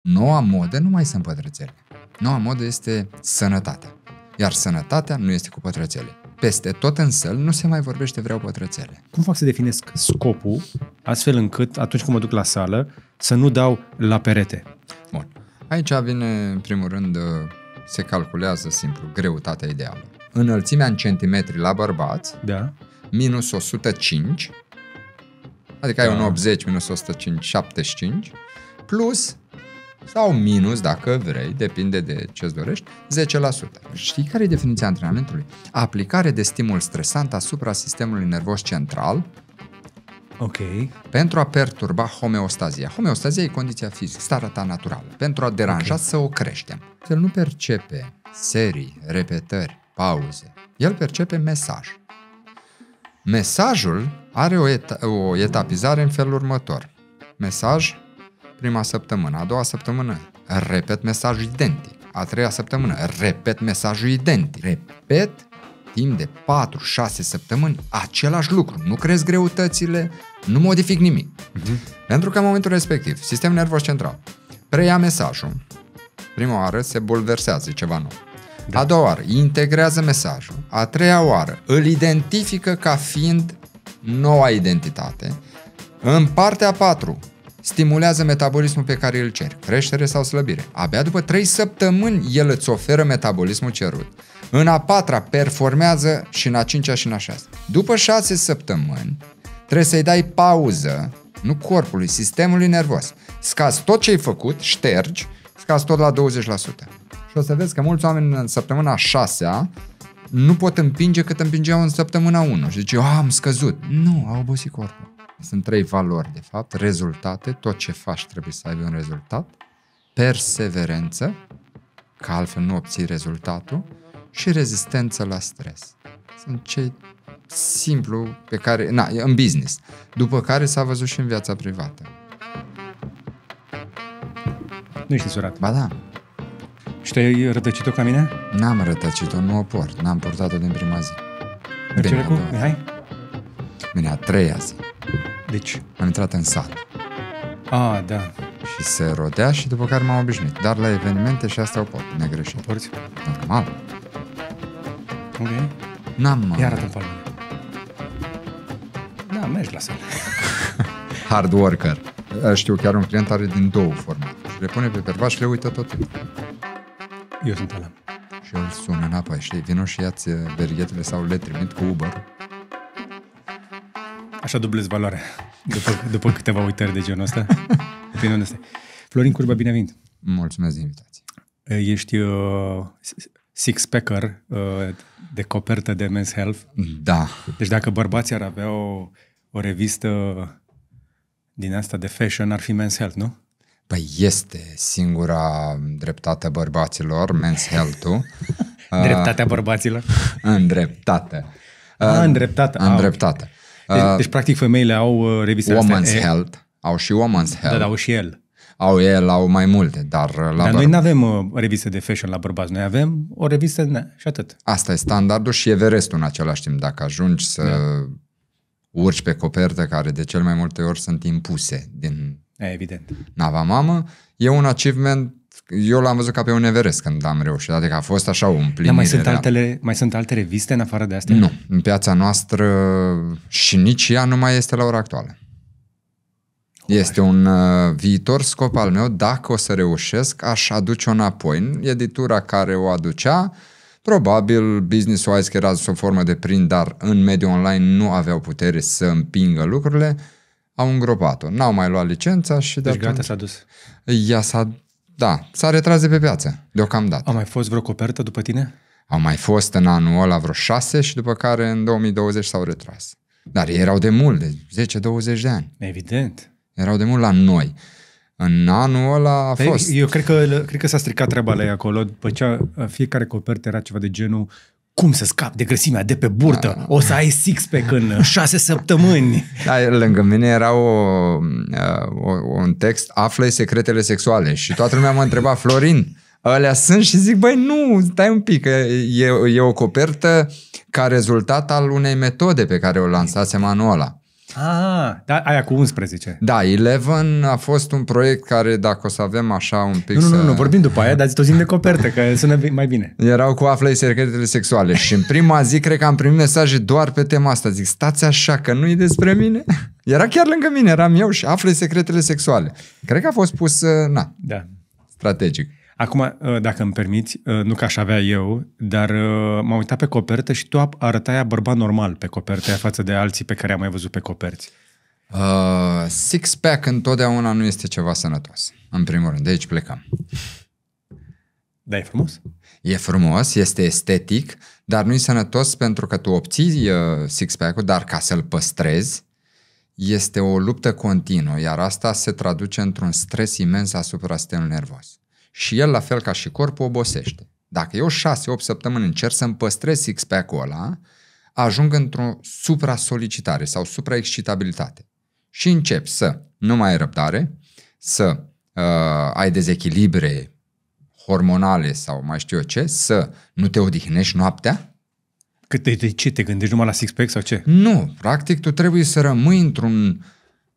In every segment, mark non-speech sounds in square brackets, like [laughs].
Noua modă da. nu mai sunt pătrățele. Noua modă este sănătatea. Iar sănătatea nu este cu pătrățele. Peste tot în săl nu se mai vorbește vreau pătrățele. Cum fac să definesc scopul astfel încât atunci când mă duc la sală să nu dau la perete? Bun. Aici vine, în primul rând, uh, se calculează simplu greutatea ideală. Înălțimea în centimetri la bărbați, da. minus 105, adică da. ai un 80 minus 105, 75, plus sau minus, dacă vrei, depinde de ce îți dorești, 10%. Știi care e definiția antrenamentului? Aplicare de stimul stresant asupra sistemului nervos central Ok. Pentru a perturba homeostazia. Homeostazia e condiția fizică, starea ta naturală. Pentru a deranja okay. să o creștem. El nu percepe serii, repetări, pauze. El percepe mesaj. Mesajul are o, eta- o etapizare în felul următor. Mesaj, prima săptămână, a doua săptămână, repet mesajul identic, a treia săptămână, repet mesajul identic, repet timp de 4-6 săptămâni același lucru, nu crezi greutățile, nu modific nimic. Uh-huh. Pentru că în momentul respectiv, sistemul nervos central preia mesajul, prima oară se bulversează ceva nou. Da. A doua oară integrează mesajul, a treia oară îl identifică ca fiind noua identitate. În partea 4 patru stimulează metabolismul pe care îl ceri, creștere sau slăbire. Abia după 3 săptămâni el îți oferă metabolismul cerut. În a patra performează și în a cincea și în a șasea. După 6 săptămâni trebuie să-i dai pauză, nu corpului, sistemului nervos. Scazi tot ce ai făcut, ștergi, scazi tot la 20%. Și o să vezi că mulți oameni în săptămâna 6 nu pot împinge cât împingeau în săptămâna 1. Și zice, am scăzut. Nu, au obosit corpul. Sunt trei valori, de fapt. Rezultate, tot ce faci trebuie să aibă un rezultat. Perseverență, că altfel nu obții rezultatul. Și rezistență la stres. Sunt cei simplu pe care, na, în business, după care s-a văzut și în viața privată. Nu ești surat. Ba da. Și te-ai rătăcit-o ca mine? N-am rătăcit-o, nu o port. N-am portat-o din prima zi. Mergem cu Mihai? Bine, a treia zi. Deci? Am intrat în sat. Ah, da. Și se rodea și după care m-am obișnuit. Dar la evenimente și asta o pot, negreșit. O porți? Normal. Ok. N-am... Iar arată uh, palmele. Da, mergi la sală. [laughs] Hard worker. Uh, știu, chiar un client are din două forme. Și le pune pe perva și le uită tot Eu sunt alam. Și îl sună înapoi, știi, vino și ia-ți uh, sau le trimit cu Uber Așa dublez valoarea după, după câteva uitări de genul ăsta. unde este? Florin Curba, bine venit! Mulțumesc de invitație! Eh, ești uh, eh, six-packer uh, eh, de copertă de Men's Health. Da. Deci dacă bărbații ar avea o, o revistă din asta de fashion, ar fi Men's Health, nu? Păi este singura dreptate bărbaților, Men's Health-ul. [laughs] Dreptatea bărbaților? Îndreptate. Ah, îndreptată. Îndreptată. Ah, deci, uh, deci practic, femeile au uh, revistele Women's astea. Health, au și Women's da, Health. Da, au și el. Au el, au mai multe, dar... Uh, la dar noi nu avem reviste de fashion la bărbați, noi avem o revistă ne și atât. Asta e standardul și Everestul în același timp. Dacă ajungi să da. urci pe copertă, care de cel mai multe ori sunt impuse din... E, evident. Nava mamă, e un achievement eu l-am văzut ca pe un Everest când am reușit, adică a fost așa o plinire. Dar mai sunt, altele, mai sunt alte reviste în afară de astea? Nu, în piața noastră și nici ea nu mai este la ora actuală. este un uh, viitor scop al meu, dacă o să reușesc, aș aduce-o înapoi. În editura care o aducea, probabil business-wise că era sub formă de print, dar în mediul online nu aveau putere să împingă lucrurile, au îngropat-o. N-au mai luat licența și de Deci gata, s-a dus. Ea s-a da, s-a retras de pe piață, deocamdată. A mai fost vreo copertă după tine? Au mai fost în anul ăla vreo șase și după care în 2020 s-au retras. Dar ei erau de mult, de 10-20 de ani. Evident. Erau de mult la noi. În anul ăla a păi, fost. Eu cred că, cred că s-a stricat treaba la ei acolo. După ce fiecare copertă era ceva de genul cum să scap de grăsimea de pe burtă, da, da, o să da. ai six pe în uh, șase săptămâni. Da, lângă mine era o, uh, o, un text, află secretele sexuale și toată lumea m-a întrebat, Florin, alea sunt și zic, băi, nu, stai un pic, că e, e o copertă ca rezultat al unei metode pe care o lansasem anul ăla. Ah, da, aia cu 11. Da, 11 a fost un proiect care, dacă o să avem așa un pic Nu, să... nu, nu, vorbim după aia, dar ți-o de copertă, că sună mai bine. Erau cu aflăi secretele sexuale și în prima zi cred că am primit mesaje doar pe tema asta. Zic, stați așa, că nu e despre mine. Era chiar lângă mine, eram eu și aflăi secretele sexuale. Cred că a fost pus, uh, na, da. strategic. Acum, uh, dacă îmi permiți, uh, nu că aș avea eu, dar uh, m-am uitat pe copertă și tu arătai a bărbat normal pe copertă față de alții pe care am mai văzut pe coperți. Uh, six-pack întotdeauna nu este ceva sănătos, în primul rând. De aici plecăm. Da, e frumos. E frumos, este estetic, dar nu e sănătos pentru că tu obții six-pack-ul, dar ca să-l păstrezi, este o luptă continuă, iar asta se traduce într-un stres imens asupra stelului nervos și el, la fel ca și corpul, obosește. Dacă eu 6-8 săptămâni încerc să-mi păstrez six pe ul ajung într-o supra-solicitare sau supra-excitabilitate. Și încep să nu mai ai răbdare, să uh, ai dezechilibre hormonale sau mai știu eu ce, să nu te odihnești noaptea. Cât de, de ce te gândești numai la six-pack sau ce? Nu, practic tu trebuie să rămâi într-un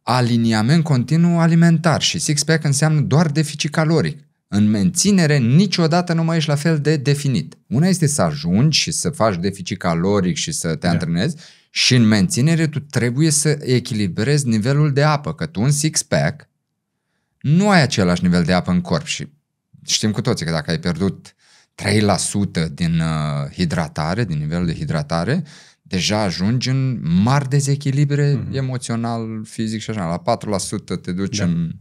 aliniament continuu alimentar și six-pack înseamnă doar deficit caloric. În menținere, niciodată nu mai ești la fel de definit. Una este să ajungi și să faci deficit caloric și să te yeah. Da. antrenezi și în menținere tu trebuie să echilibrezi nivelul de apă, că tu un six-pack nu ai același nivel de apă în corp și știm cu toții că dacă ai pierdut 3% din uh, hidratare, din nivelul de hidratare, deja ajungi în mari dezechilibre mm-hmm. emoțional, fizic și așa. La 4% te duci yeah. Da. în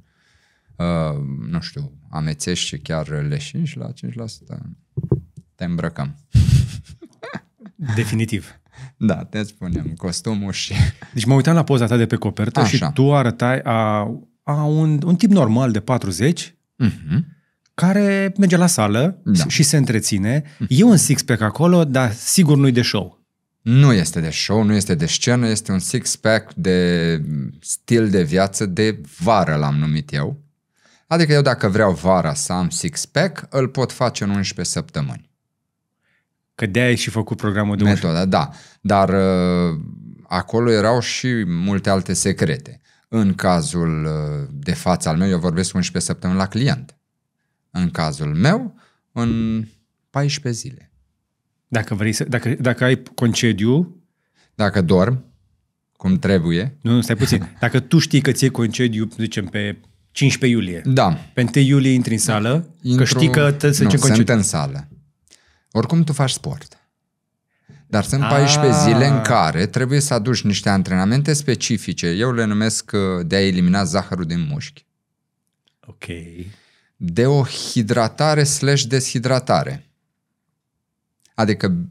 Uh, nu știu, amețești și chiar leșini și la 5% te îmbrăcăm. [laughs] Definitiv. Da, te spunem, costumul și... Deci mă uitam la poza ta de pe copertă Așa. și tu arătai a, a un, un tip normal de 40 uh-huh. Mhm. care merge la sală da. și se întreține. Uh-huh. E un six-pack acolo, dar sigur nu-i de show. Nu este de show, nu este de scenă, este un six-pack de stil de viață de vară, l-am numit eu. Adică eu dacă vreau vara să am six-pack, îl pot face în 11 săptămâni. Că de ai și făcut programul de Metoda, da. Dar uh, acolo erau și multe alte secrete. În cazul uh, de față al meu, eu vorbesc 11 săptămâni la client. În cazul meu, în 14 zile. Dacă, vrei să, dacă, dacă ai concediu... Dacă dorm, cum trebuie. Nu, nu, stai puțin. [laughs] Dacă tu știi că ți-e concediu, zicem, pe 15 iulie. Da. Pe 1 iulie intri în da. sală, Intru... că știi că trebuie să nu, sunt în sală. Oricum tu faci sport. Dar sunt 14 ah. zile în care trebuie să aduci niște antrenamente specifice. Eu le numesc uh, de a elimina zahărul din mușchi. Ok. De o hidratare slash deshidratare. Adică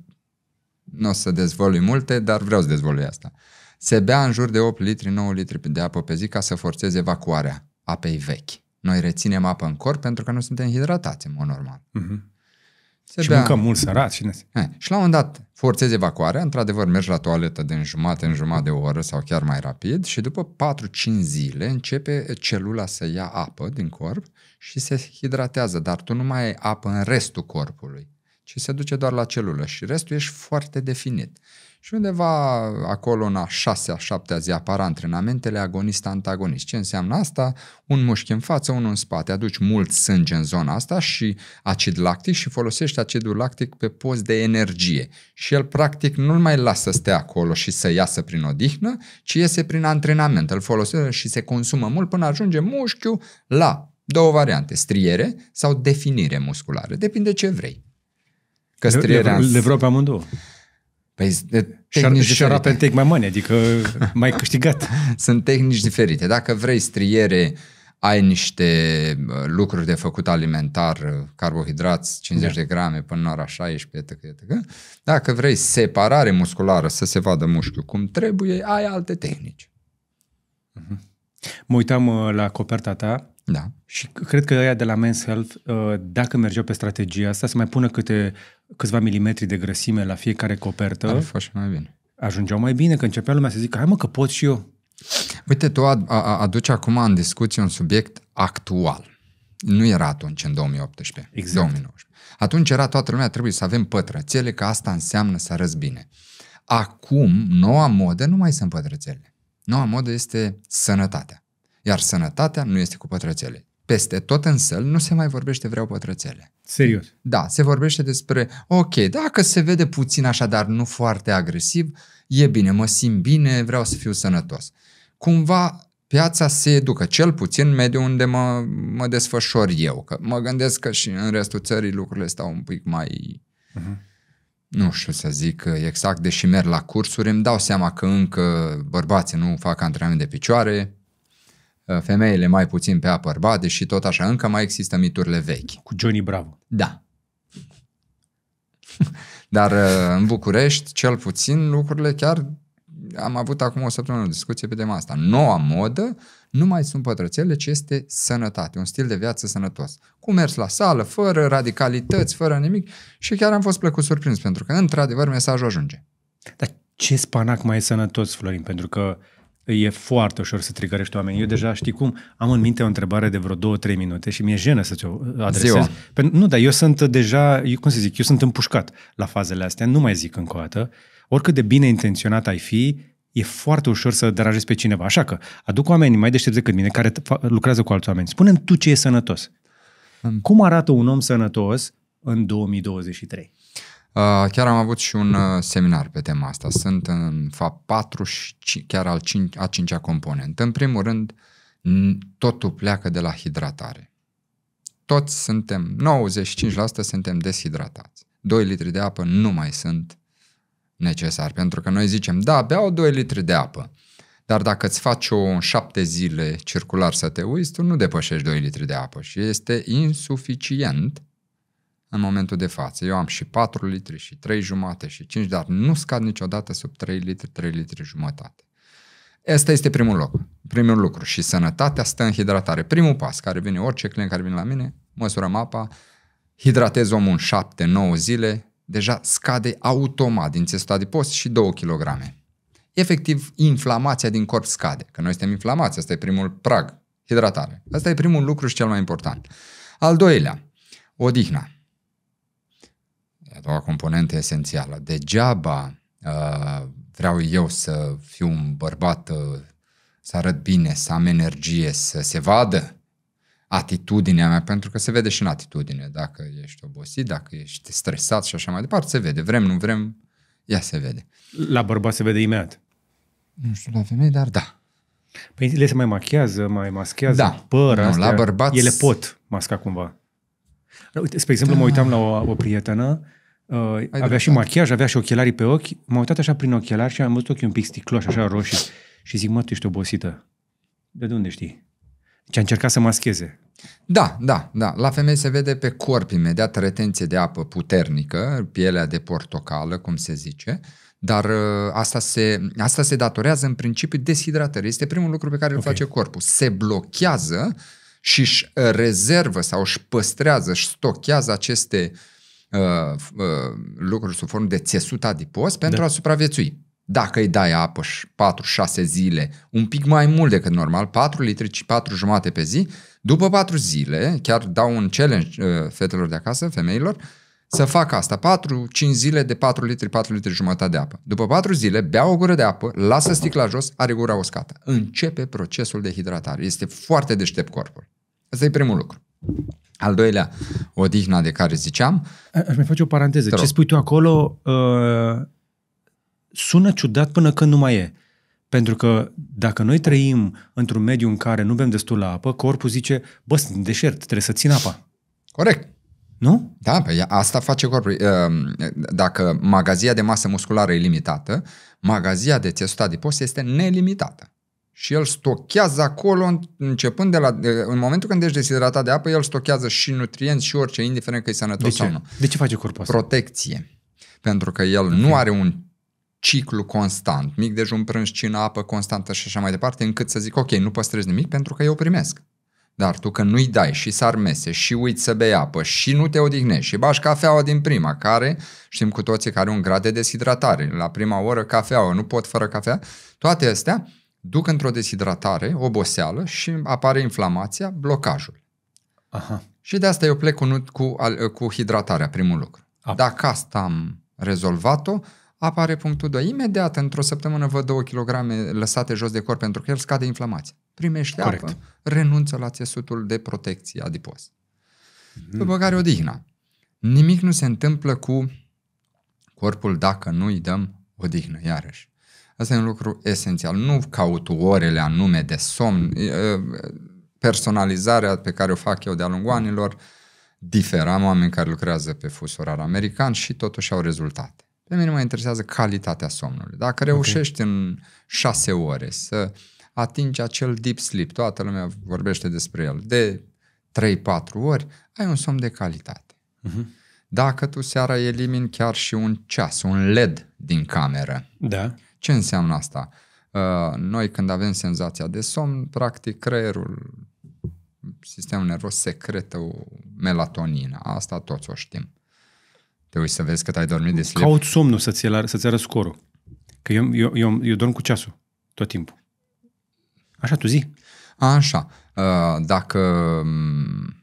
nu o să dezvolui multe, dar vreau să dezvolui asta. Se bea în jur de 8 litri, 9 litri de apă pe zi ca să forțeze evacuarea apei vechi. Noi reținem apă în corp pentru că nu suntem hidratați în mod normal. Uh-huh. Se și bea... mâncăm mult sărat. Și, e, și la un dat forțezi evacuarea, într-adevăr mergi la toaletă de în jumate în jumătate de oră sau chiar mai rapid și după 4-5 zile începe celula să ia apă din corp și se hidratează, dar tu nu mai ai apă în restul corpului, ci se duce doar la celulă și restul ești foarte definit. Și undeva acolo, în a șasea, șaptea zi, apar antrenamentele agonist-antagonist. Ce înseamnă asta? Un mușchi în față, unul în spate. Aduci mult sânge în zona asta și acid lactic și folosești acidul lactic pe post de energie. Și el, practic, nu-l mai lasă să stea acolo și să iasă prin odihnă, ci iese prin antrenament. Îl folosește și se consumă mult până ajunge mușchiul la două variante, striere sau definire musculară. Depinde ce vrei. Că strierea... Le, le, le vreau pe amândouă. Păi, tehnici și arată în take mai money, adică mai câștigat. [laughs] Sunt tehnici diferite. Dacă vrei striere, ai niște uh, lucruri de făcut alimentar, uh, carbohidrați, 50 de da. grame până în ora 16, etc., etc. Dacă vrei separare musculară, să se vadă mușchiul cum trebuie, ai alte tehnici. Mhm. Mă uitam uh, la coperta ta da. și cred că ea de la Men's Health, dacă mergeau pe strategia asta, să mai pună câte câțiva milimetri de grăsime la fiecare copertă, Ar mai bine. ajungeau mai bine, că începea lumea să zică, hai mă că pot și eu. Uite, tu aduci acum în discuție un subiect actual. Nu era atunci, în 2018, exact. 2019. Atunci era toată lumea, trebuie să avem pătrățele, că asta înseamnă să arăți bine. Acum, noua modă nu mai sunt pătrățele. Noua modă este sănătatea. Iar sănătatea nu este cu pătrățele, peste tot în săl nu se mai vorbește vreau pătrățele. Serios? Da, se vorbește despre, ok, dacă se vede puțin așa, dar nu foarte agresiv, e bine, mă simt bine, vreau să fiu sănătos. Cumva piața se educă, cel puțin mediul unde mă, mă desfășor eu, că mă gândesc că și în restul țării lucrurile stau un pic mai... Uh-huh nu știu să zic exact, deși merg la cursuri, îmi dau seama că încă bărbații nu fac antrenament de picioare, Ă, femeile mai puțin pe apă, ba, deși tot așa încă mai există miturile vechi. Cu Johnny Bravo. Da. [laughs] Dar ă, în București, cel puțin, lucrurile chiar am avut acum o săptămână o discuție pe tema asta. Noua modă nu mai sunt pătrățele, ci este sănătate, un stil de viață sănătos. Cu mers la sală, fără radicalități, fără nimic și chiar am fost plăcut surprins pentru că, într-adevăr, mesajul ajunge. Dar ce spanac mai e sănătos, Florin? Pentru că uh, e foarte ușor să trigărești oamenii. Eu mhm. deja știi cum, am în minte o întrebare de vreo două, trei minute și mi-e jenă să ți-o adresez. Pe, nu, dar eu sunt deja, eu, cum să zic, eu sunt împușcat la fazele astea, nu mai zic încă o dată. Oricât de bine intenționat ai fi, e foarte ușor să deranjezi pe cineva. Așa că aduc oameni mai deștepți decât mine, care lucrează cu alți oameni. Spune-mi tu ce e sănătos. Hmm. Cum arată un om sănătos în 2023? Uh, chiar am avut și un uh, seminar pe tema asta. Sunt uh, în fapt patru și chiar al cinci, a cincea componentă. În primul rând, totul pleacă de la hidratare. Toți suntem, 95% suntem deshidratați. 2 litri de apă nu mai sunt necesari, pentru că noi zicem, da, beau 2 litri de apă, dar dacă îți faci o în zile circular să te uiți, tu nu depășești 2 litri de apă și este insuficient în momentul de față. Eu am și 4 litri, și 3 jumate, și 5, dar nu scad niciodată sub 3 litri, 3 litri jumătate. Asta este primul loc, primul lucru. Și sănătatea stă în hidratare. Primul pas care vine, orice client care vine la mine, măsurăm apa, hidratez omul în 7-9 zile, deja scade automat din țesut adipos și 2 kg. Efectiv, inflamația din corp scade, că noi suntem inflamați, asta e primul prag, hidratare. Asta e primul lucru și cel mai important. Al doilea, odihna doua componentă esențială. Degeaba uh, vreau eu să fiu un bărbat, uh, să arăt bine, să am energie, să se vadă atitudinea mea, pentru că se vede și în atitudine, dacă ești obosit, dacă ești stresat și așa mai departe, se vede, vrem, nu vrem, ea se vede. La bărbat se vede imediat. Nu știu la femei, dar da. Păi le se mai machează, mai maschează da. păr, nu, astea, la bărbați... ele pot masca cumva. Spre exemplu, da. mă uitam la o, o prietenă Uh, avea și machiaj, avea și ochelarii pe ochi. M-am uitat așa prin ochelari și am văzut ochii un pic sticloși, așa roșii. Și zic, mă, tu ești obosită. De unde știi? Ce deci a încercat să mascheze. Da, da, da. La femei se vede pe corp imediat retenție de apă puternică, pielea de portocală, cum se zice, dar uh, asta se, asta se datorează în principiu deshidratării. Este primul lucru pe care îl okay. face corpul. Se blochează și își rezervă sau își păstrează, își stochează aceste uh, uh, lucruri sub formă de țesut adipos pentru da. a supraviețui. Dacă îi dai apă 4-6 zile, un pic mai mult decât normal, 4 litri și 4 jumate pe zi, după 4 zile, chiar dau un challenge uh, fetelor de acasă, femeilor, să facă asta, 4-5 zile de 4 litri, 4 litri jumătate de apă. După 4 zile, bea o gură de apă, lasă sticla jos, are gura uscată. Începe procesul de hidratare. Este foarte deștept corpul. Asta e primul lucru. Al doilea, odihna de care ziceam. Aș mai face o paranteză. Ce spui tu acolo uh, sună ciudat până când nu mai e. Pentru că dacă noi trăim într-un mediu în care nu bem destul apă, corpul zice, bă, sunt în deșert, trebuie să țin apa. Corect. Nu? Da, păi asta face corpul. Ă, dacă magazia de masă musculară e limitată, magazia de țesut adipos este nelimitată și el stochează acolo începând de la... în momentul când ești deshidratat de apă, el stochează și nutrienți și orice, indiferent că e sănătos de ce? sau nu. De ce face corpul asta? Protecție. Pentru că el okay. nu are un ciclu constant, mic dejun, prânz, cină, apă constantă și așa mai departe, încât să zic, ok, nu păstrez nimic pentru că eu primesc. Dar tu când nu-i dai și sar mese și uiți să bei apă și nu te odihnești și bași cafeaua din prima, care știm cu toții că are un grad de deshidratare. La prima oră cafeaua, nu pot fără cafea. Toate astea duc într-o deshidratare, oboseală și apare inflamația, blocajul. Aha. Și de asta eu plec cu, cu, cu hidratarea, primul lucru. Apă. Dacă asta am rezolvat-o, apare punctul 2. Imediat, într-o săptămână, văd 2 kg lăsate jos de corp pentru că el scade inflamația. Primește Corect. apă, renunță la țesutul de protecție adipos. Mm. După care odihna. Nimic nu se întâmplă cu corpul dacă nu îi dăm odihnă, iarăși. Asta e un lucru esențial. Nu caut orele anume de somn. Personalizarea pe care o fac eu de-a lungul anilor diferă. Am oameni care lucrează pe fusorar american și totuși au rezultate. Pe mine mă interesează calitatea somnului. Dacă reușești okay. în șase ore să atingi acel deep sleep, toată lumea vorbește despre el, de 3-4 ori, ai un somn de calitate. Uh-huh. Dacă tu seara elimini chiar și un ceas, un LED din cameră, da ce înseamnă asta? Uh, noi când avem senzația de somn, practic creierul, sistemul nervos secretă o melatonină. Asta toți o știm. Te uiți să vezi cât ai dormit de sleep. Caut somnul să-ți, la, să-ți arăt scorul. Că eu, eu, eu, eu dorm cu ceasul tot timpul. Așa, tu zi. Așa. Uh, dacă mm,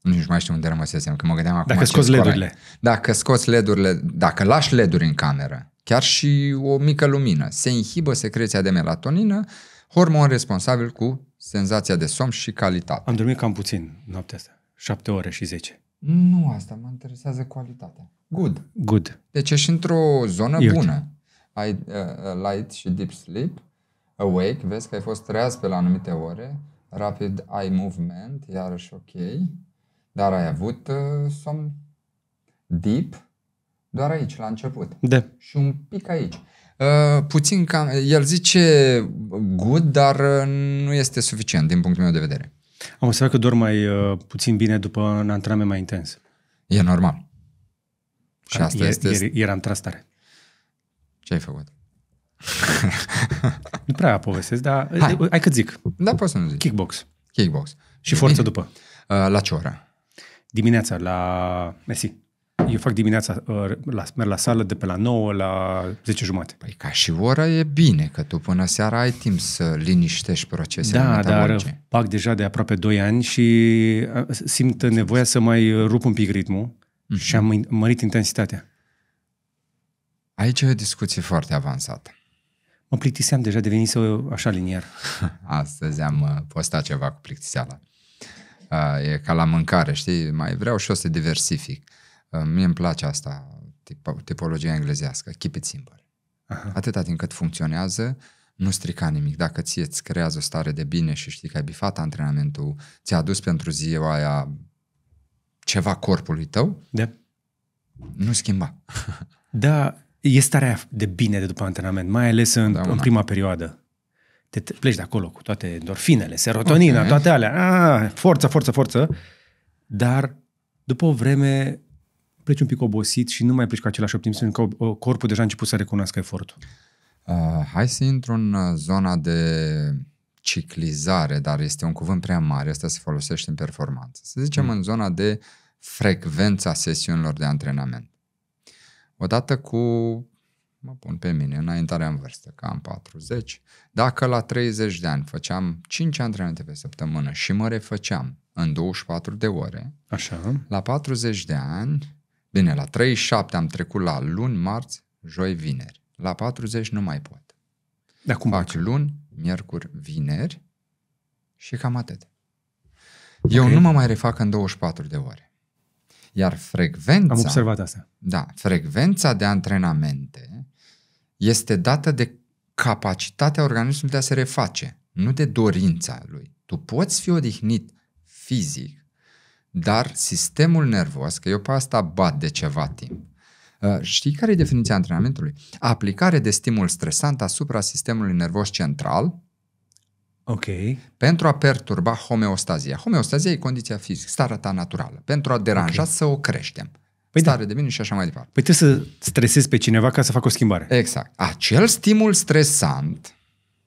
nici nu mai știu unde rămăsesem, că mă gândeam acum... Dacă scoți LED-urile. Dacă scoți LED-urile, dacă lași LED-uri în cameră, chiar și o mică lumină. Se inhibă secreția de melatonină, hormon responsabil cu senzația de somn și calitate. Am dormit cam puțin noaptea asta, 7 ore și 10. Nu asta, mă interesează calitatea. Good. Good. Deci ești într-o zonă Iert. bună. Ai uh, light și deep sleep, awake, vezi că ai fost treaz pe la anumite ore, rapid eye movement, iarăși ok, dar ai avut uh, somn deep, doar aici, la început. Da. Și un pic aici. Uh, puțin cam, el zice good, dar uh, nu este suficient din punctul meu de vedere. Am observat că dorm mai uh, puțin bine după un antrenament mai intens. E normal. Și asta e, este... Ieri, ieri tras tare. Ce ai făcut? [laughs] nu prea povestesc, dar hai. Uh, hai cât zic. Da, poți să nu zic. Kickbox. Kickbox. Și forță după. Uh, la ce oră? Dimineața, la Messi. Eu fac dimineața, uh, la, merg la sală de pe la 9 la 10 jumate. Păi ca și ora e bine, că tu până seara ai timp să liniștești procesele Da, metabolice. dar fac deja de aproape 2 ani și uh, simt nevoia să mai rup un pic ritmul mm-hmm. și am mărit intensitatea. Aici e o discuție foarte avansată. Mă plictiseam deja, devenise așa linier. [laughs] Astăzi am uh, postat ceva cu plictiseala. E ca la mâncare, știi? Mai vreau și o să diversific. Ă, mie îmi place asta, tipologia englezească, keep it simple. Aha. Atâta timp cât funcționează, nu strica nimic. Dacă ție îți creează o stare de bine și știi că ai bifat antrenamentul, ți-a adus pentru ziua aia ceva corpului tău, da. nu schimba. [laughs] Da, e starea de bine de după antrenament, mai ales în, da, în da. prima perioadă. Te pleci de acolo cu toate endorfinele, serotonina, okay. toate alea. Ah, forță, forță, forță. Dar după o vreme pleci un pic obosit și nu mai pleci cu același optimism, pentru că corpul deja a început să recunoască efortul. Uh, hai să intru în uh, zona de ciclizare, dar este un cuvânt prea mare, asta se folosește în performanță. Să zicem mm. în zona de frecvența sesiunilor de antrenament. Odată cu, mă pun pe mine, înaintarea în vârstă, că am 40, dacă la 30 de ani făceam 5 antrenamente pe săptămână și mă refăceam în 24 de ore, Așa. la 40 de ani Bine, la 37 am trecut la luni, marți, joi, vineri. La 40 nu mai pot. Dar cum Fac luni, miercuri, vineri și cam atât. Okay. Eu nu mă mai refac în 24 de ore. Iar frecvența... Am observat asta. Da, frecvența de antrenamente este dată de capacitatea organismului de a se reface, nu de dorința lui. Tu poți fi odihnit fizic dar sistemul nervos, că eu pe asta bat de ceva timp, uh, Știi care e definiția antrenamentului? Aplicare de stimul stresant asupra sistemului nervos central Ok. pentru a perturba homeostazia. Homeostazia e condiția fizică, starea ta naturală, pentru a deranja okay. să o creștem. Păi da. stare da. de bine și așa mai departe. Păi trebuie să stresezi pe cineva ca să facă o schimbare. Exact. Acel stimul stresant,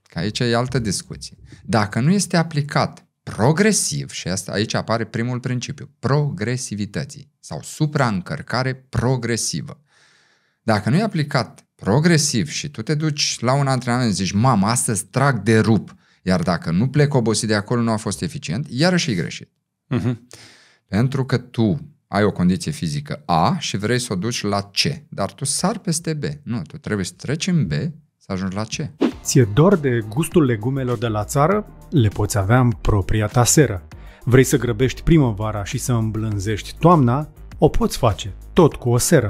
că aici e altă discuție, dacă nu este aplicat progresiv, și asta aici apare primul principiu, progresivității sau supraîncărcare progresivă. Dacă nu e aplicat progresiv și tu te duci la un antrenament și zici, mamă, astăzi trag de rup, iar dacă nu plec obosit de acolo, nu a fost eficient, iarăși e greșit. Uh-huh. Pentru că tu ai o condiție fizică A și vrei să o duci la C, dar tu sar peste B. Nu, tu trebuie să treci în B să ajungi la C. Ție e dor de gustul legumelor de la țară? Le poți avea în propria ta seră. Vrei să grăbești primăvara și să îmblânzești toamna? O poți face, tot cu o seră.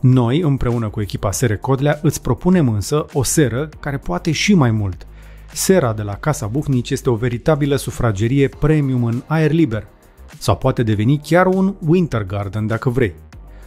Noi, împreună cu echipa Sere Codlea, îți propunem însă o seră care poate și mai mult. Sera de la Casa Buhnici este o veritabilă sufragerie premium în aer liber. Sau poate deveni chiar un winter garden dacă vrei.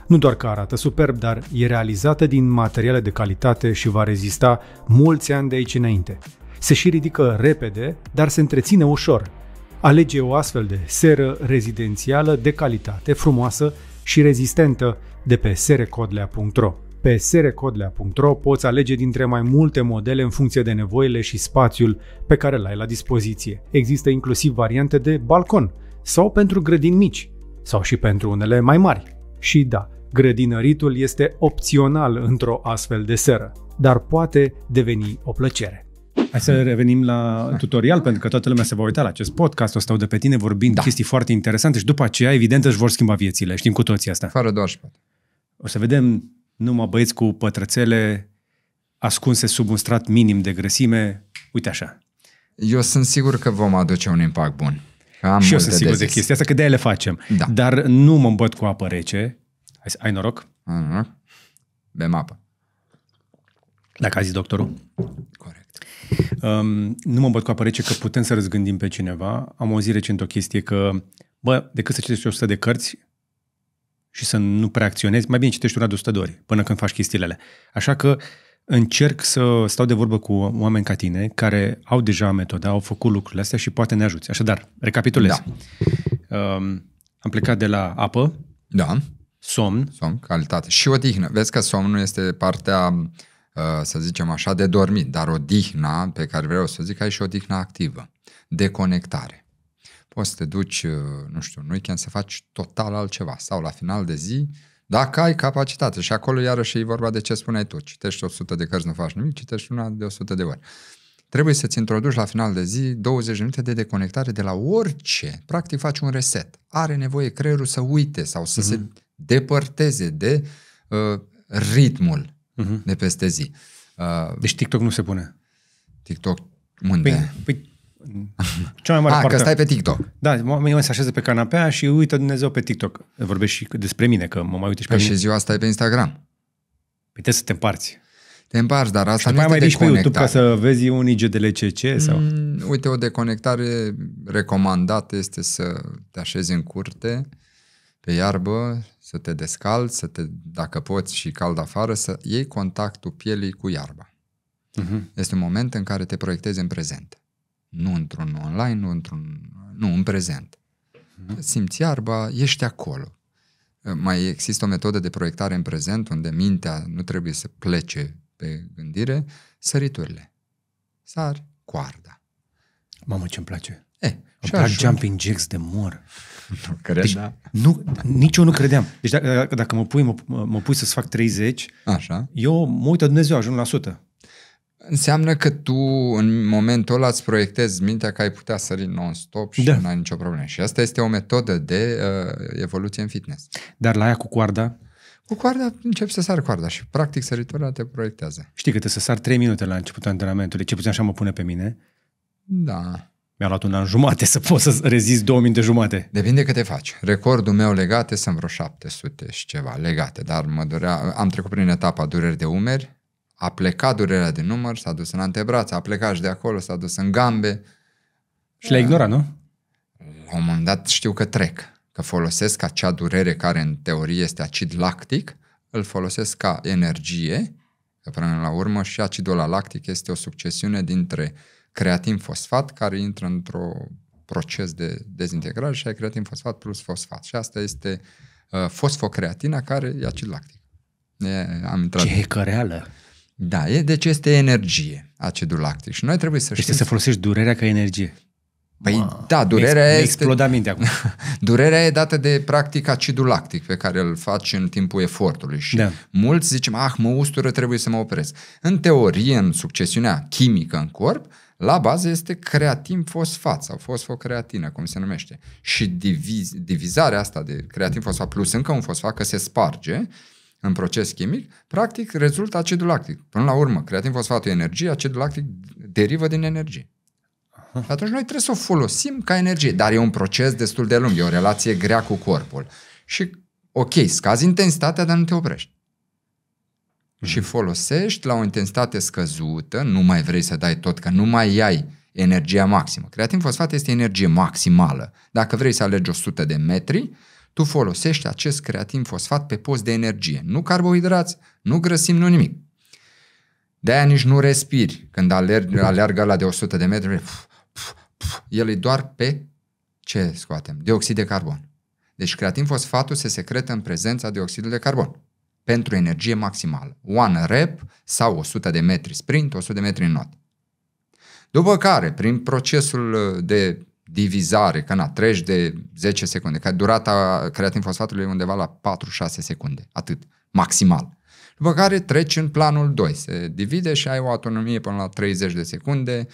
Nu doar că arată superb, dar e realizată din materiale de calitate și va rezista mulți ani de aici înainte. Se și ridică repede, dar se întreține ușor. Alege o astfel de seră rezidențială de calitate, frumoasă și rezistentă de pe serecodlea.ro. Pe serecodlea.ro poți alege dintre mai multe modele în funcție de nevoile și spațiul pe care l-ai la dispoziție. Există inclusiv variante de balcon sau pentru grădini mici sau și pentru unele mai mari. Și da, Grădinăritul este opțional într-o astfel de seră, dar poate deveni o plăcere. Hai să revenim la tutorial, pentru că toată lumea se va uita la acest podcast, o stau de pe tine vorbind da. chestii foarte interesante și după aceea, evident, își vor schimba viețile. Știm cu toții asta. Fără doar O să vedem numai băieți cu pătrățele ascunse sub un strat minim de grăsime. Uite așa. Eu sunt sigur că vom aduce un impact bun. Am și eu sunt sigur de, de chestia asta, că de-aia le facem. Da. Dar nu mă îmbăt cu apă rece, Hai, ai noroc? Uh-huh. Bem apă. Dacă a zis doctorul. Corect. Um, nu mă băt cu apă rece că putem să răzgândim pe cineva. Am auzit recent o chestie că, bă, decât să citești 100 de cărți și să nu preacționezi, mai bine citești una de 100 de ori până când faci chestiile alea. Așa că încerc să stau de vorbă cu oameni ca tine care au deja metoda, au făcut lucrurile astea și poate ne ajuți. Așadar, recapitulez. Da. Um, am plecat de la apă. Da. Somn. Somn, calitate. Și odihnă. Vezi că somnul este partea, uh, să zicem așa, de dormit, dar odihna pe care vreau să zic, ai și odihna activă. Deconectare. Poți să te duci, uh, nu știu, în weekend să faci total altceva sau la final de zi, dacă ai capacitate. Și acolo iarăși e vorba de ce spuneai tu. Citești 100 de cărți, nu faci nimic, citești una de 100 de ori trebuie să-ți introduci la final de zi 20 minute de deconectare de la orice. Practic faci un reset. Are nevoie creierul să uite sau să mm-hmm. se depărteze de uh, ritmul uh-huh. de peste zi. Uh, deci TikTok nu se pune. TikTok unde? Păi, păi cea mai mare ah, A, parte... că stai pe TikTok. Da, mă se așează pe canapea și uită Dumnezeu pe TikTok. Vorbești și despre mine, că mă mai uite și pe păi mine. și ziua asta e pe Instagram. Păi trebuie să te împarți. Te împarci, dar asta și nu este mai pe YouTube ca să vezi un IGDLCC sau... Mm, uite, o deconectare recomandată este să te așezi în curte, pe iarbă, să te descalzi, să te, dacă poți și cald afară, să iei contactul pielii cu iarba. Uh-huh. Este un moment în care te proiectezi în prezent. Nu într-un online, nu într-un... Nu, în prezent. Uh-huh. Simți iarba, ești acolo. Mai există o metodă de proiectare în prezent, unde mintea nu trebuie să plece pe gândire, săriturile. Sari, coarda. Mamă, ce-mi place! E, și plac jumping jacks de mor. [laughs] Nu crezi? deci, da. Nu, nici eu nu credeam. Deci dacă, dacă mă pui, mă, mă pui să-ți fac 30, Așa. eu mă uit Dumnezeu, ajung la 100. Înseamnă că tu în momentul ăla îți proiectezi mintea că ai putea sări non-stop și da. nu ai nicio problemă. Și asta este o metodă de uh, evoluție în fitness. Dar la aia cu coarda? Cu coarda începi să sari coarda și practic săritura te proiectează. Știi că te să sar 3 minute la începutul antrenamentului, ce puțin așa mă pune pe mine. Da. Mi-a luat un an jumate să pot să rezist 2000 de jumate. Depinde câte faci. Recordul meu legate sunt vreo 700 și ceva legate, dar mă durea, am trecut prin etapa dureri de umeri, a plecat durerea de număr, s-a dus în antebraț, a plecat și de acolo, s-a dus în gambe. Și le a ignorat, nu? La un moment dat știu că trec, că folosesc acea durere care în teorie este acid lactic, îl folosesc ca energie, că până la urmă și acidul lactic este o succesiune dintre uh, creatin fosfat care intră într-o proces de dezintegrare și ai creatin fosfat plus fosfat. Și asta este uh, fosfocreatina care e acid lactic. E, am intrat... Ce hecăreală! Da, e, deci este energie acidul lactic și noi trebuie să știm... Este să folosești durerea ca energie. Păi wow. da, durerea mi-ex, este... Exploda mintea acum. [laughs] durerea e dată de, practic, acidul lactic pe care îl faci în timpul efortului. Și da. mulți zicem, ah, mă ustură, trebuie să mă opresc. În teorie, în succesiunea chimică în corp, la bază este creatin fosfat sau fosfocreatină, cum se numește. Și diviz, divizarea asta de creatin fosfat plus încă un fosfat, că se sparge în proces chimic, practic rezultă acidul lactic. Până la urmă, creatin fosfatul e energie, acidul lactic derivă din energie. Și atunci noi trebuie să o folosim ca energie, dar e un proces destul de lung, e o relație grea cu corpul. Și ok, scazi intensitatea, dar nu te oprești și folosești la o intensitate scăzută, nu mai vrei să dai tot, că nu mai ai energia maximă. Creatin fosfat este energie maximală. Dacă vrei să alegi 100 de metri, tu folosești acest creatin fosfat pe post de energie. Nu carbohidrați, nu grăsim, nu nimic. De-aia nici nu respiri când alergi, da. alergă la de 100 de metri. Pf, pf, pf, el e doar pe ce scoatem? Dioxid de carbon. Deci creatin fosfatul se secretă în prezența dioxidului de carbon pentru energie maximală. One rep sau 100 de metri sprint, 100 de metri not. După care, prin procesul uh, de divizare, că na, treci de 10 secunde, că durata creatin fosfatului e undeva la 4-6 secunde, atât, maximal. După care treci în planul 2, se divide și ai o autonomie până la 30 de secunde,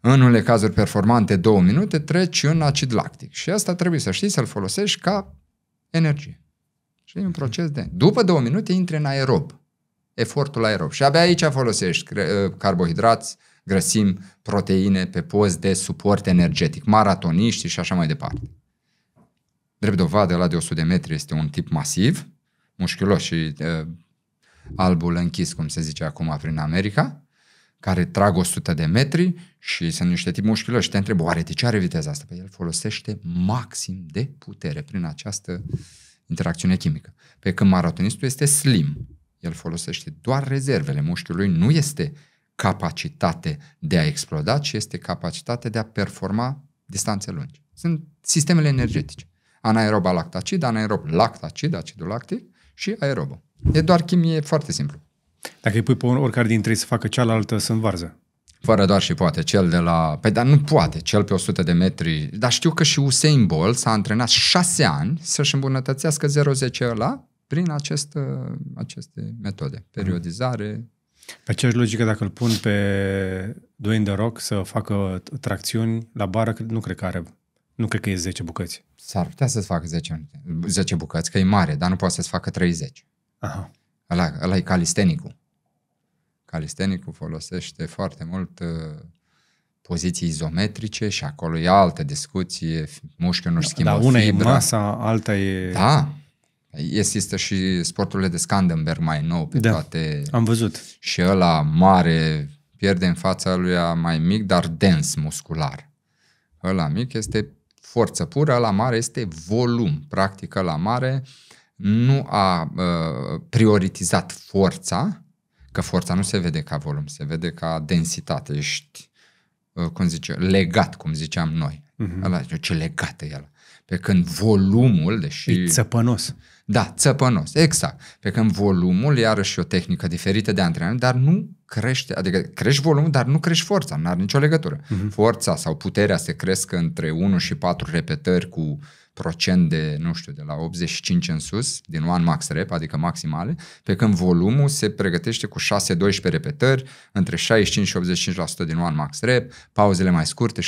în unele cazuri performante 2 minute, treci în acid lactic. Și asta trebuie să știi să-l folosești ca energie. Și e un proces de... După două minute intre în aerob. Efortul aerob. Și abia aici folosești ă, carbohidrați, grăsimi, proteine pe post de suport energetic, maratoniști și așa mai departe. Drept dovadă, la de 100 de metri este un tip masiv, mușchiulos și uh, albul închis, cum se zice acum prin America, care trag 100 de metri și sunt niște tipi și Te întreb, oare de ce are viteza asta? Păi el folosește maxim de putere prin această uh, interacțiune chimică. Pe când maratonistul este slim, el folosește doar rezervele mușchiului, nu este capacitate de a exploda, ci este capacitate de a performa distanțe lungi. Sunt sistemele energetice. Anaerob lactacid, anaerob lactacid, acidul lactic și aerobă. E doar chimie foarte simplu. Dacă îi pui pe oricare dintre ei să facă cealaltă, sunt varză fără doar și poate, cel de la... Păi, dar nu poate, cel pe 100 de metri. Dar știu că și Usain Bolt s-a antrenat șase ani să-și îmbunătățească 0-10 ăla prin acest, uh, aceste metode. Mm. Periodizare. Pe aceeași logică, dacă îl pun pe Dwayne The Rock să facă tracțiuni la bară, nu cred că are nu cred că e 10 bucăți. S-ar putea să-ți facă 10, 10 bucăți, că e mare, dar nu poate să-ți facă 30. Aha. Ăla, ăla e calistenicul. Calistenicul folosește foarte mult uh, poziții izometrice și acolo e altă discuție, mușchiul nu-și da, schimbă Dar una fibra. e masa, alta e... Da, Există și sporturile de Scandenberg mai nou pe da, toate. Am văzut. Și ăla mare pierde în fața lui mai mic, dar dens muscular. Ăla mic este forță pură, ăla mare este volum. Practic la mare nu a uh, prioritizat forța, Că forța nu se vede ca volum, se vede ca densitate. Ești, uh, cum zice, legat, cum ziceam noi. Uh-huh. Mhm. Ala, ce legată e ăla. Pe când volumul, deși... E țăpănos. Da, țăpănos, exact. Pe când volumul, iarăși o tehnică diferită de antrenament, dar nu crește, adică crești volumul, dar nu crești forța, nu are nicio legătură. Uh-huh. Forța sau puterea se cresc între 1 și 4 repetări cu uh, procent de, nu știu, de la 85 în sus, din one max rep, adică maximale, pe când volumul se pregătește cu 6-12 repetări, între 65 și 85% din one max rep, pauzele mai scurte, 60-90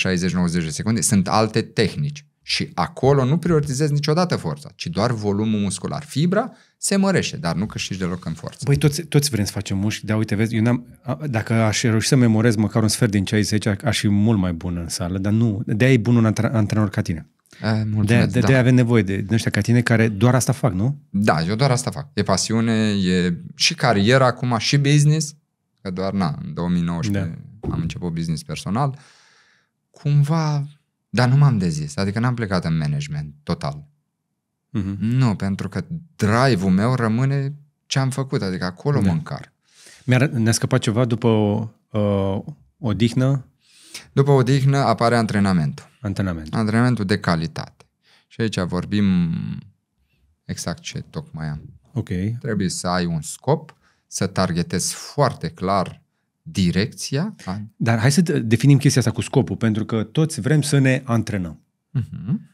de secunde, sunt alte tehnici. Și acolo nu prioritizezi niciodată forța, ci doar volumul muscular. Fibra se mărește, dar nu câștigi deloc în forță. Băi, toți, toți vrem să facem mușchi, dar uite, vezi, eu n-am, dacă aș reuși să memorez măcar un sfert din ce ai aș fi mult mai bun în sală, dar nu, de-aia e bun un antrenor ca tine. Eh, mulțumesc, de, de, da. de avem nevoie de, de ăștia ca tine care doar asta fac, nu? Da, eu doar asta fac. E pasiune, e și carieră acum, și business, că doar, na, în 2019 da. am început business personal. Cumva, dar nu m-am dezis, adică n-am plecat în management total. Uh-huh. Nu, pentru că drive-ul meu rămâne ce am făcut, adică acolo da. mă încar. Mi-a, ne-a scăpat ceva după o, uh, odihnă? După odihnă apare antrenamentul. Antrenamentul. Antrenamentul de calitate. Și aici vorbim exact ce tocmai am. Ok. Trebuie să ai un scop, să targetezi foarte clar direcția. Dar hai să definim chestia asta cu scopul, pentru că toți vrem să ne antrenăm. uh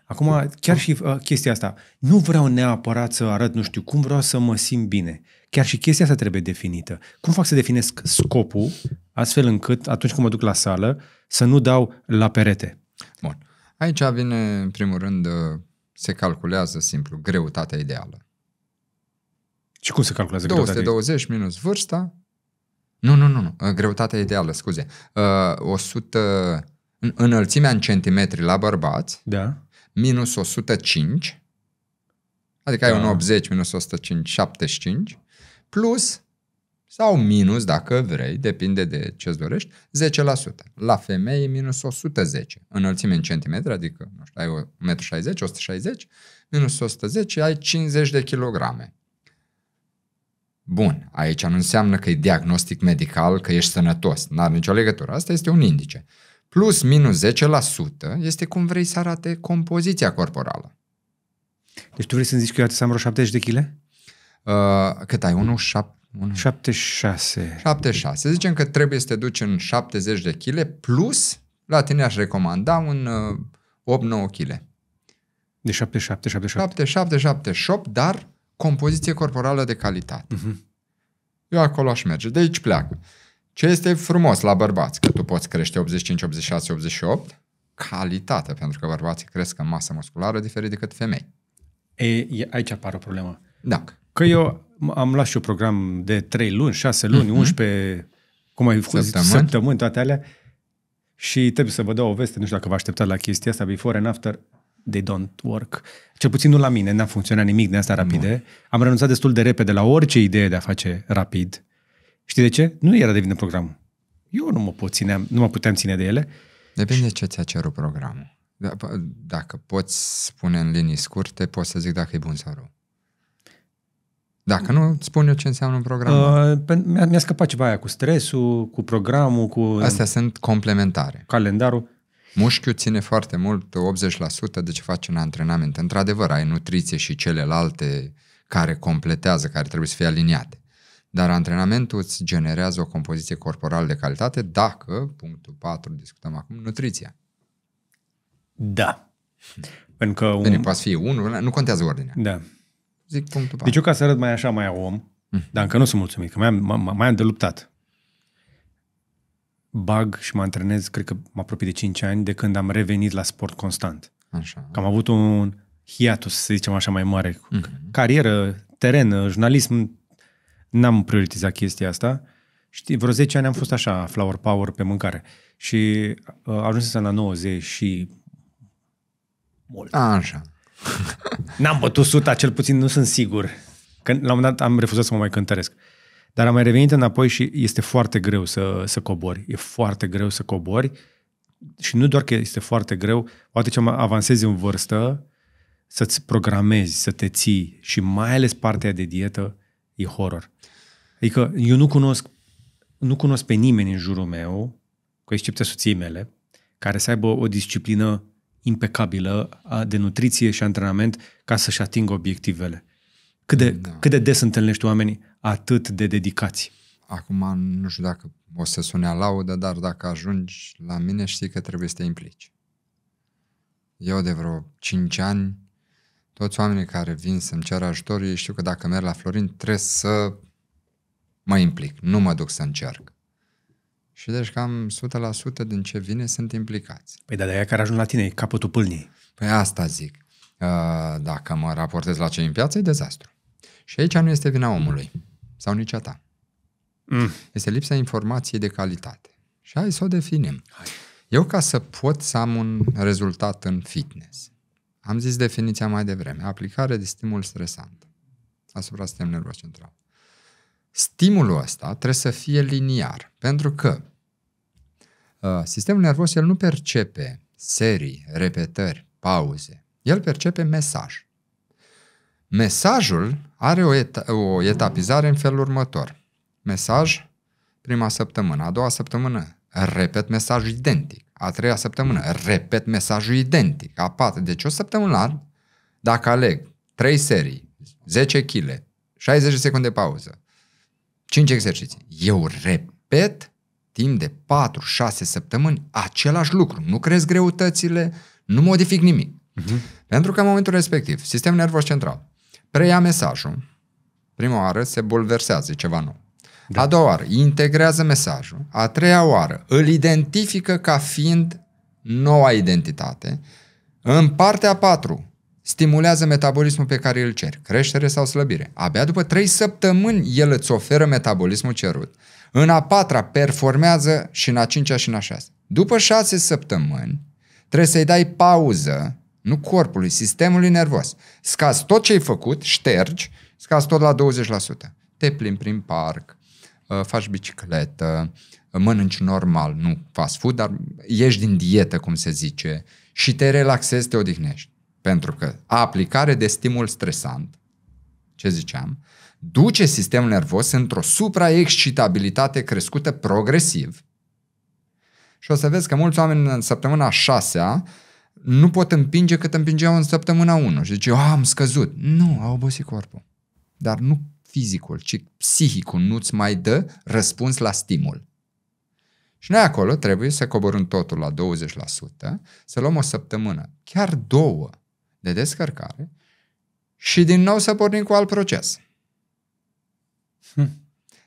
Acum, chiar și uh, chestia asta, nu vreau neapărat să arăt nu știu cum, vreau să mă simt bine. Chiar și chestia asta trebuie definită. Cum fac să definesc scopul, astfel încât atunci când mă duc la sală, să nu dau la perete? Aici vine, în primul rând, uh, se calculează simplu greutatea ideală. Și cum se calculează 220 greutatea? minus vârsta. Nu, nu, nu, nu. Uh, greutatea ideală, scuze. Uh, 100, înălțimea în centimetri la bărbați, da. minus 105, adică da. ai un 80 minus 105, 75, plus sau minus, dacă vrei, depinde de ce îți dorești, 10%. La femei minus 110. Înălțime în centimetri, adică nu știu, ai 1,60 m, 160, minus 110, ai 50 de kilograme. Bun, aici nu înseamnă că e diagnostic medical, că ești sănătos, n-are nicio legătură, asta este un indice. Plus minus 10% este cum vrei să arate compoziția corporală. Deci tu vrei să-mi zici că eu să am vreo 70 de kg? Uh, cât ai? 1,70? 76. 76. Zicem că trebuie să te duci în 70 de kg plus, la tine aș recomanda un 8-9 uh, kg. De 77, 77. 77, 78, dar compoziție corporală de calitate. Uh-huh. Eu acolo aș merge. De aici pleacă. Ce este frumos la bărbați, că tu poți crește 85, 86, 88, calitate, pentru că bărbații cresc în masă musculară diferit decât femei. E, e, aici apare o problemă. Da. Că eu am luat și un program de 3 luni, 6 luni, mm-hmm. 11, cum ai făcut, săptămâni. săptămâni, toate alea. Și trebuie să vă dau o veste, nu știu dacă vă așteptați la chestia asta, before and after, they don't work. Cel puțin nu la mine, n-a funcționat nimic de asta rapide. Mm-hmm. Am renunțat destul de repede la orice idee de a face rapid. Știi de ce? Nu era de vină programul. Eu nu mă, pot ține, nu mă puteam ține de ele. Depinde și... ce ți-a cerut programul. Da, dacă poți spune în linii scurte, poți să zic dacă e bun sau rău. Dacă nu, spun eu ce înseamnă program. Uh, mi-a, mi scăpat ceva aia cu stresul, cu programul, cu... Astea sunt complementare. Calendarul. Mușchiul ține foarte mult, 80% de ce faci în antrenament. Într-adevăr, ai nutriție și celelalte care completează, care trebuie să fie aliniate. Dar antrenamentul îți generează o compoziție corporală de calitate dacă, punctul 4, discutăm acum, nutriția. Da. Pentru că... Un... Bine, poate fi unul, nu contează ordinea. Da. Zic punctul Deci eu ca să arăt mai așa, mai om, mm. dar încă nu sunt mulțumit, că mai am, mai, mai am de luptat. Bag și mă antrenez, cred că mă apropii de 5 ani, de când am revenit la sport constant. Așa. Că am avut un hiatus, să zicem așa, mai mare. mm Carieră, teren, jurnalism, n-am prioritizat chestia asta. Știi, vreo 10 ani am fost așa, flower power pe mâncare. Și uh, ajunsesem la 90 și mult. Așa. [laughs] N-am bătut suta, cel puțin nu sunt sigur. Că la un moment dat am refuzat să mă mai cântăresc. Dar am mai revenit înapoi și este foarte greu să, să cobori. E foarte greu să cobori și nu doar că este foarte greu, poate ce avansezi în vârstă, să-ți programezi, să te ții și mai ales partea de dietă e horror. Adică eu nu cunosc, nu cunosc pe nimeni în jurul meu, cu excepția soției mele, care să aibă o disciplină impecabilă de nutriție și antrenament ca să-și atingă obiectivele. Cât de, da. cât de des întâlnești oamenii atât de dedicați? Acum nu știu dacă o să sune laudă, dar dacă ajungi la mine știi că trebuie să te implici. Eu de vreo 5 ani, toți oamenii care vin să-mi ceară ajutor, știu că dacă merg la Florin trebuie să mă implic, nu mă duc să încerc. Și deci cam 100% din ce vine sunt implicați. Păi da, de aia care ajung la tine, e capătul pâlnii. Păi asta zic. Uh, dacă mă raportez la cei în piață, e dezastru. Și aici nu este vina omului. Sau nici a ta. Mm. Este lipsa informației de calitate. Și hai să o definim. Hai. Eu ca să pot să am un rezultat în fitness, am zis definiția mai devreme, aplicare de stimul stresant asupra sistemului nervos central. Stimulul ăsta trebuie să fie liniar, pentru că Uh, sistemul nervos, el nu percepe serii, repetări, pauze. El percepe mesaj. Mesajul are o, et- o etapizare în felul următor. Mesaj, prima săptămână, a doua săptămână, repet mesajul identic. A treia săptămână, repet mesajul identic. A patra, deci o săptămână dacă aleg 3 serii, 10 kg, 60 de secunde pauză, 5 exerciții, eu repet timp de 4-6 săptămâni același lucru. Nu cresc greutățile, nu modific nimic. Uh-huh. Pentru că în momentul respectiv, sistemul nervos central preia mesajul, prima oară se bulversează ceva nou. Da. A doua oară integrează mesajul, a treia oară îl identifică ca fiind noua identitate. În partea 4 stimulează metabolismul pe care îl cer, creștere sau slăbire. Abia după 3 săptămâni el îți oferă metabolismul cerut. În a patra performează și în a cincea și în a șasea. După șase săptămâni, trebuie să-i dai pauză, nu corpului, sistemului nervos. Scazi tot ce ai făcut, ștergi, scazi tot la 20%. Te plimbi prin parc, ă, faci bicicletă, ă, mănânci normal, nu fast food, dar ieși din dietă, cum se zice, și te relaxezi, te odihnești. Pentru că aplicare de stimul stresant, ce ziceam, duce sistemul nervos într-o supraexcitabilitate crescută progresiv. Și o să vezi că mulți oameni în săptămâna 6 nu pot împinge cât împingeau în săptămâna 1. Și zice, ah, am scăzut. Nu, a obosit corpul. Dar nu fizicul, ci psihicul nu-ți mai dă răspuns la stimul. Și noi acolo trebuie să coborâm totul la 20%, să luăm o săptămână, chiar două, de descărcare și din nou să pornim cu alt proces. Hm.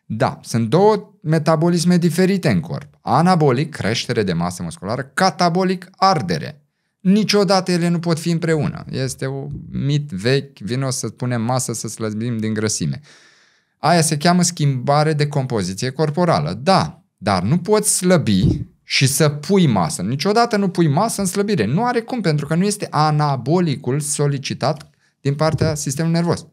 Da, sunt două metabolisme diferite în corp. Anabolic, creștere de masă musculară, catabolic, ardere. Niciodată ele nu pot fi împreună. Este un mit vechi, vino să punem masă să slăbim din grăsime. Aia se cheamă schimbare de compoziție corporală. Da, dar nu poți slăbi și să pui masă. Niciodată nu pui masă în slăbire. Nu are cum, pentru că nu este anabolicul solicitat din partea sistemului nervos.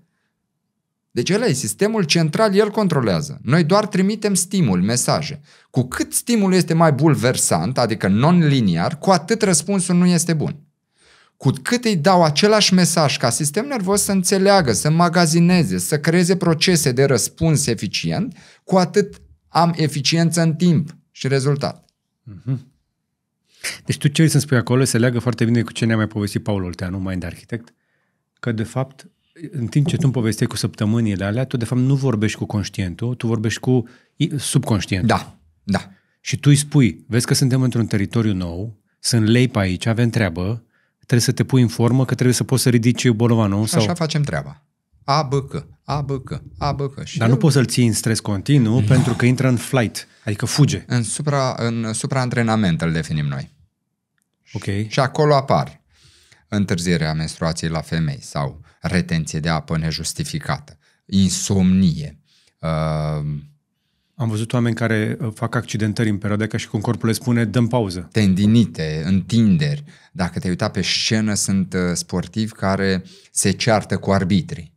Deci ăla e sistemul central, el controlează. Noi doar trimitem stimul, mesaje. Cu cât stimul este mai bulversant, adică non-liniar, cu atât răspunsul nu este bun. Cu cât îi dau același mesaj ca sistem nervos să înțeleagă, să magazineze, să creeze procese de răspuns eficient, cu atât am eficiență în timp și rezultat. Mhm. Deci tu ce vrei să spui acolo se leagă foarte bine cu ce ne-a mai povestit Paul Olteanu, mai de arhitect, că de fapt în timp ce tu îmi povestești cu săptămânile alea, tu de fapt nu vorbești cu conștientul, tu vorbești cu subconștientul. Da, da. Și tu îi spui, vezi că suntem într-un teritoriu nou, sunt lei pe aici, avem treabă, trebuie să te pui în formă că trebuie să poți să ridici bolovanul. Și sau... așa facem treaba. A, B, C, A, B, C, A, B, C. Și Dar eu... nu poți să-l ții în stres continuu no. pentru că intră în flight, adică fuge. În, supra, în supraantrenament îl definim noi. Ok. Și acolo apar întârzierea menstruației la femei sau retenție de apă nejustificată, insomnie. Uh, Am văzut oameni care uh, fac accidentări în perioada ca și cum corpul le spune dăm pauză. Tendinite, întinderi. Dacă te uita pe scenă, sunt uh, sportivi care se ceartă cu arbitrii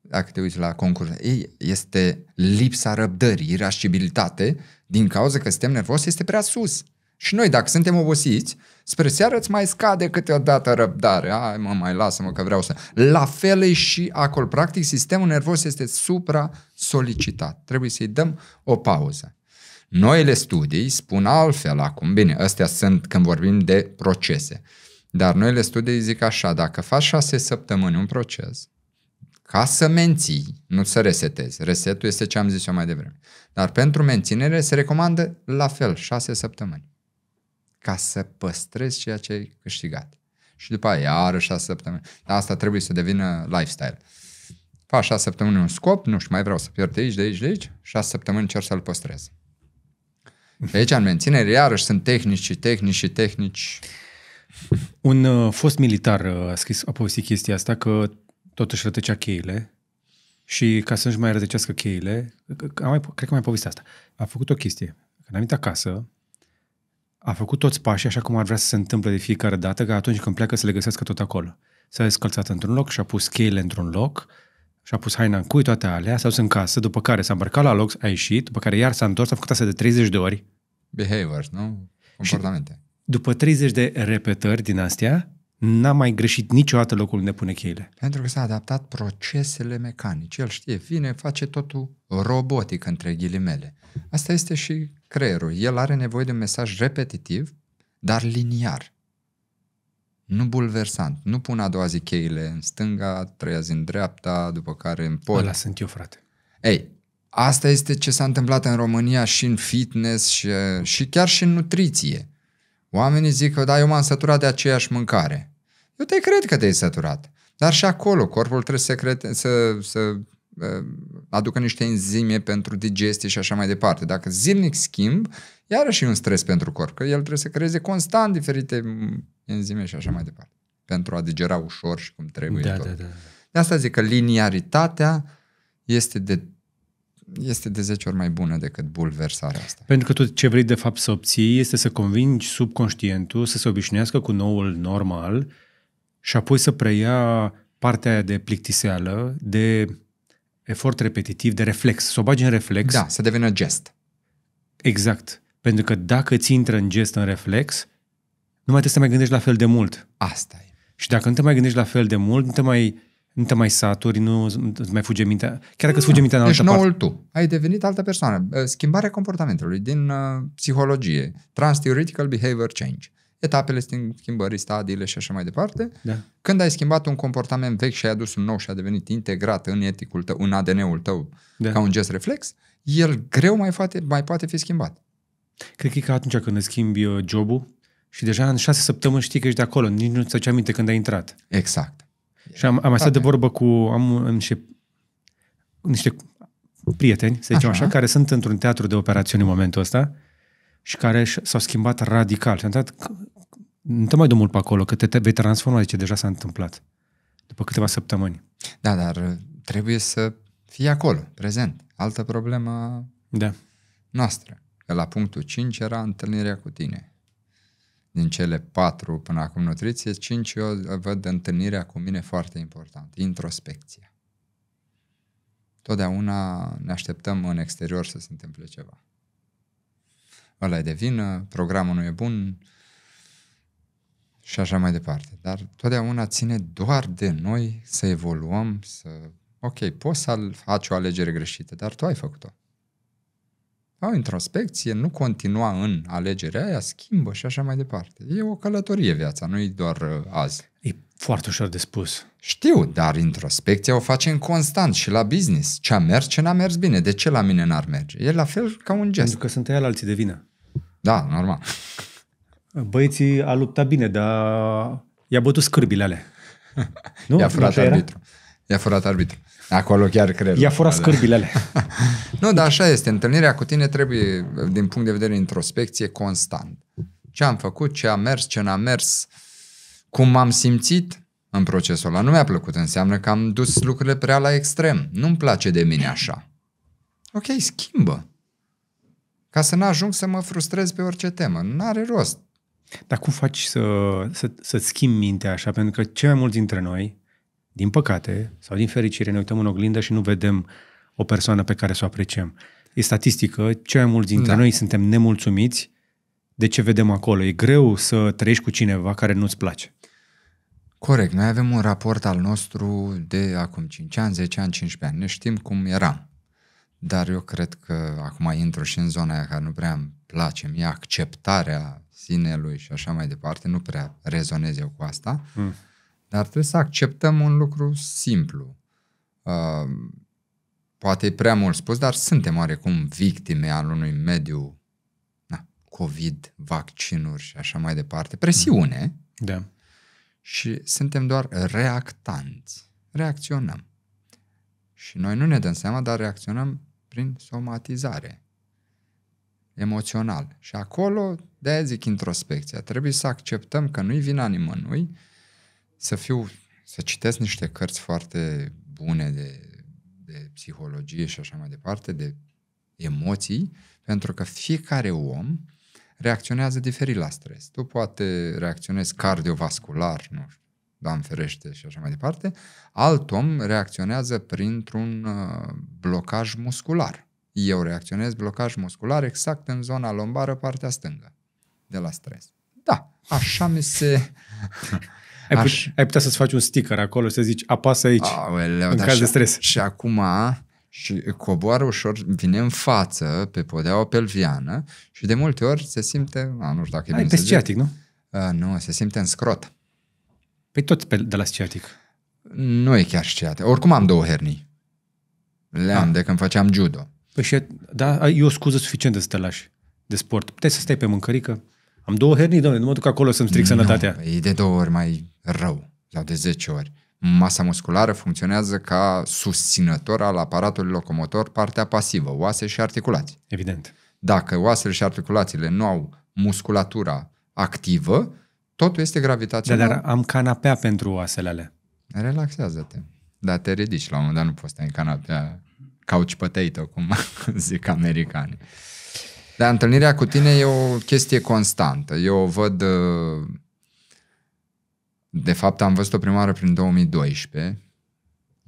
dacă te uiți la concurs, ei, este lipsa răbdării, irascibilitate, din cauza că suntem nervos, este prea sus. Și noi, dacă suntem obosiți, spre seară îți mai scade câteodată răbdare. Ai, mă, mai lasă-mă că vreau să... La fel e și acolo. Practic, sistemul nervos este supra-solicitat. Trebuie să-i dăm o pauză. Noile studii spun altfel acum. Bine, astea sunt când vorbim de procese. Dar noile studii zic așa, dacă faci șase săptămâni un proces, ca să menții, nu să resetezi. Resetul este ce am zis eu mai devreme. Dar pentru menținere se recomandă la fel, șase săptămâni ca să păstrezi ceea ce ai câștigat. Și după aia, iară șase săptămâni. Asta trebuie să devină lifestyle. Faci șase săptămâni un scop, nu știu, mai vreau să pierd de aici, de aici, de aici, șase săptămâni cer să-l păstrez. De aici, în menținere, iarăși sunt tehnici și tehnici și tehnici. Un uh, fost militar uh, a scris, a povestit chestia asta, că totuși rătăcea cheile și ca să nu-și mai rătăcească cheile, am mai, cred că mai povestit asta, a făcut o chestie. Când a venit acasă, a făcut toți pașii așa cum ar vrea să se întâmple de fiecare dată, ca atunci când pleacă să le găsească tot acolo. S-a descălțat într-un loc și-a pus cheile într-un loc, și-a pus haina în cui toate alea, s-a dus în casă, după care s-a îmbrăcat la loc, a ieșit, după care iar s-a întors, a făcut asta de 30 de ori. Behaviors, nu? Comportamente. Și după 30 de repetări din astea, n-a mai greșit niciodată locul unde pune cheile. Pentru că s-a adaptat procesele mecanice. El știe, vine, face totul robotic, între ghilimele. Asta este și creierul. El are nevoie de un mesaj repetitiv, dar liniar. Nu bulversant. Nu pun a doua zi cheile în stânga, a treia zi în dreapta, după care în pol. Ăla sunt eu, frate. Ei, asta este ce s-a întâmplat în România și în fitness și, și chiar și în nutriție. Oamenii zic că da, eu m-am săturat de aceeași mâncare. Eu te cred că te-ai săturat. Dar și acolo corpul trebuie să, crete, să, să uh, aducă niște enzime pentru digestie și așa mai departe. Dacă zilnic schimb, iarăși e un stres pentru corp, că el trebuie să creeze constant diferite enzime și așa mai departe. Pentru a digera ușor și cum trebuie. Da, tot. Da, da. da. De asta zic că liniaritatea este de este de 10 ori mai bună decât bulversarea asta. Pentru că tot ce vrei de fapt să obții este să convingi subconștientul să se obișnuiască cu noul normal și apoi să preia partea aia de plictiseală, de efort repetitiv, de reflex, să o bagi în reflex. Da, să devină gest. Exact. Pentru că dacă ți intră în gest, în reflex, nu mai trebuie să mai gândești la fel de mult. Asta e. Și dacă nu te mai gândești la fel de mult, nu te mai, nu te mai saturi, nu îți mai fuge mintea. Chiar dacă îți fuge mintea în deci altă parte. noul tu. Ai devenit altă persoană. Schimbarea comportamentului din uh, psihologie. Trans-theoretical behavior change. Uh, etapele schimbării, stadiile și așa mai departe. Da. Când ai schimbat un comportament vechi și ai adus un nou și a devenit integrat în eticul tău, în ADN-ul tău, da. ca un gest reflex, el greu mai poate, mai poate fi schimbat. Cred că e ca atunci când îți schimbi uh, jobul și deja în șase săptămâni știi că ești de acolo, nici nu ți aminte când ai intrat. Exact. Și am, am mai stat de vorbă cu, am uh, niște, niște prieteni, să zicem așa, așa care sunt într-un teatru de operațiuni în momentul ăsta și care s-au schimbat radical. Și am dat, nu te mai dă mult pe acolo, că te, te vei transforma, ce deja s-a întâmplat. După câteva săptămâni. Da, dar uh, trebuie să fii acolo, prezent. Altă problemă da. noastră. La punctul 5 era întâlnirea cu tine. Din cele patru până acum nutriție, 5 eu văd întâlnirea cu mine foarte importantă, introspecția. Totdeauna ne așteptăm în exterior să se întâmple ceva ăla e de vină, programul nu e bun și așa mai departe. Dar totdeauna ține doar de noi să evoluăm, să... Ok, poți să faci o alegere greșită, dar tu ai făcut-o. Au introspecție, nu continua în alegerea aia, schimbă și așa mai departe. E o călătorie viața, nu e doar uh, azi. E foarte ușor de spus. Știu, dar introspecția o facem constant și la business. Ce a mers, ce n-a mers bine, de ce la mine n-ar merge? E la fel ca un gest. Pentru că sunt ei alții de vină. Da, normal. Băieții a luptat bine, dar i-a bătut scârbile alea. [laughs] Nu? I-a furat deci arbitru. Era? I-a furat arbitru. Acolo chiar cred. I-a furat scârbile alea. [laughs] nu, dar așa este. Întâlnirea cu tine trebuie, din punct de vedere introspecție, constant. Ce am făcut, ce a mers, ce n-a mers, cum m-am simțit în procesul ăla. Nu mi-a plăcut, înseamnă că am dus lucrurile prea la extrem. Nu-mi place de mine așa. Ok, schimbă ca să nu ajung să mă frustrez pe orice temă. Nu are rost. Dar cum faci să, să, să-ți schimbi mintea așa? Pentru că cei mai mulți dintre noi, din păcate sau din fericire, ne uităm în oglindă și nu vedem o persoană pe care să o apreciem. E statistică, cei mai mulți dintre da. noi suntem nemulțumiți de ce vedem acolo. E greu să trăiești cu cineva care nu-ți place. Corect. Noi avem un raport al nostru de acum 5 ani, 10 ani, 15 ani. Ne știm cum eram dar eu cred că acum intru și în zona aia care nu prea îmi place mie, acceptarea sinelui și așa mai departe, nu prea rezonez eu cu asta, mm. dar trebuie să acceptăm un lucru simplu. Uh, poate e prea mult spus, dar suntem oarecum victime al unui mediu na, COVID, vaccinuri și așa mai departe, presiune. Hmm. Da. Și suntem doar reactanți. Reacționăm. Și noi nu ne dăm seama, dar reacționăm prin somatizare emoțional. Și acolo, de-aia zic introspecția, trebuie să acceptăm că nu-i vina nimănui, să fiu, să citesc niște cărți foarte bune de, de psihologie și așa mai departe, de emoții, pentru că fiecare om reacționează diferit la stres. Tu poate reacționezi cardiovascular, nu știu, Doamne ferește și așa mai departe, alt om reacționează printr-un uh, blocaj muscular. Eu reacționez blocaj muscular exact în zona lombară, partea stângă, de la stres. Da, așa mi se... [laughs] Ai, put, ai putea să-ți faci un sticker acolo și să zici apasă aici, Aoleu, în caz de stres. Și acum și coboară ușor, vine în față pe podeaua pelviană și de multe ori se simte, a, nu știu dacă e Ai, zic. nu? Uh, nu, se simte în scrot. Păi tot pe, de la sciatic. Nu e chiar sciatic. Oricum am două hernii. Le-am ah. de când făceam judo. Păi și, da, e o scuză suficientă să te lași de sport. Puteai să stai pe mâncărică. Am două hernii, doamne, nu mă duc acolo să-mi stric nu, sănătatea. E de două ori mai rău, sau de zece ori. Masa musculară funcționează ca susținător al aparatului locomotor, partea pasivă, oase și articulații. Evident. Dacă oasele și articulațiile nu au musculatura activă, Totul este gravitațional. Da, dar am canapea pentru oasele alea. Relaxează-te. Dar te ridici la un moment dat, nu poți să în canapea couch potato, cum [laughs] zic americanii. Dar întâlnirea cu tine e o chestie constantă. Eu o văd... Uh, de fapt, am văzut-o prima oară prin 2012.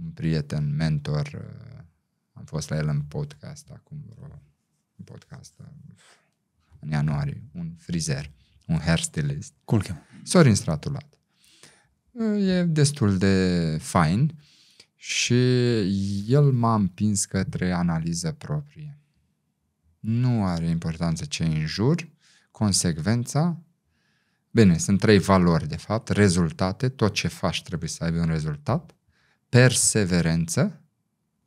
Un prieten, mentor, uh, am fost la el în podcast acum În podcast în ianuarie, un frizer un hairstylist. Cum cool. Sorin Stratulat. E destul de fain și el m-a împins către analiză proprie. Nu are importanță ce în jur, consecvența, bine, sunt trei valori de fapt, rezultate, tot ce faci trebuie să aibă un rezultat, perseverență,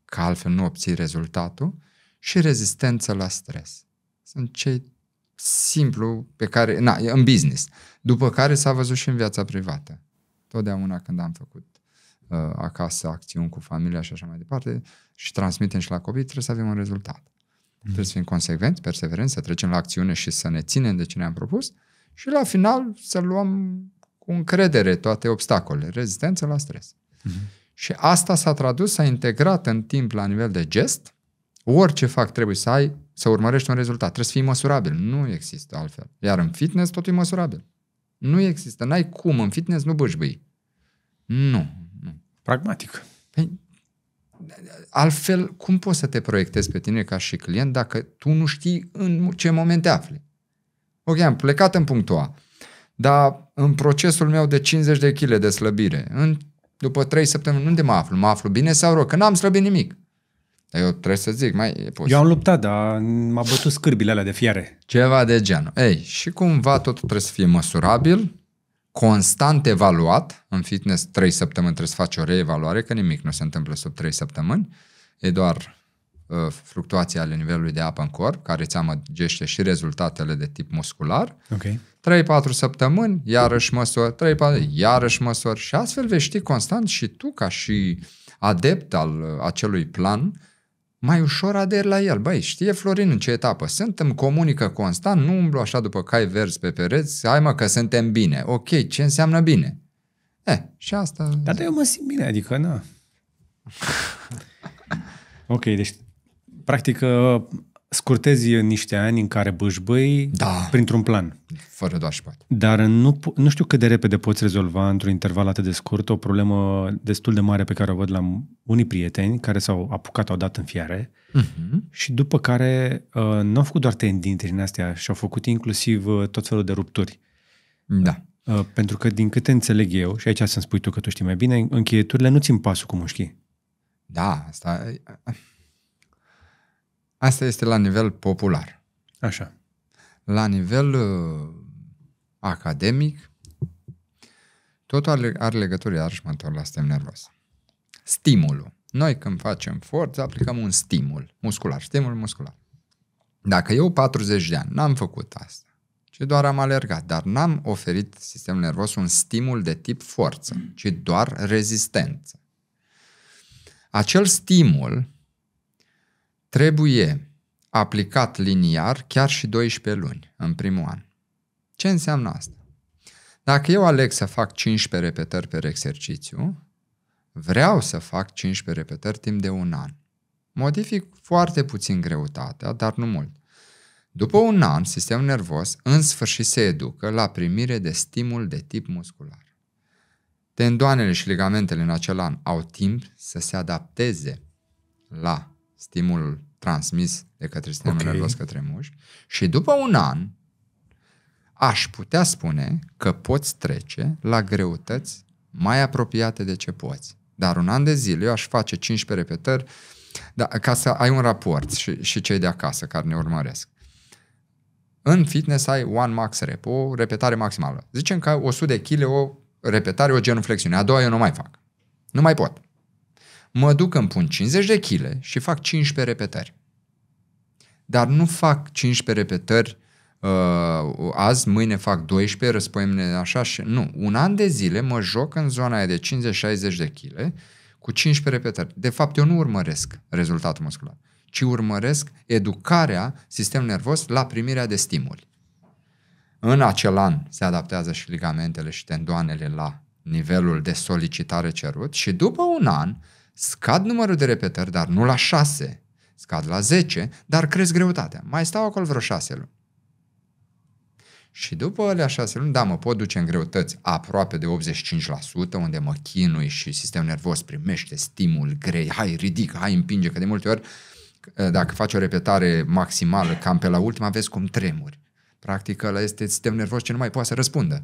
că altfel nu obții rezultatul, și rezistență la stres. Sunt cei simplu pe care, na, în business, după care s-a văzut și în viața privată. Totdeauna când am făcut uh, acasă acțiuni cu familia și așa mai departe și transmitem și la copii, trebuie să avem un rezultat. mm Trebuie să fim consecvenți, perseverenți, să trecem la acțiune și să ne ținem de ce ne-am propus și la final să luăm cu încredere toate obstacolele, rezistență la stres. mm Și asta s-a tradus, s-a integrat în timp la nivel de gest. Orice fac trebuie să ai să urmărești un rezultat. Trebuie să fii măsurabil. Nu există altfel. Iar în fitness totul e măsurabil. Nu există. N-ai cum. În fitness nu bâșbâi. Nu. nu. Pragmatic. Păi, altfel, cum poți să te proiectezi pe tine ca și client dacă tu nu știi în ce moment te afli? Ok, am plecat în punctul A, dar în procesul meu de 50 de kg de slăbire, în, după 3 săptămâni, unde mă aflu? Mă aflu bine sau rău? Că n-am slăbit nimic eu trebuie să zic, mai e posibil. Eu am luptat, dar m-a bătut scârbile alea de fiare. Ceva de genul. Ei, și cumva totul trebuie să fie măsurabil, constant evaluat. În fitness 3 săptămâni trebuie să faci o reevaluare, că nimic nu se întâmplă sub 3 săptămâni. E doar uh, fluctuația ale nivelului de apă în corp, care îți amăgește și rezultatele de tip muscular. Okay. 3-4 săptămâni, iarăși măsori, 3-4, iarăși măsori și astfel vei ști constant și tu ca și adept al uh, acelui plan mai ușor ader la el. Băi, știe Florin în ce etapă sunt, îmi comunică constant, nu umblu așa după cai verzi pe pereți, hai mă că suntem bine. Ok, ce înseamnă bine? Eh, și asta... Dar da, eu mă simt bine, adică nu. [laughs] ok, deci practic scurtezi niște ani în care bâșbâi da. printr-un plan. Fără doar poate. Dar nu, nu știu cât de repede poți rezolva într-un interval atât de scurt o problemă destul de mare pe care o văd la unii prieteni care s-au apucat odată în fiare uh-huh. și după care uh, nu au făcut doar tendințe din astea și au făcut inclusiv uh, tot felul de rupturi. Da. Uh, pentru că din câte înțeleg eu, și aici să-mi spui tu că tu știi mai bine, încheieturile nu țin pasul cu mușchii. Da, asta... Asta este la nivel popular. Așa. La nivel uh, academic, totul are, are legătură, iarăși mă întorc la sistem nervos. Stimulul. Noi când facem forță, aplicăm un stimul muscular, stimul muscular. Dacă eu 40 de ani n-am făcut asta, ci doar am alergat, dar n-am oferit sistemul nervos un stimul de tip forță, ci doar rezistență. Acel stimul Trebuie aplicat liniar chiar și 12 luni în primul an. Ce înseamnă asta? Dacă eu aleg să fac 15 repetări per exercițiu, vreau să fac 15 repetări timp de un an. Modific foarte puțin greutatea, dar nu mult. După un an, sistemul nervos în sfârșit se educă la primire de stimul de tip muscular. Tendoanele și ligamentele în acel an au timp să se adapteze la stimulul transmis de către sistemul okay. nervos către mușchi și după un an aș putea spune că poți trece la greutăți mai apropiate de ce poți. Dar un an de zile eu aș face 15 repetări da, ca să ai un raport și, și cei de acasă care ne urmăresc. În fitness ai one max rep, o repetare maximală. Zicem că ai 100 de kg, o repetare, o genuflexiune. A doua eu nu mai fac. Nu mai pot. Mă duc, îmi pun 50 de kg și fac 15 repetări. Dar nu fac 15 repetări uh, azi, mâine fac 12, răspoi așa și... Nu, un an de zile mă joc în zona aia de 50-60 de kg cu 15 repetări. De fapt, eu nu urmăresc rezultatul muscular, ci urmăresc educarea sistemului nervos la primirea de stimuli. În acel an se adaptează și ligamentele și tendoanele la nivelul de solicitare cerut și după un an Scad numărul de repetări, dar nu la 6. Scad la 10, dar cresc greutatea. Mai stau acolo vreo 6 luni. Și după alea 6 luni, da, mă pot duce în greutăți aproape de 85%, unde mă chinui și sistemul nervos primește stimul grei, hai ridică, hai împinge, că de multe ori eh, dacă faci o repetare maximală, cam pe la ultima, vezi cum tremuri. Practic, ăla este sistemul nervos ce nu mai poate să răspundă.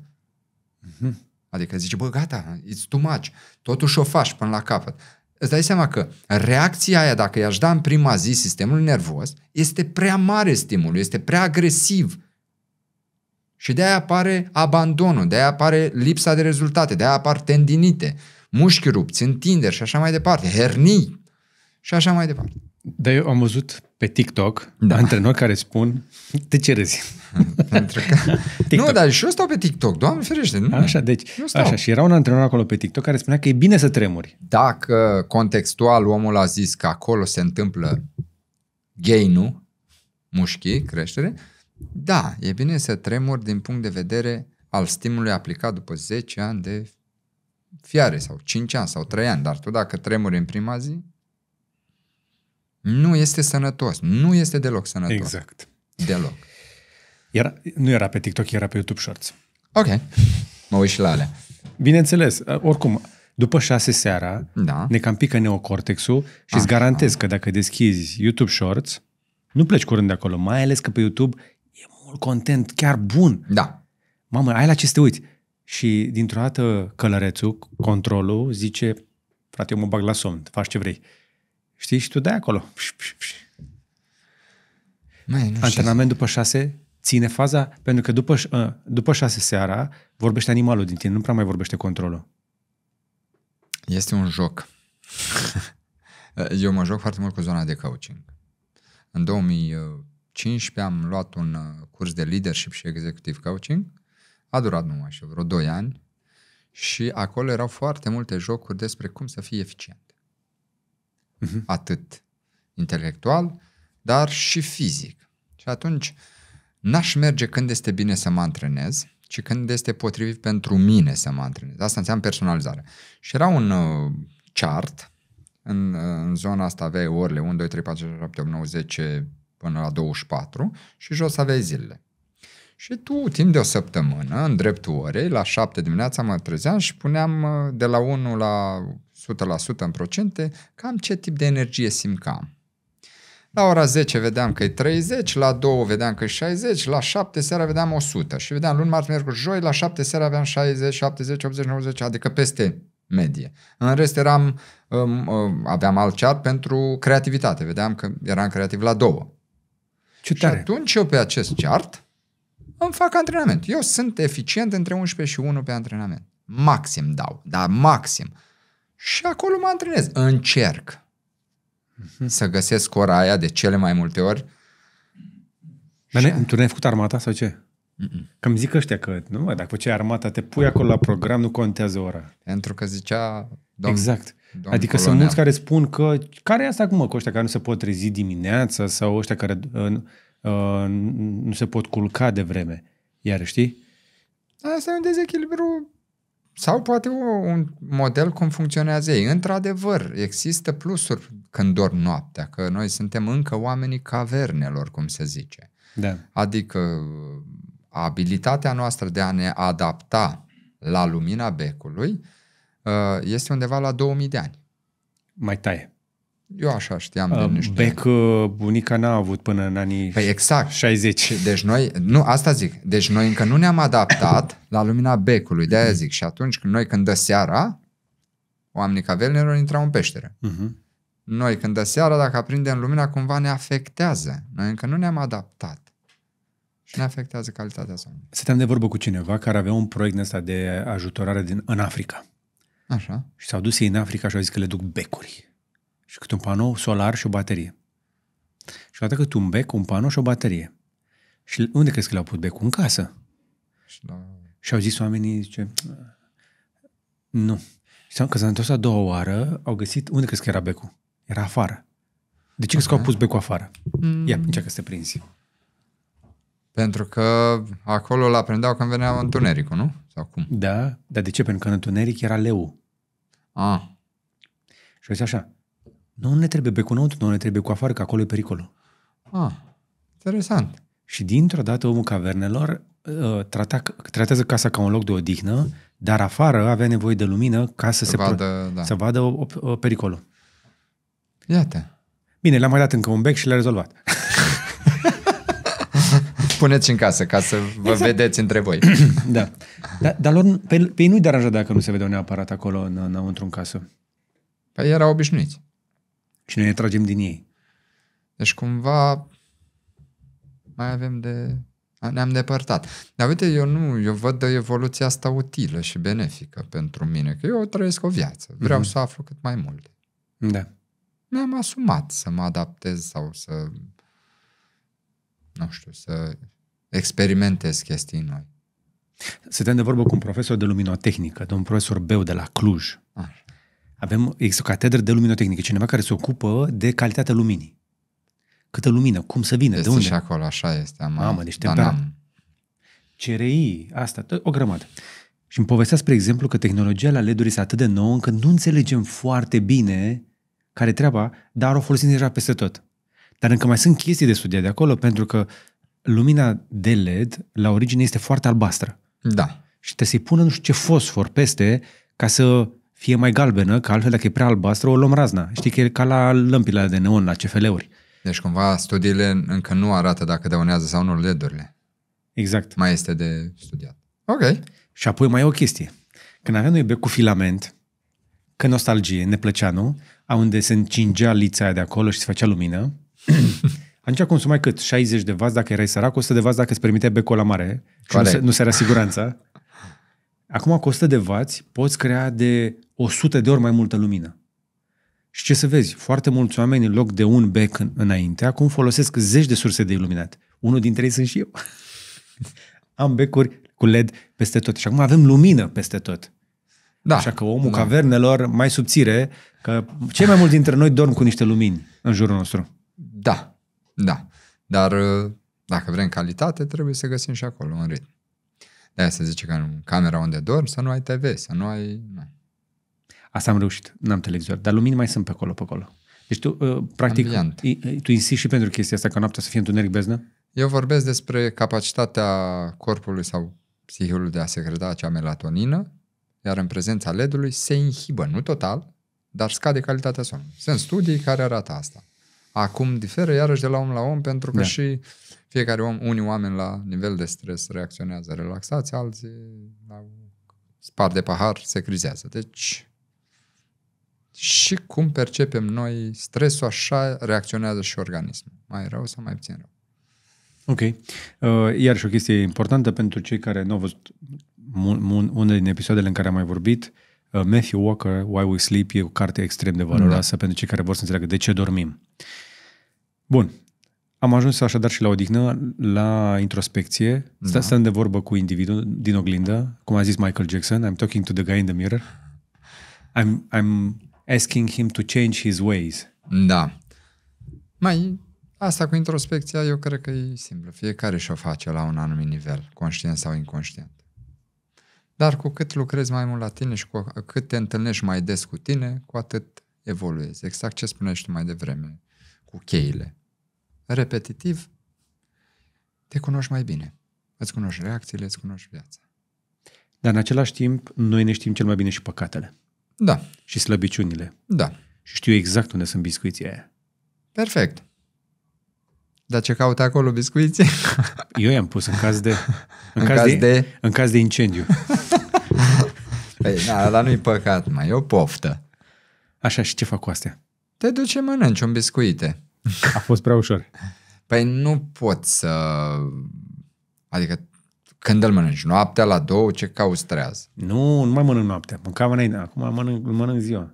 Mhm. Adică zice, bă, gata, it's too much. Totuși o faci până la capăt îți dai seama că reacția aia, dacă i-aș da în prima zi sistemul nervos, este prea mare stimulul, este prea agresiv. Și de-aia apare abandonul, de-aia apare lipsa de rezultate, de-aia apar tendinite, mușchi rupți, întinderi și așa mai departe, hernii și așa mai departe. Dar eu am văzut pe TikTok da. antrenori care spun, de ce râzi? [laughs] Pentru că... TikTok. Nu, dar și eu stau pe TikTok, doamne ferește. Nu, așa, deci, nu stau. așa, și era un antrenor acolo pe TikTok care spunea că e bine să tremuri. Dacă contextual omul a zis că acolo se întâmplă gain mușchii, creștere, da, e bine să tremuri din punct de vedere al stimului aplicat după 10 ani de fiare sau 5 ani sau 3 ani, dar tu dacă tremuri în prima zi, nu este sănătos, nu este deloc sănătos. Exact. Deloc. Era, nu era pe TikTok, era pe YouTube Shorts. Ok. Mă uit și la alea. Bineînțeles. Oricum, după șase seara, da. ne cam pică neocortexul și îți garantez că dacă deschizi YouTube Shorts, nu pleci curând de acolo, mai ales că pe YouTube e mult content chiar bun. Da. Mamă, ai la ce să te uiți. Și dintr-o dată călărețul, controlul, zice, frate, eu mă bag la somn, faci ce vrei. Știi? Și tu dai acolo. Mai, nu Antrenament știu. după șase, ține faza, pentru că după, ă, după șase seara vorbește animalul din tine, nu prea mai vorbește controlul. Este un joc. [laughs] Eu mă joc foarte mult cu zona de coaching. În 2015 am luat un uh, curs de leadership și executive coaching. A durat numai și vreo 2 ani și acolo erau foarte multe jocuri despre cum să fii eficient. Uh-huh. Atât intelectual, dar și fizic. Și atunci uh, N-aș merge când este bine să mă antrenez, ci când este potrivit pentru mine să mă antrenez. Asta înseamnă personalizare. Și era un uh, chart, în, uh, în zona asta aveai orele 1, 2, 3, 4, 7, 8, 9, 10 până la 24 și jos aveai zilele. Și tu, timp de o săptămână, în dreptul orei, la 7 dimineața mă trezeam și puneam uh, de la 1 la 100% în procente cam ce tip de energie simt că am. La ora 10 vedeam că e 30, la 2 vedeam că e 60, la 7 seara vedeam 100 și vedeam luni, marți, miercuri, joi, la 7 seara aveam 60, 70, 80, 90, adică peste medie. În rest eram, um, um, aveam alt chat pentru creativitate, vedeam că eram creativ la 2. Ce tare. Și atunci eu pe acest chart îmi fac antrenament. Eu sunt eficient între 11 și 1 pe antrenament. Maxim dau, dar maxim. Și acolo mă antrenez. Încerc uh-huh. să găsesc ora aia de cele mai multe ori. Dar ne, tu ne ai făcut armata sau ce? mm Că mi zic ăștia că, nu, dacă făceai armata, te pui acolo la program, nu contează ora. Pentru că zicea domn, Exact. Domn adică colonial. sunt mulți care spun că, care e asta acum, cu ăștia care nu se pot trezi dimineața sau ăștia care uh, uh, nu se pot culca de vreme. Iar știi? Asta e un dezechilibru sau poate un model cum funcționează ei. Într-adevăr, există plusuri când dorm noaptea, că noi suntem încă oamenii cavernelor, cum se zice. Da. Adică abilitatea noastră de a ne adapta la lumina becului uh, este undeva la 2000 de ani. Mai taie. Eu așa știam de uh, niște... Bec uh, bunica n-a avut până în anii păi exact. 60. Deci noi, nu, asta zic, deci noi încă nu ne-am adaptat la lumina becului, de-aia mhm. zic. Și atunci când noi când dă seara, oamenii cavernelor intrau în peșteră. Uh-huh. Noi, când de seara, dacă aprindem lumina, cumva ne afectează. Noi încă nu ne-am adaptat. Și ne afectează calitatea somnului. Stăteam de vorbă cu cineva care avea un proiect ăsta de ajutorare din, în Africa. Așa. Și s-au dus ei în Africa și au zis că le duc becuri. Și cât un panou solar și o baterie. Și odată cât un bec, un panou și o baterie. Și unde crezi că le-au pus becul? În casă. Și, la... și au zis oamenii, zice, nu. Și că s-a întors a doua oară, au găsit, unde crezi că era becul? Era afară. De ce crezi că au pus becul afară? Mm. Ia, încearcă să te prinzi. Pentru că acolo îl aprendeau când venea întunericul, nu? Sau cum? Da, dar de ce? Pentru că în întuneric era leu. Ah. Și au zis așa, nu ne trebuie becul înăuntru, nu ne trebuie cu afară, că acolo e pericolul. Ah, interesant. Și dintr-o dată omul cavernelor uh, trata, tratează casa ca un loc de odihnă, dar afară avea nevoie de lumină ca să, să se vadă, pro- da. să vadă o, o, o pericolul. Iată. Bine, le-am mai dat încă un bec și le-a rezolvat. [laughs] Puneți în casă ca să vă exact. vedeți între voi. [clears throat] da. Dar, dar lor, pe, pe ei nu-i deranja dacă nu se vedeau neapărat acolo în, înăuntru în casă. Păi erau obișnuiți. Și noi ne tragem din ei. Deci cumva mai avem de... ne-am depărtat. Dar uite, eu nu, eu văd de evoluția asta utilă și benefică pentru mine, că eu trăiesc o viață. Vreau mm-hmm. să aflu cât mai mult. Da mi-am asumat să mă adaptez sau să, nu știu, să experimentez chestii noi. Stăteam de vorbă cu un profesor de luminotehnică, domnul profesor Beu de la Cluj. Așa. Avem, există o catedră de luminotehnică, cineva care se ocupă de calitatea luminii. Câtă lumină, cum să vină, este de unde? și acolo, așa este. Am Mamă, deci CRI, asta, o grămadă. Și îmi povestea, spre exemplu, că tehnologia la LED-uri este atât de nouă încât nu înțelegem foarte bine care treaba, dar o folosim deja peste tot. Dar încă mai sunt chestii de studiat de acolo, pentru că lumina de LED la origine este foarte albastră. Da. Și trebuie să-i pună nu știu ce fosfor peste ca să fie mai galbenă, că altfel dacă e prea albastră o luăm razna. Știi că e ca la lămpile de neon, la CFL-uri. Deci cumva studiile încă nu arată dacă dăunează sau nu LED-urile. Exact. Mai este de studiat. Ok. Și apoi mai e o chestie. Când avem noi cu filament, că nostalgie, ne plăcea, nu? a unde se încingea lița de acolo și se făcea lumină. [clears throat] Atunci consumai cât? 60 de vați dacă erai sărac, 100 de vați dacă îți permite becul la mare și nu, se, nu se era siguranța. Acum cu 100 de vați poți crea de 100 de ori mai multă lumină. Și ce să vezi? Foarte mulți oameni în loc de un bec în, înainte, acum folosesc zeci de surse de iluminat. Unul dintre ei sunt și eu. [laughs] Am becuri cu LED peste tot și acum avem lumină peste tot. Da. Așa că omul da. cavernelor mai subțire, că cei mai mulți dintre noi dorm cu niște lumini în jurul nostru. Da, da. Dar uh, dacă vrem calitate, trebuie să găsim și acolo un ritm. De-aia se zice că în camera unde dormi să nu ai TV, să nu ai... Nu. Asta am reușit, n-am televizor, dar lumini mai sunt pe acolo, pe acolo. Deci tu, uh, practic, i, tu insisti și pentru chestia asta, că noaptea să fie întuneric beznă? Eu vorbesc despre capacitatea corpului sau psihiului de a secreta acea melatonină, iar în prezența LED-ului se inhibă, nu total, dar scade calitatea somnului. Sunt studii care arată asta. Acum diferă iarăși de la om la om pentru că da. și fiecare om, unii oameni la nivel de stres reacționează relaxați, alții la spar de pahar se crizează. Deci și cum percepem noi stresul, așa reacționează și organismul. Mai rău sau mai puțin rău. Ok. Uh, iar și o chestie importantă pentru cei care nu au văzut unul din episoadele în care am mai vorbit, uh, Matthew Walker, Why We Sleep, e o carte extrem de valoroasă da. pentru cei care vor să înțeleagă de ce dormim. Bun. Am ajuns așadar și la odihnă, la introspecție. Da. Stăm de vorbă cu individul din oglindă. Cum a zis Michael Jackson, I'm talking to the guy in the mirror. I'm, I'm asking him to change his ways. Da. Mai asta cu introspecția eu cred că e simplu. Fiecare și-o face la un anumit nivel, conștient sau inconștient. Dar cu cât lucrezi mai mult la tine și cu cât te întâlnești mai des cu tine, cu atât evoluezi. Exact ce spunești tu mai devreme cu cheile. Repetitiv, te cunoști mai bine. Îți cunoști reacțiile, îți cunoști viața. Dar în același timp, noi ne știm cel mai bine și păcatele. Da. Și slăbiciunile. Da. Și știu exact unde sunt biscuiții aia. Perfect. Dar ce caută acolo, biscuiți? [laughs] Eu i-am pus în caz de... [laughs] În, în caz, caz de, de... În caz de incendiu. [laughs] Păi, da, dar nu-i păcat, mai e o poftă. Așa, și ce fac cu astea? Te duce mănânci un biscuite. A fost prea ușor. Păi nu pot să... Adică când îl mănânci? Noaptea la două? Ce cauți treaz? Nu, nu mai mănânc noaptea. Mâncam înainte. Acum mănânc, mănânc ziua.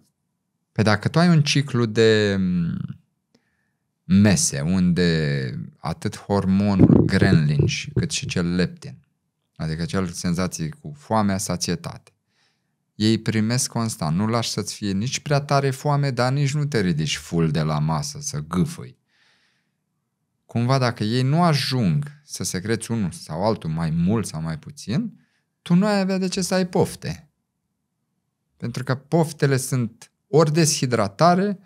Păi dacă tu ai un ciclu de mm, mese unde atât hormonul ghrelin cât și cel leptin, adică cel senzații cu foamea, sațietate, ei primesc constant. Nu lași să-ți fie nici prea tare foame, dar nici nu te ridici full de la masă să gâfâi. Cumva dacă ei nu ajung să secreți unul sau altul mai mult sau mai puțin, tu nu ai avea de ce să ai pofte. Pentru că poftele sunt ori deshidratare,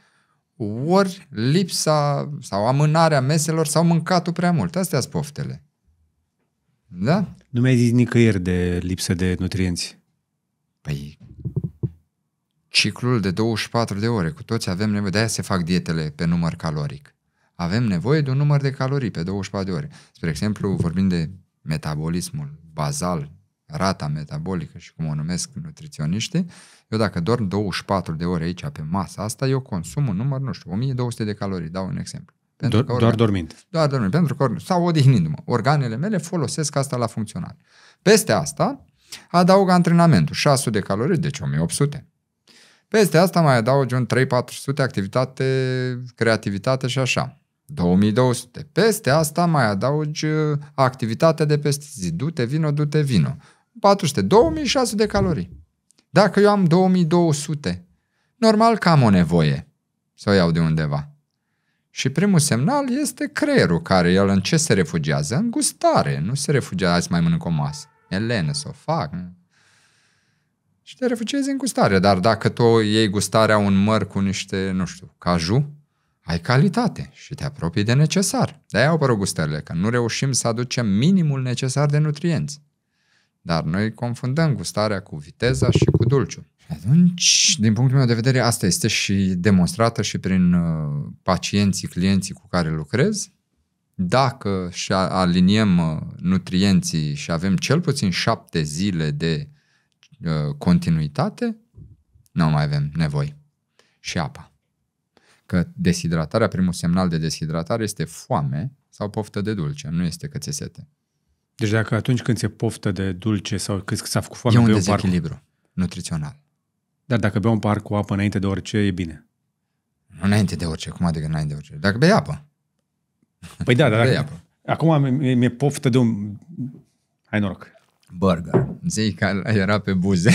ori lipsa sau amânarea meselor sau mâncatul prea mult. Astea sunt poftele. Da? Nu mi-ai zis nicăieri de lipsă de nutrienți. Păi, ciclul de 24 de ore, cu toți avem nevoie, de-aia se fac dietele pe număr caloric. Avem nevoie de un număr de calorii pe 24 de ore. Spre exemplu, vorbim de metabolismul bazal rata metabolică și cum o numesc nutriționiștii, eu dacă dorm 24 de ore aici pe masa asta, eu consum un număr, nu știu, 1200 de calorii, dau un exemplu. Pentru Do- că organ... Doar dormind. Doar dormind, pentru că, sau odihnindu-mă. Organele mele folosesc asta la funcționare. Peste asta, adaug antrenamentul, 600 de calorii, deci 1800. Peste asta mai adaug un 3-400 activitate, creativitate și așa. 2200. Peste asta mai adaugi uh, activitatea de peste zi. Du-te vino, du-te vino. 400, 2600 de calorii. Dacă eu am 2200, normal că am o nevoie să o iau de undeva. Și primul semnal este creierul, care el în ce se refugiază? În gustare. Nu se refugiază, azi mai mănânc o masă. Elena, să o fac. Și te refugiezi în gustare. Dar dacă tu iei gustarea un măr cu niște, nu știu, caju, ai calitate și te apropii de necesar. De-aia au gustările, că nu reușim să aducem minimul necesar de nutrienți. Dar noi confundăm gustarea cu viteza și cu dulciu. Atunci, din punctul meu de vedere, asta este și demonstrată și prin uh, pacienții, clienții cu care lucrez. Dacă și aliniem uh, nutrienții și avem cel puțin șapte zile de uh, continuitate, nu mai avem nevoie. Și apa. Că deshidratarea, primul semnal de deshidratare este foame sau poftă de dulce, nu este că ți sete. Deci dacă atunci când se poftă de dulce sau când s-a făcut foame... E un dezechilibru par... nutrițional. Dar dacă bea un par cu apă înainte de orice, e bine. Nu Înainte de orice, cum adică înainte de orice? Dacă bei apă. Păi da, dar dacă... apă. Acum mi-e poftă de un... Hai noroc. Burger. Zic că era pe buze.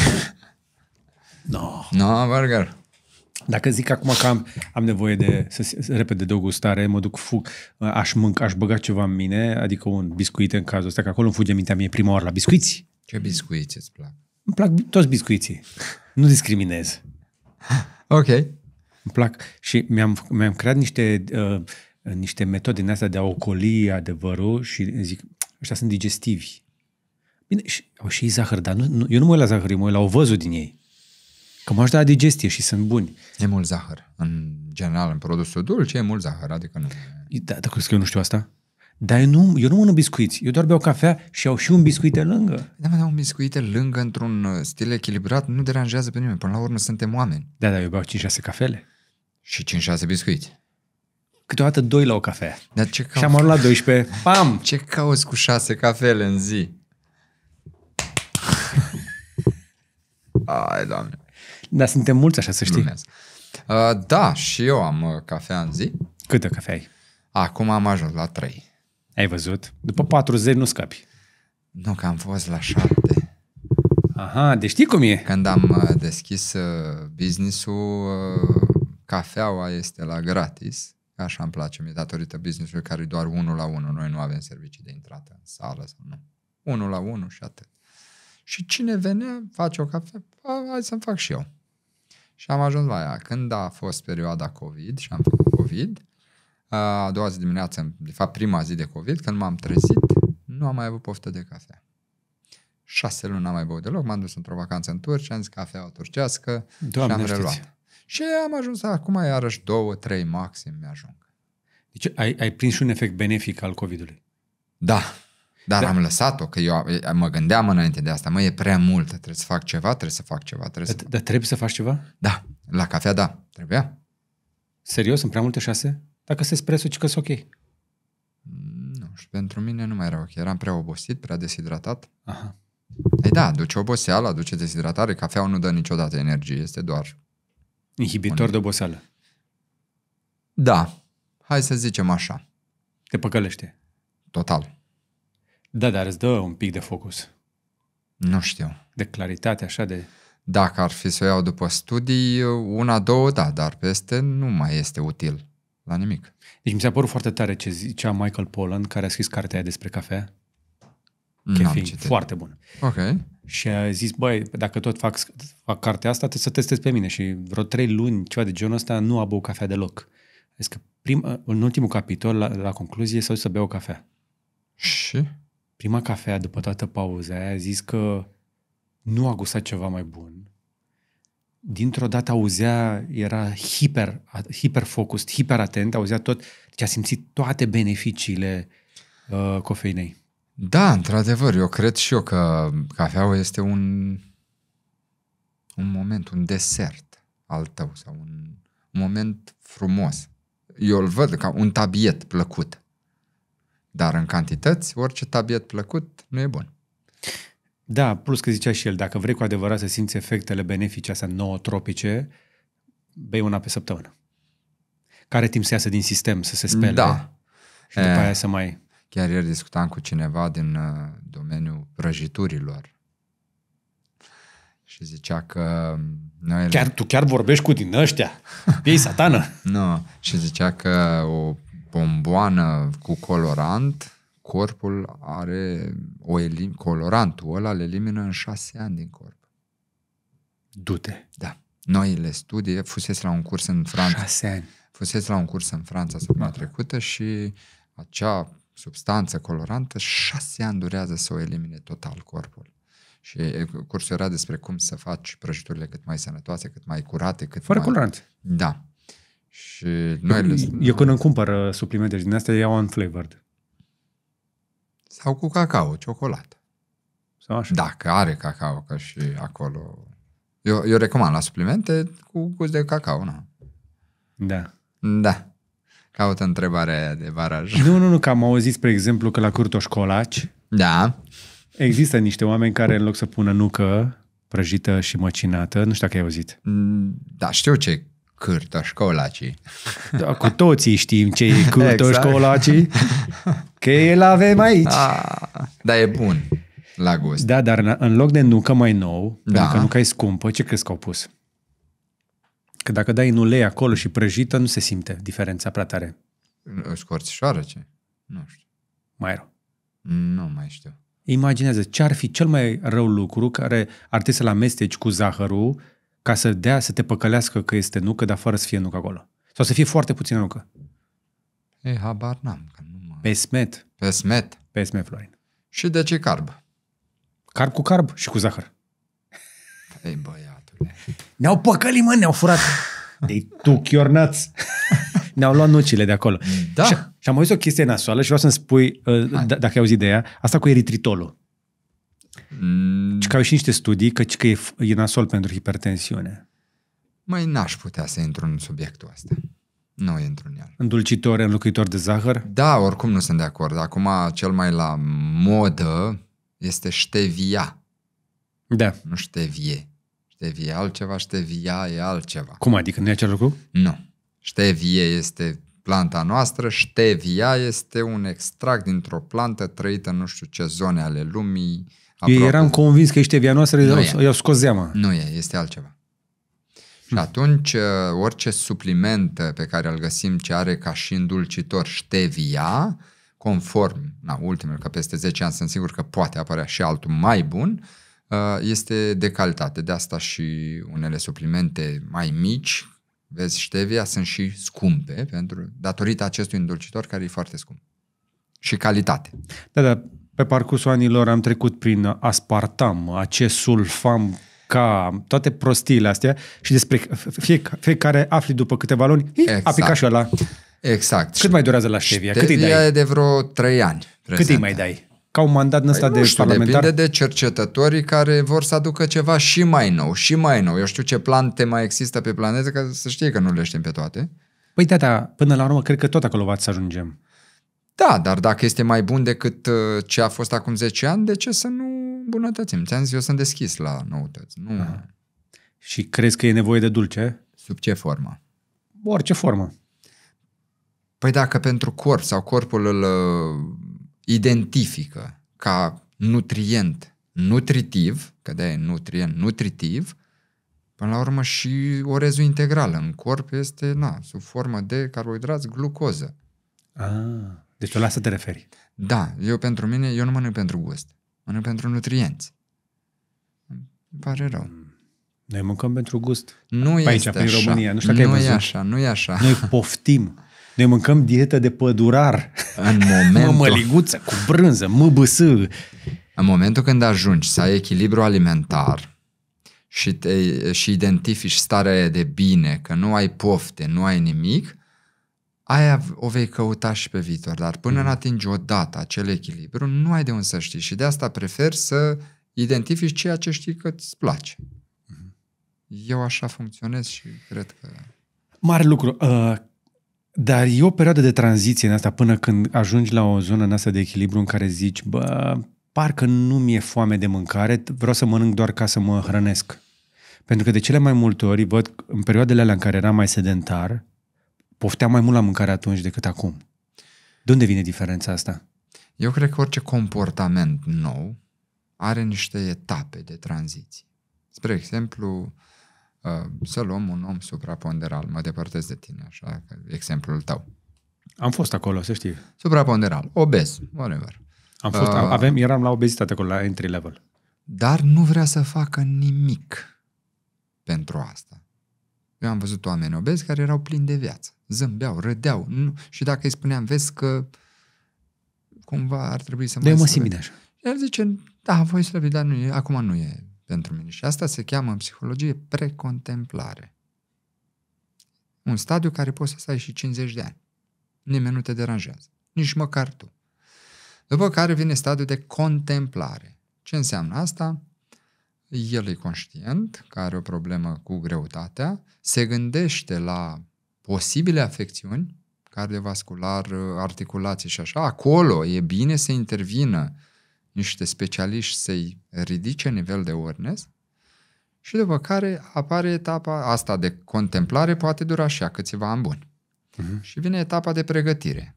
No. No, burger. Dacă zic acum că am, am nevoie de să, repede de o gustare, mă duc, fug, aș mânca, aș băga ceva în mine, adică un biscuit în cazul ăsta, că acolo îmi fuge mintea mie prima oară la biscuiți. Ce biscuiți îți plac? Îmi plac toți biscuiții. Nu discriminez. Ok. Îmi plac și mi-am, mi-am creat niște, uh, niște metode din astea de a ocoli adevărul și zic, ăștia sunt digestivi. Bine, și, au și zahăr, dar nu, nu, eu nu mă uit la zahăr, eu mă uit la ovăzul din ei. Că mă ajută da la digestie și sunt buni. E mult zahăr. În general, în produsul dulce e mult zahăr, adică nu... Da, dar crezi că eu nu știu asta? Dar eu nu, eu nu mănânc biscuiți. Eu doar beau cafea și au și un biscuit de lângă. Da, dar un biscuit de lângă într-un uh, stil echilibrat nu deranjează pe nimeni. Până la urmă suntem oameni. Da, dar eu beau 5-6 cafele. Și 5-6 biscuiți. Câteodată 2 la o cafea. Dar ce cauți? Și am ajuns la 12. Pam! Ce cauți cu 6 cafele în zi? [laughs] Ai, doamne. Dar suntem mulți așa, să știi. Uh, da, și eu am uh, cafea în zi. Câte cafea ai? Acum am ajuns la 3. Ai văzut? După 40 nu scapi. Nu, că am fost la 7. Aha, deci știi cum e. Când am uh, deschis uh, business-ul, uh, cafeaua este la gratis. Așa îmi place mie, datorită business-ului care e doar 1 la 1. Noi nu avem servicii de intrată în sală sau nu. 1 la 1 și atât. Și cine venea, face o cafea, hai să-mi fac și eu și am ajuns la ea. Când a fost perioada COVID și am făcut COVID, a doua zi dimineață, de fapt prima zi de COVID, când m-am trezit, nu am mai avut poftă de cafea. Șase luni n-am mai băut deloc, m-am dus într-o vacanță în Turcia, am zis cafea turcească Doamne și am reluat. Știți. Și am ajuns acum iarăși două, trei maxim mi-ajung. Deci ai, ai prins și un efect benefic al COVID-ului. Da, dar da. am lăsat-o, că eu mă gândeam înainte de asta, mă, e prea mult, trebuie să fac ceva, trebuie să fac ceva. Trebuie dar, să... dar trebuie să faci ceva? Da, la cafea da, trebuia. Serios, sunt prea multe șase? Dacă se espresso, ci că sunt ok. Nu știu, pentru mine nu mai era ok. Eram prea obosit, prea deshidratat. Aha. Ei păi da, duce oboseală, aduce deshidratare. cafea nu dă niciodată energie, este doar... Inhibitor un... de oboseală. Da, hai să zicem așa. Te păcălește. Total. Da, dar îți dă un pic de focus. Nu știu. De claritate, așa de... Dacă ar fi să o iau după studii, una, două, da, dar peste nu mai este util la nimic. Deci mi s-a părut foarte tare ce zicea Michael Pollan, care a scris cartea despre cafea. Caffeine, foarte bună. Ok. Și a zis, băi, dacă tot fac, fac cartea asta, trebuie să testez pe mine. Și vreo trei luni, ceva de genul ăsta, nu a băut cafea deloc. Deci că prim, în ultimul capitol, la, la concluzie, s-a dus să bea o cafea. Și? prima cafea după toată pauza aia a zis că nu a gustat ceva mai bun. Dintr-o dată auzea, era hiper, hiper focused, hiper atent, auzea tot, ce deci a simțit toate beneficiile uh, cofeinei. Da, într-adevăr, eu cred și eu că cafeaua este un, un moment, un desert al tău sau un moment frumos. Eu îl văd ca un tabiet plăcut dar în cantități, orice tabiet plăcut nu e bun. Da, plus că zicea și el, dacă vrei cu adevărat să simți efectele benefice astea nootropice, bei una pe săptămână. Care timp să iasă din sistem, să se spele da. și după e, aia să mai... Chiar ieri discutam cu cineva din uh, domeniul prăjiturilor și zicea că... Um, noi chiar, le... Tu chiar vorbești cu din ăștia? Ei, satană! [laughs] nu, și zicea că o bomboană cu colorant, corpul are o elim- colorantul ăla îl elimină în șase ani din corp. Dute. Da. Noile studii, fusese la un curs în Franța. Șase ani. Fusese la un curs în Franța săptămâna da. trecută și acea substanță colorantă șase ani durează să o elimine total corpul. Și cursul era despre cum să faci prăjiturile cât mai sănătoase, cât mai curate, cât Fără mai... colorant. Da. Și nu ai eu, lăsat, eu când îmi cumpăr suplimente din astea, iau flavored Sau cu cacao, ciocolată. Sau așa. Dacă are cacao, ca și acolo. Eu, eu recomand la suplimente cu gust de cacao, nu? Da. Da. Caută întrebarea aia de baraj. Nu, nu, nu, că am auzit, spre exemplu, că la Curtoș Colaci da. există niște oameni care în loc să pună nucă prăjită și măcinată, nu știu dacă ai auzit. Mm, da, știu ce Cârtoșcolacii. Da, cu toții știm ce e [laughs] exact. cârtoșcolacii. exact. că el avem aici. Da, da, e bun la gust. Da, dar în loc de nucă mai nou, da. pentru că nuca e scumpă, ce crezi că au pus? Că dacă dai în ulei acolo și prăjită, nu se simte diferența prea tare. Scorțișoară ce? Nu știu. Mai rău. Nu mai știu. Imaginează ce ar fi cel mai rău lucru care ar trebui să-l amesteci cu zahărul ca să dea, să te păcălească că este nucă, dar fără să fie nucă acolo. Sau să fie foarte puțină nucă. Ei, habar n-am. Că nu mă... Pe smet. Pe smet. Pe smet, Florin. Și de ce carb? Carb cu carb și cu zahăr. Ei, băiatule. Ne-au păcălit, mă, ne-au furat. de deci tu, your [laughs] ne-au luat nucile de acolo. Da. Și, și am auzit o chestie nasoală și vreau să-mi spui, uh, d- da, dacă ai auzit de ea, asta cu eritritolul. Mm, Că au și niște studii, că, că e, e nasol pentru hipertensiune. Mai n-aș putea să intru în subiectul ăsta. Nu intru în el. Îndulcitor, înlocuitor de zahăr? Da, oricum nu sunt de acord. Acum cel mai la modă este ștevia. Da. Nu ștevie. Ștevie altceva, ștevia e altceva. Cum adică? Nu e acel lucru? Nu. Ștevie este planta noastră, ștevia este un extract dintr-o plantă trăită în nu știu ce zone ale lumii, Aproape. Eu eram convins că ești via noastră, i-au scos zeama. Nu e, este altceva. Și hm. atunci, uh, orice supliment pe care îl găsim ce are ca și îndulcitor ștevia, conform na, ultimul, că peste 10 ani sunt sigur că poate apărea și altul mai bun, uh, este de calitate. De asta și unele suplimente mai mici, vezi, ștevia, sunt și scumpe pentru, datorită acestui îndulcitor care e foarte scump. Și calitate. Da, da, pe parcursul anilor am trecut prin aspartam, fam ca toate prostiile astea și despre fie, fiecare afli după câteva luni, exact. a picat exact. și ăla. Exact. Cât mai durează la ștevia? Cât îi dai? e de vreo trei ani. Prezent. Cât îi mai dai? Ca un mandat în ăsta păi de știu, parlamentar? depinde de cercetătorii care vor să aducă ceva și mai nou, și mai nou. Eu știu ce plante mai există pe planetă, ca să știe că nu le știm pe toate. Păi, da, da, până la urmă, cred că tot acolo va să ajungem. Da, dar dacă este mai bun decât uh, ce a fost acum 10 ani, de ce să nu îmbunătățim? Ți-am zis, eu sunt deschis la noutăți. Nu. Da. Și crezi că e nevoie de dulce? Sub ce formă? Orice formă. Păi dacă pentru corp sau corpul îl uh, identifică ca nutrient nutritiv, că de e nutrient nutritiv, până la urmă și orezul integral în corp este na, sub formă de carbohidrați, glucoză. Ah. Deci la asta te referi. Da, eu pentru mine, eu nu mănânc pentru gust. Mănânc pentru nutrienți. Îmi pare rău. Mm. Noi mâncăm pentru gust. Nu Pe este aici, prin așa. România. Nu, știu nu e așa, nu e așa. Noi poftim. Noi mâncăm dietă de pădurar. În [laughs] momentul... Mămăliguță cu brânză, mbs. În momentul când ajungi să ai echilibru alimentar și, te, și identifici starea de bine, că nu ai pofte, nu ai nimic, aia o vei căuta și pe viitor, dar până mm. Mm-hmm. atingi acel echilibru, nu ai de unde să știi și de asta prefer să identifici ceea ce știi că îți place. mm Eu așa funcționez și cred că... Mare lucru. Uh, dar e o perioadă de tranziție în asta până când ajungi la o zonă în asta de echilibru în care zici, bă, parcă nu mi-e foame de mâncare, vreau să mănânc doar ca să mă hrănesc. Pentru că de cele mai multe ori văd în perioadele alea în care eram mai sedentar, pofteam mai mult la mâncare atunci decât acum. De unde vine diferența asta? Eu cred că orice comportament nou are niște etape de tranziție. Spre exemplu, uh, să luăm un om supraponderal, mă depărtez de tine, așa, exemplul tău. Am fost acolo, să știi. Supraponderal, obez, whatever. Am fost, uh, avem, eram la obezitate acolo, la entry level. Dar nu vrea să facă nimic pentru asta. Eu am văzut oameni obezi care erau plini de viață zâmbeau, râdeau. Nu. Și dacă îi spuneam, vezi că cumva ar trebui să... De eu mă simt bine așa. El zice, da, voi slăbi, dar nu e, acum nu e pentru mine. Și asta se cheamă în psihologie precontemplare. Un stadiu care poți să stai și 50 de ani. Nimeni nu te deranjează. Nici măcar tu. După care vine stadiu de contemplare. Ce înseamnă asta? El e conștient că are o problemă cu greutatea, se gândește la posibile afecțiuni cardiovascular, ă, articulații și așa, acolo e bine să intervină niște specialiști să-i ridice nivel de awareness și după care apare etapa asta de contemplare, poate dura a câțiva ani buni. Uh-huh. Și vine etapa de pregătire.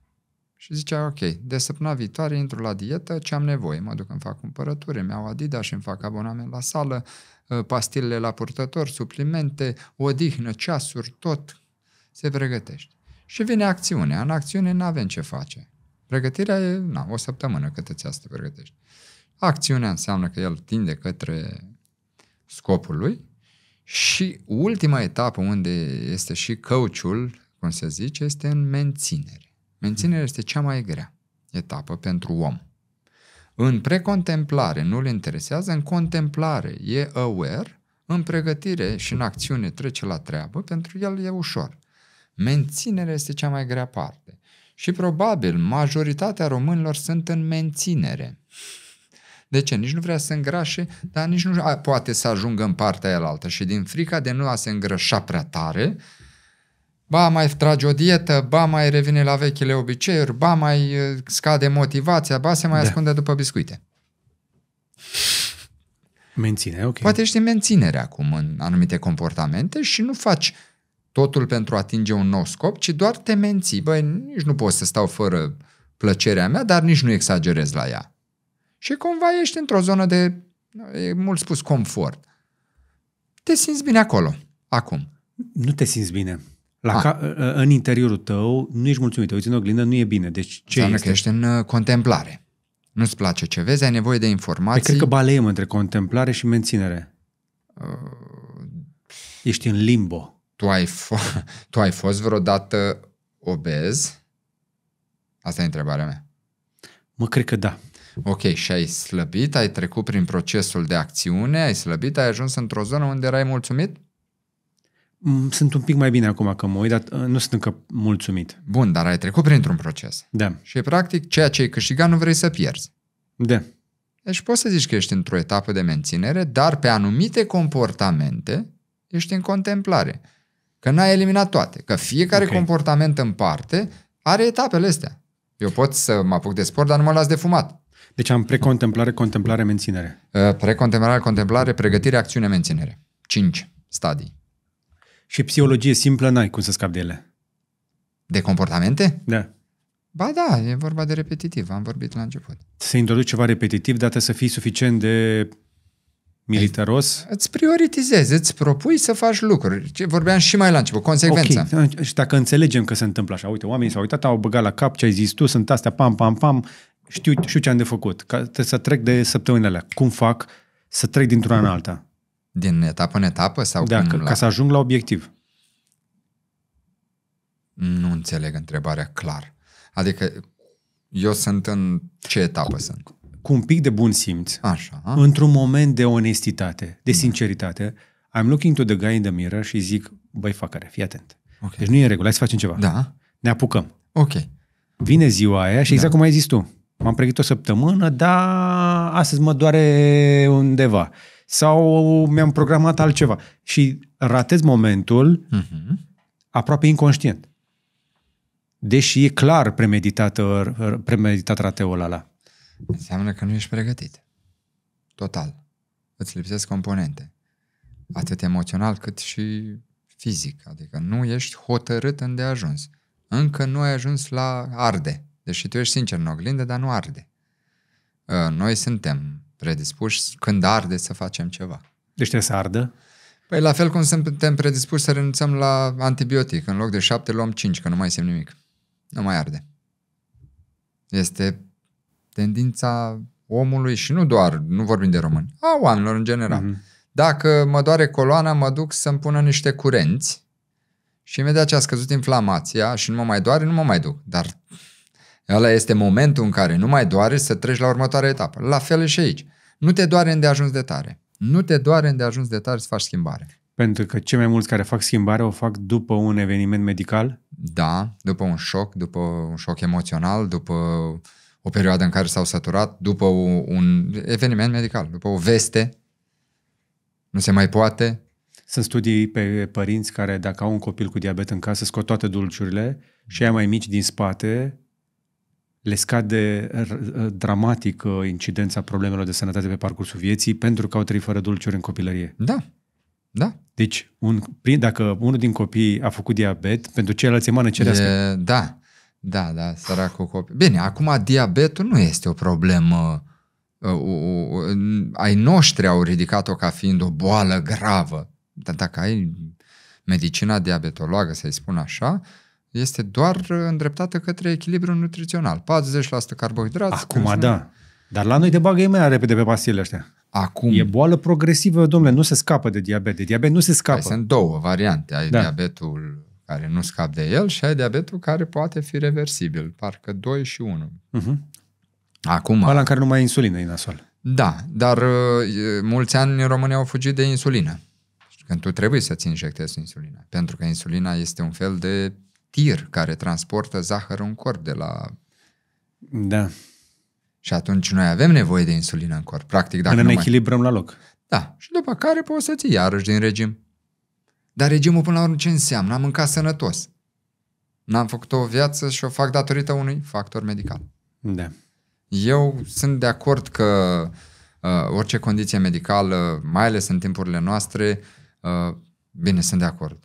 Și zicea, ok, de săptămâna viitoare intru la dietă, ce am nevoie? Mă duc, îmi fac cumpărături, îmi iau Adidas și îmi fac abonament la sală, ă, pastilele la purtător, suplimente, odihnă, ceasuri, tot, se pregătește Și vine acțiunea. În acțiune nu avem ce face. Pregătirea e na, o săptămână cât îți să te pregătești. Acțiunea înseamnă că el tinde către scopul lui și ultima etapă unde este și căuciul, cum se zice, este în menținere. Menținerea este cea mai grea etapă pentru om. În precontemplare nu-l interesează, în contemplare e aware, în pregătire și în acțiune trece la treabă, pentru el e ușor. Menținerea este cea mai grea parte. Și probabil majoritatea românilor sunt în menținere. De ce? Nici nu vrea să se îngrașe, dar nici nu poate să ajungă în partea aia Și din frica de nu a se îngrășa prea tare, ba mai trage o dietă, ba mai revine la vechile obiceiuri, ba mai scade motivația, ba se mai da. ascunde după biscuite. Menține, ok. Poate ești în menținere acum în anumite comportamente și nu faci totul pentru a atinge un nou scop, ci doar te menții. Băi, nici nu pot să stau fără plăcerea mea, dar nici nu exagerez la ea. Și cumva ești într-o zonă de, e mult spus, confort. Te simți bine acolo, acum. Nu te simți bine. La ah. ca, ă, ă, în interiorul tău nu ești mulțumit, te în oglindă, nu e bine. Deci ce Înseamnă este? că ești în ă, contemplare. Nu-ți place ce vezi, ai nevoie de informații. Păi cred că baleiem între contemplare și menținere. Uh... Ești în limbo tu ai, f- [laughs] tu ai fost vreodată obez? Asta e întrebarea mea. Mă cred că da. Ok, și ai slăbit, ai trecut prin procesul de acțiune, ai slăbit, ai ajuns într-o zonă unde erai mulțumit? Mm, sunt un pic mai bine acum că mă uit, dar uh, nu sunt încă mulțumit. Bun, dar ai trecut printr-un proces. Da. Și practic ceea ce ai câștigat nu vrei să pierzi. Da. Deci poți să zici că ești într-o etapă de menținere, dar pe anumite comportamente ești în contemplare. Că n-ai eliminat toate. Că fiecare okay. comportament în parte are etapele astea. Eu pot să mă apuc de sport, dar nu mă las de fumat. Deci am precontemplare, contemplare, menținere. Uh, precontemplare, contemplare, pregătire, acțiune, menținere. Cinci stadii. Și psihologie simplă n-ai cum să scapi de ele. De comportamente? Da. Ba da, e vorba de repetitiv, am vorbit la început. Se introduce ceva repetitiv, dar trebuie să fii suficient de militaros? Îți prioritizezi, îți propui să faci lucruri. Ce vorbeam și mai la început, consecvența. Okay. Și dacă înțelegem că se întâmplă așa, uite, oamenii s-au uitat, au băgat la cap ce ai zis tu, sunt astea, pam, pam, pam, știu, știu ce am de făcut, ca să trec de săptămânile alea. Cum fac să trec dintr-una în alta? Din etapă în etapă? sau da, cum, ca, la... ca să ajung la obiectiv. Nu înțeleg întrebarea clar. Adică eu sunt în ce etapă sunt? cu un pic de bun simț, Așa. într-un moment de onestitate, de sinceritate, I'm looking to the guy in the mirror și zic, băi, facare, fii atent. Okay. Deci nu e în regulă, hai să facem ceva. Da. Ne apucăm. Ok. Vine ziua aia și da. exact da. cum ai zis tu, m-am pregătit o săptămână, dar astăzi mă doare undeva. Sau mi-am programat altceva. Și ratez momentul mm-hmm. aproape inconștient. Deși e clar premeditat, premeditat rateul ăla înseamnă că nu ești pregătit. Total. Îți lipsesc componente. Atât emoțional cât și fizic. Adică nu ești hotărât în de ajuns. Încă nu ai ajuns la arde. Deși tu ești sincer în oglindă, dar nu arde. Ă, noi suntem predispuși când arde să facem ceva. Deci trebuie să ardă? Păi la fel cum suntem predispuși să renunțăm la antibiotic. În loc de șapte luăm cinci, că nu mai simt nimic. Nu mai arde. Este tendința omului și nu doar, nu vorbim de români, a oamenilor în general. Mm-hmm. Dacă mă doare coloana, mă duc să-mi pună niște curenți și imediat ce a scăzut inflamația și nu mă mai doare, nu mă mai duc. Dar ăla este momentul în care nu mai doare să treci la următoarea etapă. La fel și aici. Nu te doare ajuns de tare. Nu te doare ajuns de tare să faci schimbare. Pentru că cei mai mulți care fac schimbare o fac după un eveniment medical? Da, după un șoc, după un șoc emoțional, după o perioadă în care s-au săturat după un, eveniment medical, după o veste, nu se mai poate. Sunt studii pe părinți care, dacă au un copil cu diabet în casă, scot toate dulciurile și ai mai mici din spate le scade dramatic uh, incidența problemelor de sănătate pe parcursul vieții pentru că au trăit fără dulciuri în copilărie. Da, da. Deci, un, dacă unul din copii a făcut diabet, pentru ceilalți e mană cerească. E, da, da, da, săracul copil. Bine, acum diabetul nu este o problemă. Ai noștri au ridicat-o ca fiind o boală gravă. Dar dacă ai medicina diabetologă, să-i spun așa, este doar îndreptată către echilibru nutrițional. 40% carbohidrați. Acum da. Dar la noi de bagă e mai repede pe pastilele astea. Acum. E boală progresivă, domnule, nu se scapă de diabet. De diabet nu se scapă. Hai, sunt două variante. Ai da. diabetul care nu scap de el și ai diabetul care poate fi reversibil, parcă 2 și 1. Uh-huh. Mhm. Acum... Ăla în care nu mai e insulină e nasol. Da, dar uh, mulți ani în România au fugit de insulină. Deci când tu trebuie să-ți injectezi insulina, pentru că insulina este un fel de tir care transportă zahăr în corp de la... Da. Și atunci noi avem nevoie de insulină în corp. Practic, dacă Până ne mai... echilibrăm la loc. Da. Și după care poți să-ți iarăși din regim. Dar regimul până la urmă ce înseamnă? Am mâncat sănătos. N-am făcut o viață și o fac datorită unui factor medical. Da. Eu sunt de acord că uh, orice condiție medicală, mai ales în timpurile noastre, uh, bine, sunt de acord.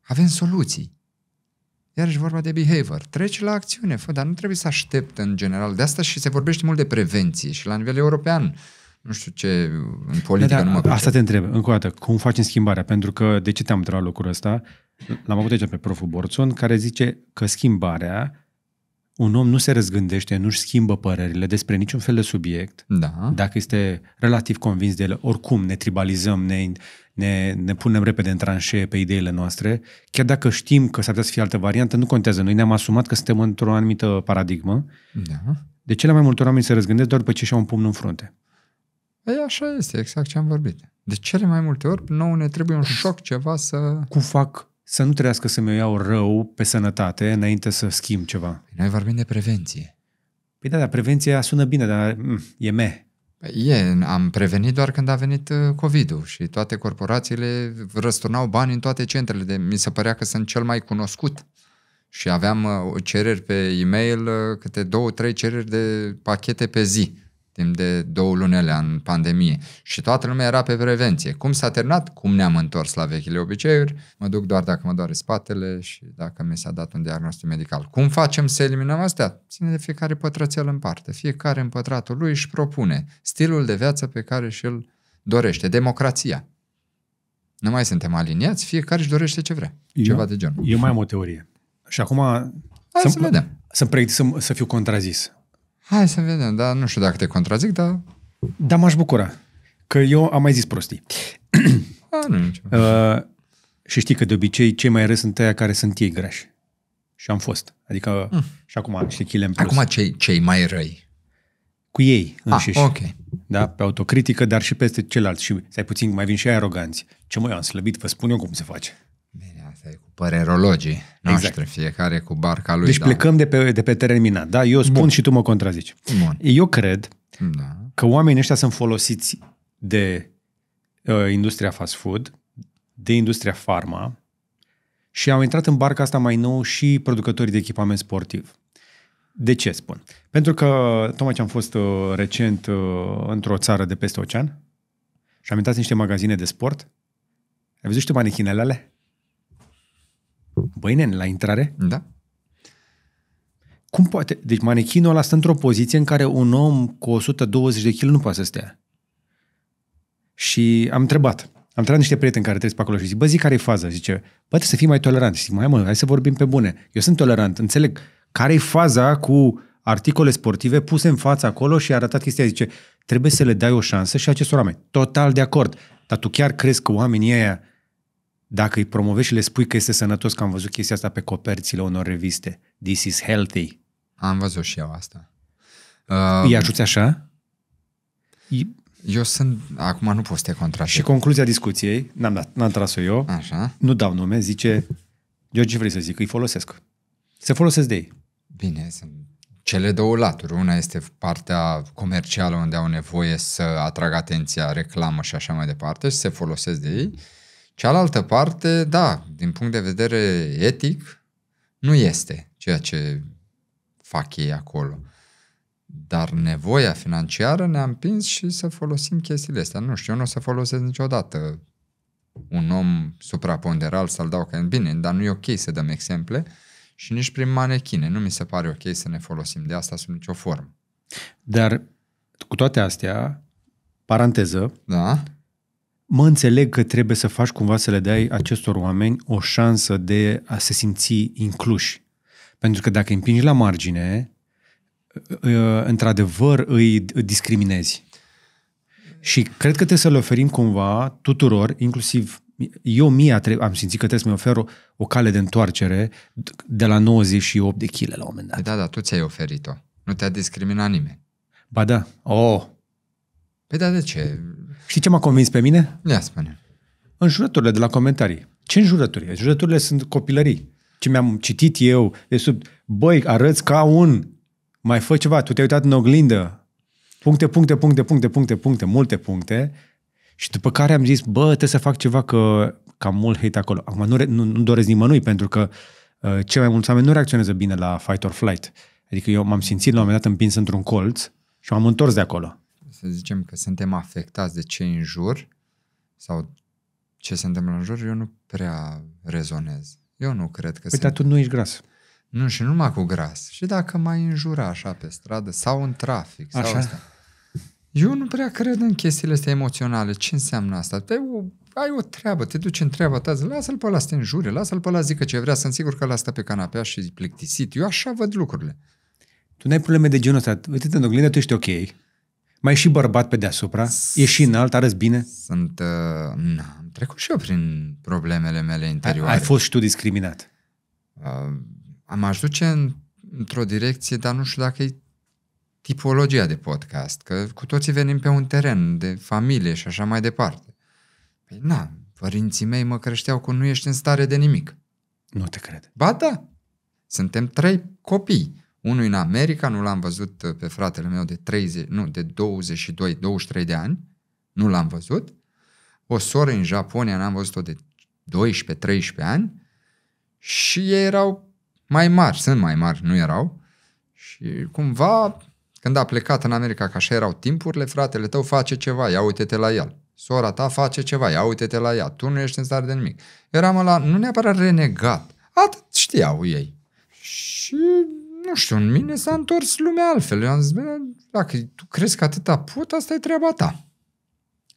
Avem soluții. Iarăși vorba de behavior. Treci la acțiune, fă, dar nu trebuie să aștept în general. De asta și se vorbește mult de prevenție și la nivel european. Uh, nu știu ce, în politică da, da, nu mă Asta te întreb, încă o dată, cum facem schimbarea? Pentru că, de ce te-am întrebat lucrul ăsta? L-am avut aici pe proful Borțon, care zice că schimbarea, un om nu se răzgândește, nu-și schimbă părerile despre niciun fel de subiect, da. dacă este relativ convins de el, oricum ne tribalizăm, ne, ne, ne punem repede în tranșee pe ideile noastre, chiar dacă știm că s-ar putea să fie altă variantă, nu contează. Noi ne-am asumat că suntem într-o anumită paradigmă. Da. De cele mai multe oameni se răzgândesc doar după ce și-au un pumn în frunte. Ei, păi așa este, exact ce am vorbit. De cele mai multe ori, nou ne trebuie un șoc, ceva să... Cum fac să nu trească să-mi iau rău pe sănătate înainte să schimb ceva? Păi noi vorbim de prevenție. Păi da, dar prevenția sună bine, dar mm, e me. Păi e, am prevenit doar când a venit uh, COVID-ul și toate corporațiile răsturnau bani în toate centrele. De, mi se părea că sunt cel mai cunoscut și aveam uh, cereri pe e-mail, uh, câte două, trei cereri de pachete pe zi timp de două lunele în pandemie și toată lumea era pe prevenție. Cum s-a terminat? Cum ne-am întors la vechile obiceiuri? Mă duc doar dacă mă doare spatele și dacă mi s-a dat un diagnostic medical. Cum facem să eliminăm astea? Ține de fiecare pătrățel în parte. Fiecare în pătratul lui își propune stilul de viață pe care și-l dorește. Democrația. Nu mai suntem aliniați, fiecare își dorește ce vrea. Eu, ceva de genul. Eu mai am o teorie. Și acum... Hai să, să vedem. Să, să, să fiu contrazis. Hai să vedem, dar nu știu dacă te contrazic, dar... Dar m-aș bucura, că eu am mai zis prostii. A, nu uh, și știi că de obicei cei mai răi sunt aia care sunt ei grași. Și am fost. Adică mm. și acum și chile în plus. Acum cei, cei mai răi? Cu ei înșiși. Ah, ok. Da? Pe autocritică, dar și peste celălalt. Și să ai puțin, mai vin și aroganți. Ce mai am slăbit, vă spun eu cum se face cu părerologii exact. noștri, fiecare cu barca lui. Deci da. plecăm de pe, de pe teren minat, da? Eu spun Bun. și tu mă contrazici. Bun. Eu cred da. că oamenii ăștia sunt folosiți de uh, industria fast food, de industria farma și au intrat în barca asta mai nou și producătorii de echipament sportiv. De ce spun? Pentru că tocmai ce am fost uh, recent uh, într-o țară de peste ocean și am intrat în niște magazine de sport. Ai văzut niște manichinele alea? Băine, la intrare? Da. Cum poate? Deci manechinul ăla stă într-o poziție în care un om cu 120 de kg nu poate să stea. Și am întrebat. Am întrebat niște prieteni care trăiesc pe acolo și zic, bă, zic care i faza? Zice, poate să fii mai tolerant. Și zic, mai mult, hai să vorbim pe bune. Eu sunt tolerant, înțeleg. care e faza cu articole sportive puse în fața acolo și arătat chestia. Zice, trebuie să le dai o șansă și acestor oameni. Total de acord. Dar tu chiar crezi că oamenii ăia dacă îi promovești și le spui că este sănătos, că am văzut chestia asta pe coperțile unor reviste, this is healthy. Am văzut și eu asta. Uh, îi um, ajuți așa? Eu sunt, acum nu pot să te contrazic. Și concluzia discuției, n-am, dat, n-am tras-o eu, așa. nu dau nume, zice, eu ce vrei să zic, îi folosesc. Se folosesc de ei. Bine, sunt cele două laturi. Una este partea comercială unde au nevoie să atragă atenția, reclamă și așa mai departe și se folosesc de ei. Uh, Cealaltă parte, da, din punct de vedere etic, nu este ceea ce fac ei acolo. Dar nevoia financiară ne-a împins și să folosim chestiile astea. Nu știu, eu nu o să folosesc niciodată un om supraponderal să-l dau ca bine, dar nu e ok să dăm exemple și nici prin manechine. Nu mi se pare ok să ne folosim de asta sub nicio formă. Dar cu toate astea, paranteză, da? Mă înțeleg că trebuie să faci cumva să le dai acestor oameni o șansă de a se simți incluși. Pentru că dacă îi împingi la margine, ă, ă, într-adevăr îi discriminezi. Și cred că trebuie să le oferim cumva tuturor, inclusiv eu mie am simțit că trebuie să-mi ofer o, o cale de întoarcere de la 98 de kg la un moment dat. Da, da, tu ți-ai oferit-o. Nu te-a discriminat nimeni. Ba da. Oh! Păi da, de ce? Știi ce m-a convins pe mine? Ia spune. jurăturile de la comentarii. Ce înjurături? Jurăturile sunt copilării. Ce mi-am citit eu de sub... Băi, arăți ca un... Mai fă ceva. Tu te-ai uitat în oglindă. Puncte, puncte, puncte, puncte, puncte, puncte, multe puncte. Și după care am zis, bă, trebuie să fac ceva că cam mult hate acolo. Acum nu, nu, nu doresc nimănui, pentru că uh, cei mai mulți oameni nu reacționează bine la fight or flight. Adică eu m-am simțit la un moment dat împins într-un colț și m-am întors de acolo să zicem că suntem afectați de ce în jur sau ce se întâmplă în jur, eu nu prea rezonez. Eu nu cred că... Păi, dar tu nu ești gras. Nu, și numai cu gras. Și dacă mai înjura așa pe stradă sau în trafic așa. sau asta. Eu nu prea cred în chestiile astea emoționale. Ce înseamnă asta? Te, o, ai o treabă, te duci în treaba ta, lasă-l pe ăla să te înjure, lasă-l pe ăla zică ce vrea, sunt sigur că ăla stă pe canapea și plictisit. Eu așa văd lucrurile. Tu n-ai probleme de genul ăsta. Uite-te în oglindă, tu ești ok. Mai e și bărbat pe deasupra, e și înalt, arăți bine. Sunt, uh, na, am trecut și eu prin problemele mele interioare. Ai fost și tu discriminat. Uh, am aș duce într-o direcție, dar nu știu dacă e tipologia de podcast, că cu toții venim pe un teren de familie și așa mai departe. Păi na, părinții mei mă creșteau cu nu ești în stare de nimic. Nu te cred. Ba da, suntem trei copii unul în America, nu l-am văzut uh, pe fratele meu de 30, nu, de 22, 23 de ani, nu l-am văzut. O soră în Japonia, n-am văzut-o de 12-13 ani și ei erau mai mari, sunt mai mari, nu erau. Și cumva, când a plecat în America, ca așa erau timpurile, fratele tău face ceva, ia uite-te la el. Sora ta face ceva, ia uite-te la ea, tu nu ești în stare de nimic. Eram la, nu neapărat renegat, atât știau ei. Și nu știu, în mine s-a întors lumea altfel. Eu am zis, bine, dacă tu crezi că atâta pot, asta e treaba ta.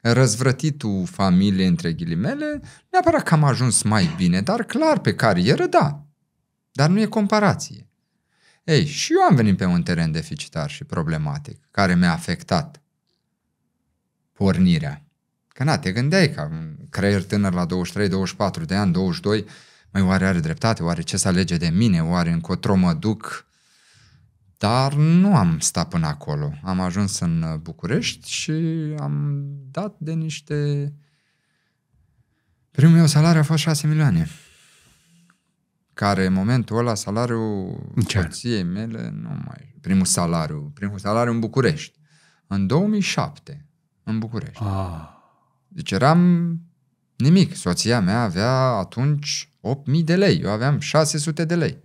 Răzvrătitul familiei, între ghilimele, neapărat că am ajuns mai bine, dar clar pe carieră, da. Dar nu e comparație. Ei, și eu am venit pe un teren deficitar și problematic, care mi-a afectat pornirea. Că na, te gândeai ca un creier tânăr la 23, 24 de ani, 22, mai oare are dreptate, oare ce să alege de mine, oare încotro mă duc, dar nu am stat până acolo. Am ajuns în uh, București și am dat de niște... Primul meu salariu a fost 6 milioane. Care în momentul ăla salariul soției mele nu mai... Primul salariu. Primul salariu în București. În 2007. În București. Ah. Deci eram nimic. Soția mea avea atunci 8.000 de lei. Eu aveam 600 de lei.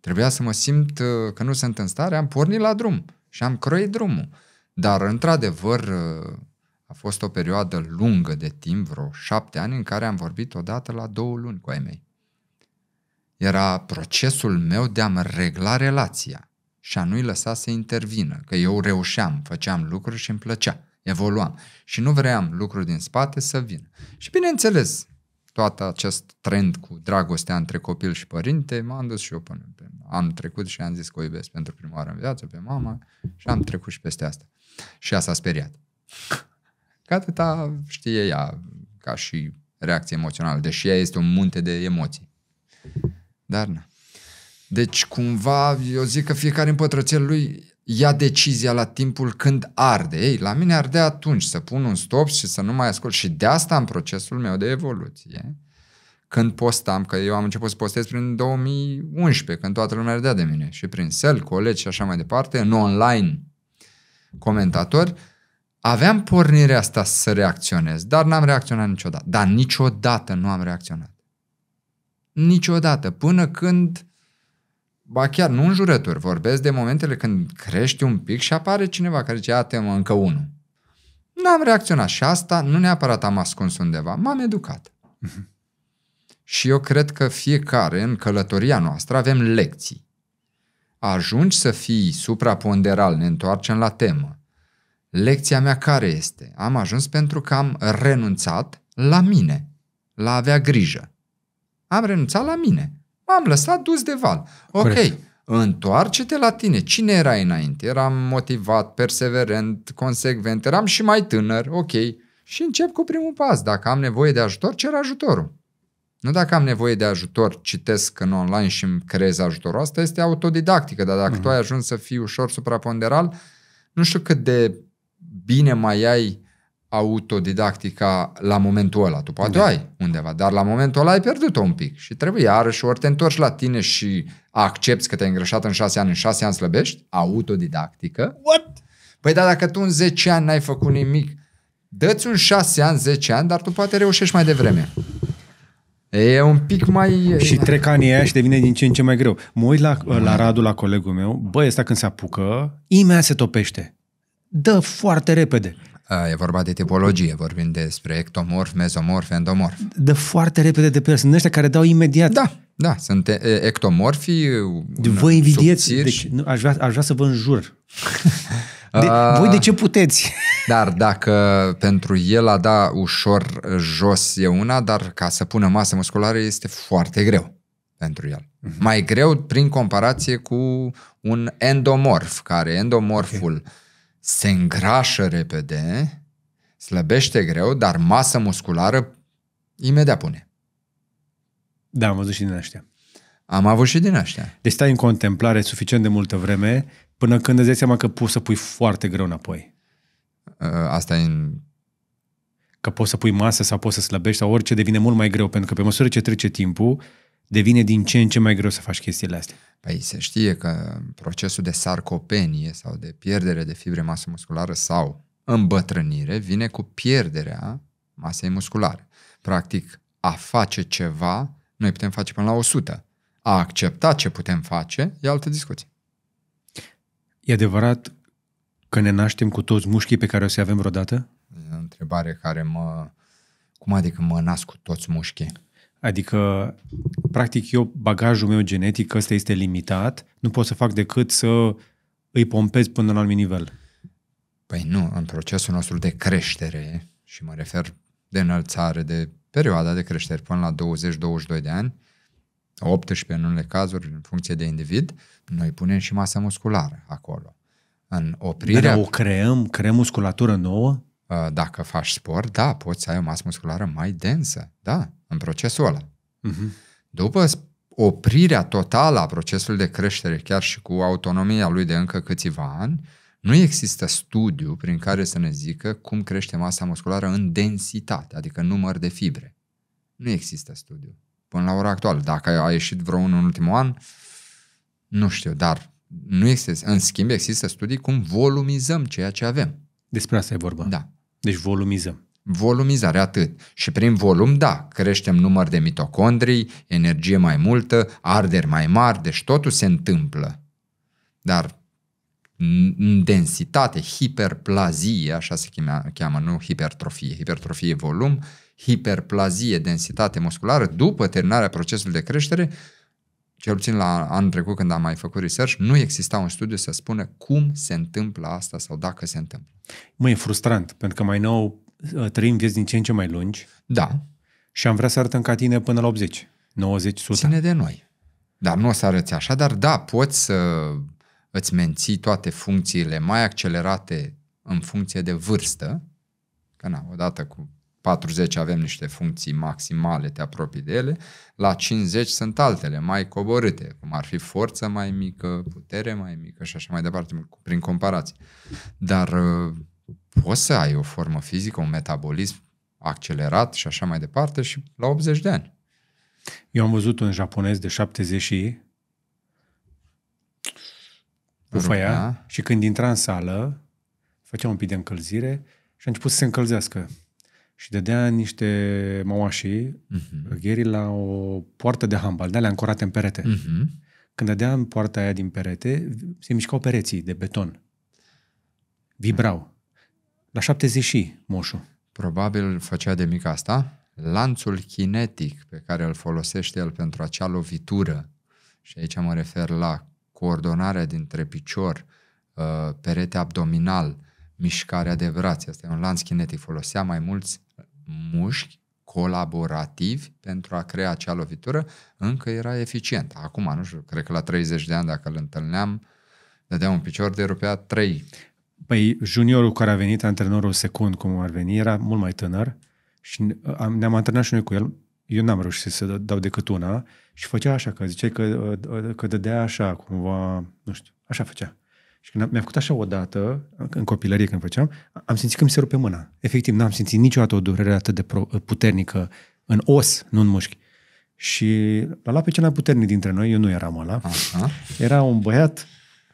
Trebuia să mă simt uh, că nu sunt în stare, am pornit la drum și am croit drumul. Dar, într-adevăr, uh, a fost o perioadă lungă de timp, vreo șapte ani, în care am vorbit odată la două luni cu ai mei. Era procesul meu de a-mi regla relația și a nu-i lăsa să intervină, că eu reușeam, făceam lucruri și îmi plăcea, evoluam și nu vreau lucruri din spate să vină. Și bineînțeles, toată acest trend cu dragostea între copil și părinte, m-am dus și eu până pe am trecut și am zis că o iubesc pentru prima oară în viață, pe mama, și am trecut și peste asta. Și ea s-a speriat. Că atâta știe ea ca și reacție emoțională, deși ea este un munte de emoții. Dar nu. Deci, cumva, eu zic că fiecare împătrățel lui ia decizia la timpul când arde. Ei, la mine arde atunci să pun un stop și să nu mai ascult. Și de asta în procesul meu de evoluție când postam, că eu am început să postez prin 2011, când toată lumea râdea de mine și prin sel, colegi și așa mai departe, în online comentatori, aveam pornirea asta să reacționez, dar n-am reacționat niciodată. Dar niciodată nu am reacționat. Niciodată. Până când, ba chiar nu în jurături, vorbesc de momentele când crești un pic și apare cineva care zice, iată mă, încă unul. N-am reacționat și asta nu neapărat am ascuns undeva, m-am educat. Mhm. Și eu cred că fiecare, în călătoria noastră, avem lecții. Ajungi să fii supraponderal, ne întoarcem la temă. Lecția mea care este? Am ajuns pentru că am renunțat la mine, la avea grijă. Am renunțat la mine. M-am lăsat dus de val. Ok, Corect. întoarce-te la tine. Cine era înainte? Eram motivat, perseverent, consecvent, eram și mai tânăr, ok. Și încep cu primul pas. Dacă am nevoie de ajutor, cer ajutorul. Nu dacă am nevoie de ajutor, citesc în online și îmi creez ajutorul. Asta este autodidactică, dar dacă uh-huh. tu ai ajuns să fii ușor supraponderal, nu știu cât de bine mai ai autodidactica la momentul ăla. Tu poate da. ai undeva, dar la momentul ăla ai pierdut-o un pic și trebuie iarăși ori te întorci la tine și accepti că te-ai îngreșat în șase ani, în șase ani slăbești, autodidactică. What? Păi da, dacă tu în 10 ani n-ai făcut nimic, dă-ți un șase ani, 10 ani, dar tu poate reușești mai devreme. E un pic mai... Și trec anii aia și devine din ce în ce mai greu. Mă uit la, la Radu, la colegul meu, băi, ăsta când se apucă, imediat se topește. Dă foarte repede. E vorba de tipologie, vorbim despre ectomorf, mezomorf, endomorf. Dă foarte repede de pe el. Sunt ăștia care dau imediat. Da, da, sunt ectomorfi. Vă invidieți, deci, aș, vrea, aș vrea să vă înjur. [laughs] De, uh, voi de ce puteți? [laughs] Dar dacă pentru el a da ușor jos e una, dar ca să pună masă musculară este foarte greu pentru el. Uh-huh. Mai greu prin comparație cu un endomorf, care endomorful okay. se îngrașă repede, slăbește greu, dar masă musculară imediat pune. Da, am văzut și din aștia. Am avut și din aștia. Deci stai în contemplare suficient de multă vreme până când îți dai seama că poți să pui foarte greu înapoi. Asta e în... Că poți să pui masă sau poți să slăbești sau orice devine mult mai greu, pentru că pe măsură ce trece timpul, devine din ce în ce mai greu să faci chestiile astea. Păi se știe că procesul de sarcopenie sau de pierdere de fibre masă musculară sau îmbătrânire vine cu pierderea masei musculare. Practic, a face ceva, noi putem face până la 100. A accepta ce putem face e altă discuție. E adevărat că ne naștem cu toți mușchii pe care o să avem vreodată? E o întrebare care mă... Cum adică mă nasc cu toți mușchii? Adică, practic, eu, bagajul meu genetic ăsta este limitat, nu pot să fac decât să îi pompez până la un nivel. Păi nu, în procesul nostru de creștere, și mă refer de înălțare, de perioada de creștere până la 20-22 de ani, 18 în unele cazuri, în funcție de individ, noi punem și masă musculară acolo. În oprirea... Dar o creăm, creăm musculatură nouă? Uh, dacă faci sport, da, poți să ai o masă musculară mai densă, da, în procesul ăla. Uh-huh. După oprirea totală a procesului de creștere, chiar și cu autonomia lui de încă câțiva ani, nu există studiu prin care să ne zică cum crește masa musculară în densitate, adică număr de fibre. Nu există studiu până la ora actuală. Dacă a ieșit unul în ultimul an, nu știu, dar nu există. în schimb există studii cum volumizăm ceea ce avem. Despre asta e vorba. Da. Deci volumizăm. Volumizare, atât. Și prin volum, da, creștem număr de mitocondrii, energie mai multă, arderi mai mari, deci totul se întâmplă. Dar în densitate, hiperplazie, așa se cheamă, nu hipertrofie, hipertrofie volum, hiperplazie, densitate musculară, după terminarea procesului de creștere, cel puțin la anul trecut când am mai făcut research, nu exista un studiu să spună cum se întâmplă asta sau dacă se întâmplă. Mă, e frustrant, pentru că mai nou ă, trăim vieți din ce în ce mai lungi. Da. Și am vrea să arătăm ca tine până la 80, 90, 100. Ține de noi. Dar nu o să arăți așa, dar da, poți să îți menții toate funcțiile mai accelerate în funcție de vârstă, că na, odată cu 40 avem niște funcții maximale, te apropii de ele, la 50 sunt altele mai coborâte, cum ar fi forță mai mică, putere mai mică și așa mai departe, prin comparație. Dar uh, poți să ai o formă fizică, un metabolism accelerat și așa mai departe și la 80 de ani. Eu am văzut un japonez de 70 și făia da. și când intra în sală, făcea un pic de încălzire și a început să se încălzească și dădea niște mauașii, uh-huh. Mhm. gherii, la o poartă de handbal, de alea ancorate în perete. Uh-huh. Când dădea în poarta aia din perete, se mișcau pereții de beton. Vibrau. La 70 și moșu. Probabil făcea de mic asta lanțul kinetic pe care îl folosește el pentru acea lovitură, și aici mă refer la coordonarea dintre picior, uh, perete abdominal, mișcare adevărați. Asta e un lanț kinetic. Folosea mai mulți mușchi colaborativi pentru a crea acea lovitură, încă era eficient. Acum, nu știu, cred că la 30 de ani, dacă îl întâlneam, dădea un picior, de rupea 3. Păi, juniorul care a venit, antrenorul secund, cum ar veni, era mult mai tânăr și am, ne-am antrenat și noi cu el. Eu n-am reușit să dau decât una și făcea așa, că zice că, că dădea așa, cumva, nu știu, așa făcea. Și când mi-a făcut așa o dată, în copilărie când făceam, am simțit că mi se rupe mâna. Efectiv, n-am simțit niciodată o durere atât de puternică în os, nu în mușchi. Și la la pe cel mai puternic dintre noi, eu nu eram ăla, Aha. era un băiat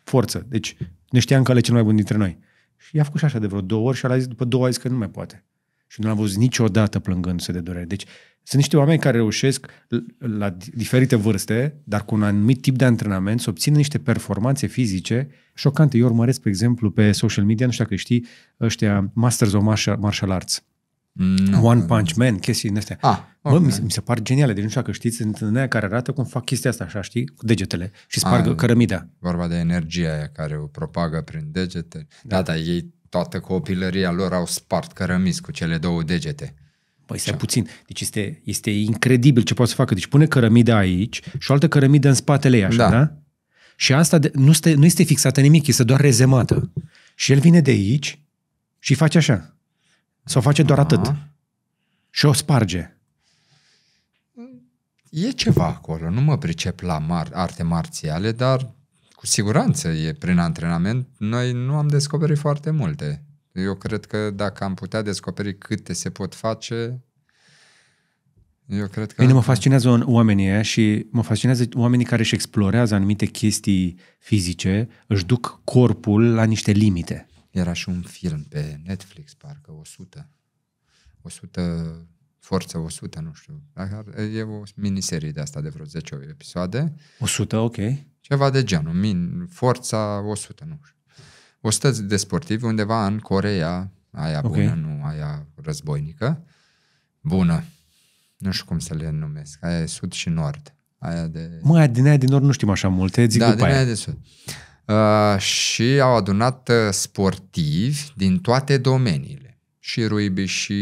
forță, deci ne știam că ale cel mai bun dintre noi. Și i-a făcut și așa de vreo două ori și a zis după două a zis că nu mai poate. Și nu l-am văzut niciodată plângându-se de durere. Deci sunt niște oameni care reușesc la diferite vârste, dar cu un anumit tip de antrenament, să obțină niște performanțe fizice șocante. Eu urmăresc, pe exemplu, pe social media, nu știu dacă știi, ăștia Masters of Martial Arts. No, One Punch no. Man, chestii din astea. Ah, okay. Bă, mi, se, mi se par geniale. Deci nu știu că știți, sunt în care arată cum fac chestia asta, așa, știi, cu degetele și spargă ah, cărămida. Vorba de energia aia care o propagă prin degete. Da, da, da ei toată copilăria lor au spart cărămizi cu cele două degete. Păi stai puțin. Deci este, este incredibil ce poate să facă. Deci pune cărămida aici și o altă cărămidă în spatele ei, așa, da? da? Și asta de, nu, este, nu este fixată nimic, este doar rezemată. Și el vine de aici și face așa. Sau face doar Aha. atât. Și o sparge. E ceva acolo. Nu mă pricep la mar- arte marțiale, dar cu siguranță e prin antrenament. Noi nu am descoperit foarte multe. Eu cred că dacă am putea descoperi câte se pot face, eu cred că... Bine, mă fascinează oamenii aia și mă fascinează oamenii care își explorează anumite chestii fizice, își duc corpul la niște limite. Era și un film pe Netflix, parcă 100. 100 Forță 100, nu știu. E o miniserie de asta de vreo 10 episoade. 100, ok. Ceva de genul, min, Forța 100, nu știu. 100 de sportivi undeva în Corea, aia okay. bună, nu aia războinică, bună. Nu știu cum să le numesc, aia e sud și nord. Aia de... Mă, aia din aia din nord nu știm așa multe, zic da, după din aia. aia de sud. Uh, și au adunat uh, sportivi din toate domeniile. Și ruibi, și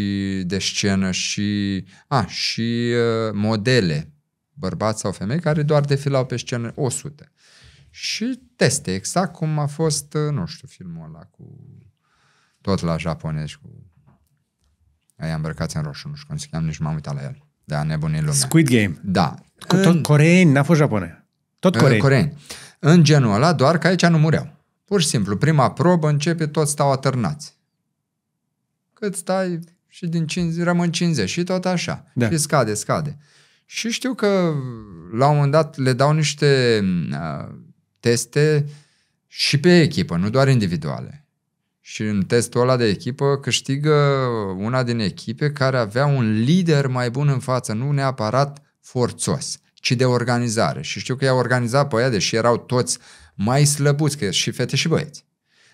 de scenă, și, a, și uh, modele, bărbați sau femei, care doar defilau pe scenă 100 și teste, exact cum a fost, uh, nu știu, filmul ăla cu tot la japonez cu aia îmbrăcați în roșu, nu știu cum se cheamă, nici m-am uitat la el. Da, nebunii lumea. Squid Game. Da. Cu tot coreeni, n-a fost japonez. Tot coreeni. coreeni. În genul ăla, doar că aici nu mureau. Pur și simplu, prima probă începe, toți stau atârnați. Cât stai și din 50, rămân 50 și tot așa. Da. Și scade, scade. Și știu că la un moment dat le dau niște uh, teste și pe echipă, nu doar individuale. Și în testul ăla de echipă câștigă una din echipe care avea un lider mai bun în față, nu neapărat forțos, ci de organizare. Și știu că i-a organizat pe ea, deși erau toți mai slăbuți, că și fete și băieți.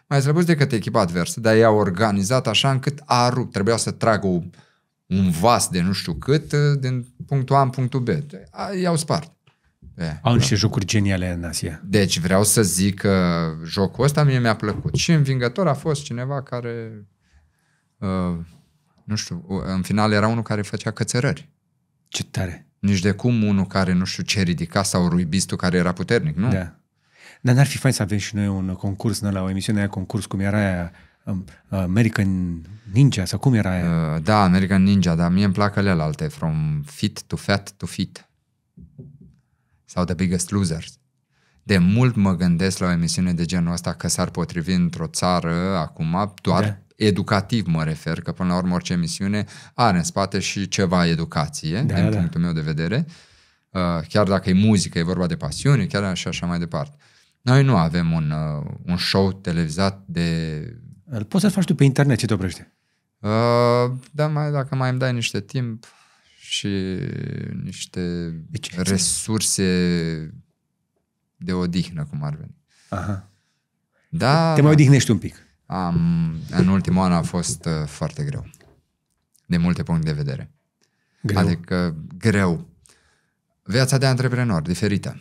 Mai slăbuți decât echipa adversă, dar i-a organizat așa încât a rupt. Trebuia să tragă un vas de nu știu cât din punctul A în punctul B. I-au spart. E, da, Au da. niște jocuri geniale în Asia. Deci vreau să zic că jocul ăsta mie mi-a plăcut. Și învingător a fost cineva care, uh, nu știu, în final era unul care făcea cățărări. Ce tare! Nici de cum unul care, nu știu, ce ridica sau ruibistul care era puternic, nu? Da. Dar n-ar fi fain să avem și noi un concurs, nu, la o emisiune aia concurs, cum era aia um, American Ninja sau cum era aia? Uh, da, American Ninja, dar mie îmi plac alealte, from fit to fat to fit sau The Biggest Losers. De mult mă gândesc la o emisiune de genul ăsta că s-ar potrivi într-o țară acum, doar da. educativ mă refer, că până la urmă orice emisiune are în spate și ceva educație, da, din da. punctul meu de vedere. Uh, chiar dacă e muzică, e vorba de pasiune, chiar așa și așa mai departe. Noi nu avem un, uh, un show televizat de... Îl poți să-l faci tu pe internet, ce te oprește? Uh, da, mai, dacă mai îmi dai niște timp, și niște deci, resurse de odihnă, cum ar veni. Aha. Da, da, Te mai odihnești un pic. Am, în ultimul an a fost uh, foarte greu. De multe puncte de vedere. Greu. Adică greu. Viața de antreprenor, diferită.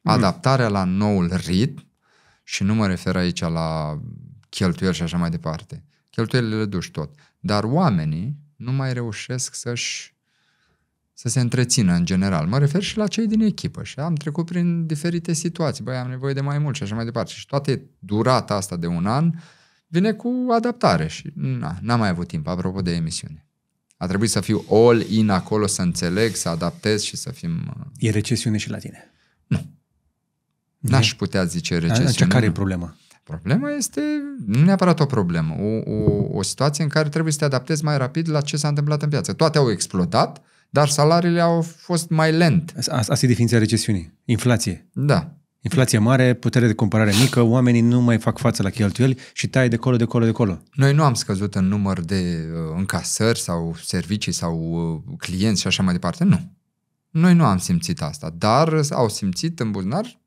Mm. Adaptarea la noul ritm și nu mă refer aici la cheltuieli și așa mai departe. Cheltuielile le duci tot. Dar oamenii nu mai reușesc să-și să se întrețină în general. Mă refer și la cei din echipă și am trecut prin diferite situații. Băi, am nevoie de mai mult și așa mai departe. Și toată durata asta de un an vine cu adaptare și na, n-am mai avut timp, apropo de emisiune. A trebuit să fiu all in acolo, să înțeleg, să adaptez și să fim... Uh, e recesiune și la tine? Nu. N-aș putea zice recesiune. Ce care e problema? Problema este nu neapărat o problemă, o, o, o situație în care trebuie să te adaptezi mai rapid la ce s-a întâmplat în piață. Toate au explodat, dar salariile au fost mai lent. Asta e definiția recesiunii. Inflație. Da. Inflație mare, putere de comparare mică, oamenii nu mai fac față la cheltuieli și tai de colo, de colo, de colo. Noi nu am scăzut în număr de uh, încasări sau servicii sau uh, clienți și așa mai departe, nu. Noi nu am simțit asta, dar au simțit în buzunar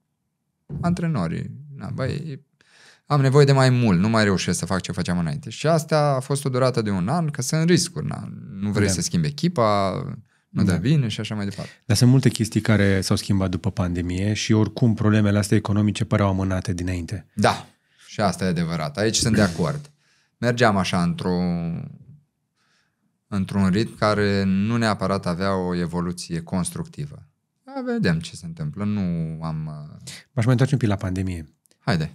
antrenorii. Na, băi, am nevoie de mai mult, nu mai reușesc să fac ce făceam înainte. Și asta a fost o durată de un an, că sunt riscuri. Na. Nu vrei da. să schimbi echipa, nu da. devine și așa mai departe. Dar sunt multe chestii care s-au schimbat după pandemie și oricum problemele astea economice păreau amânate dinainte. Da, și asta e adevărat. Aici sunt de acord. Mergeam așa într-o, într-un ritm care nu neapărat avea o evoluție constructivă. Da, vedem ce se întâmplă. Nu am... Uh, M-aș mai întoarce un pic la pandemie. Haide.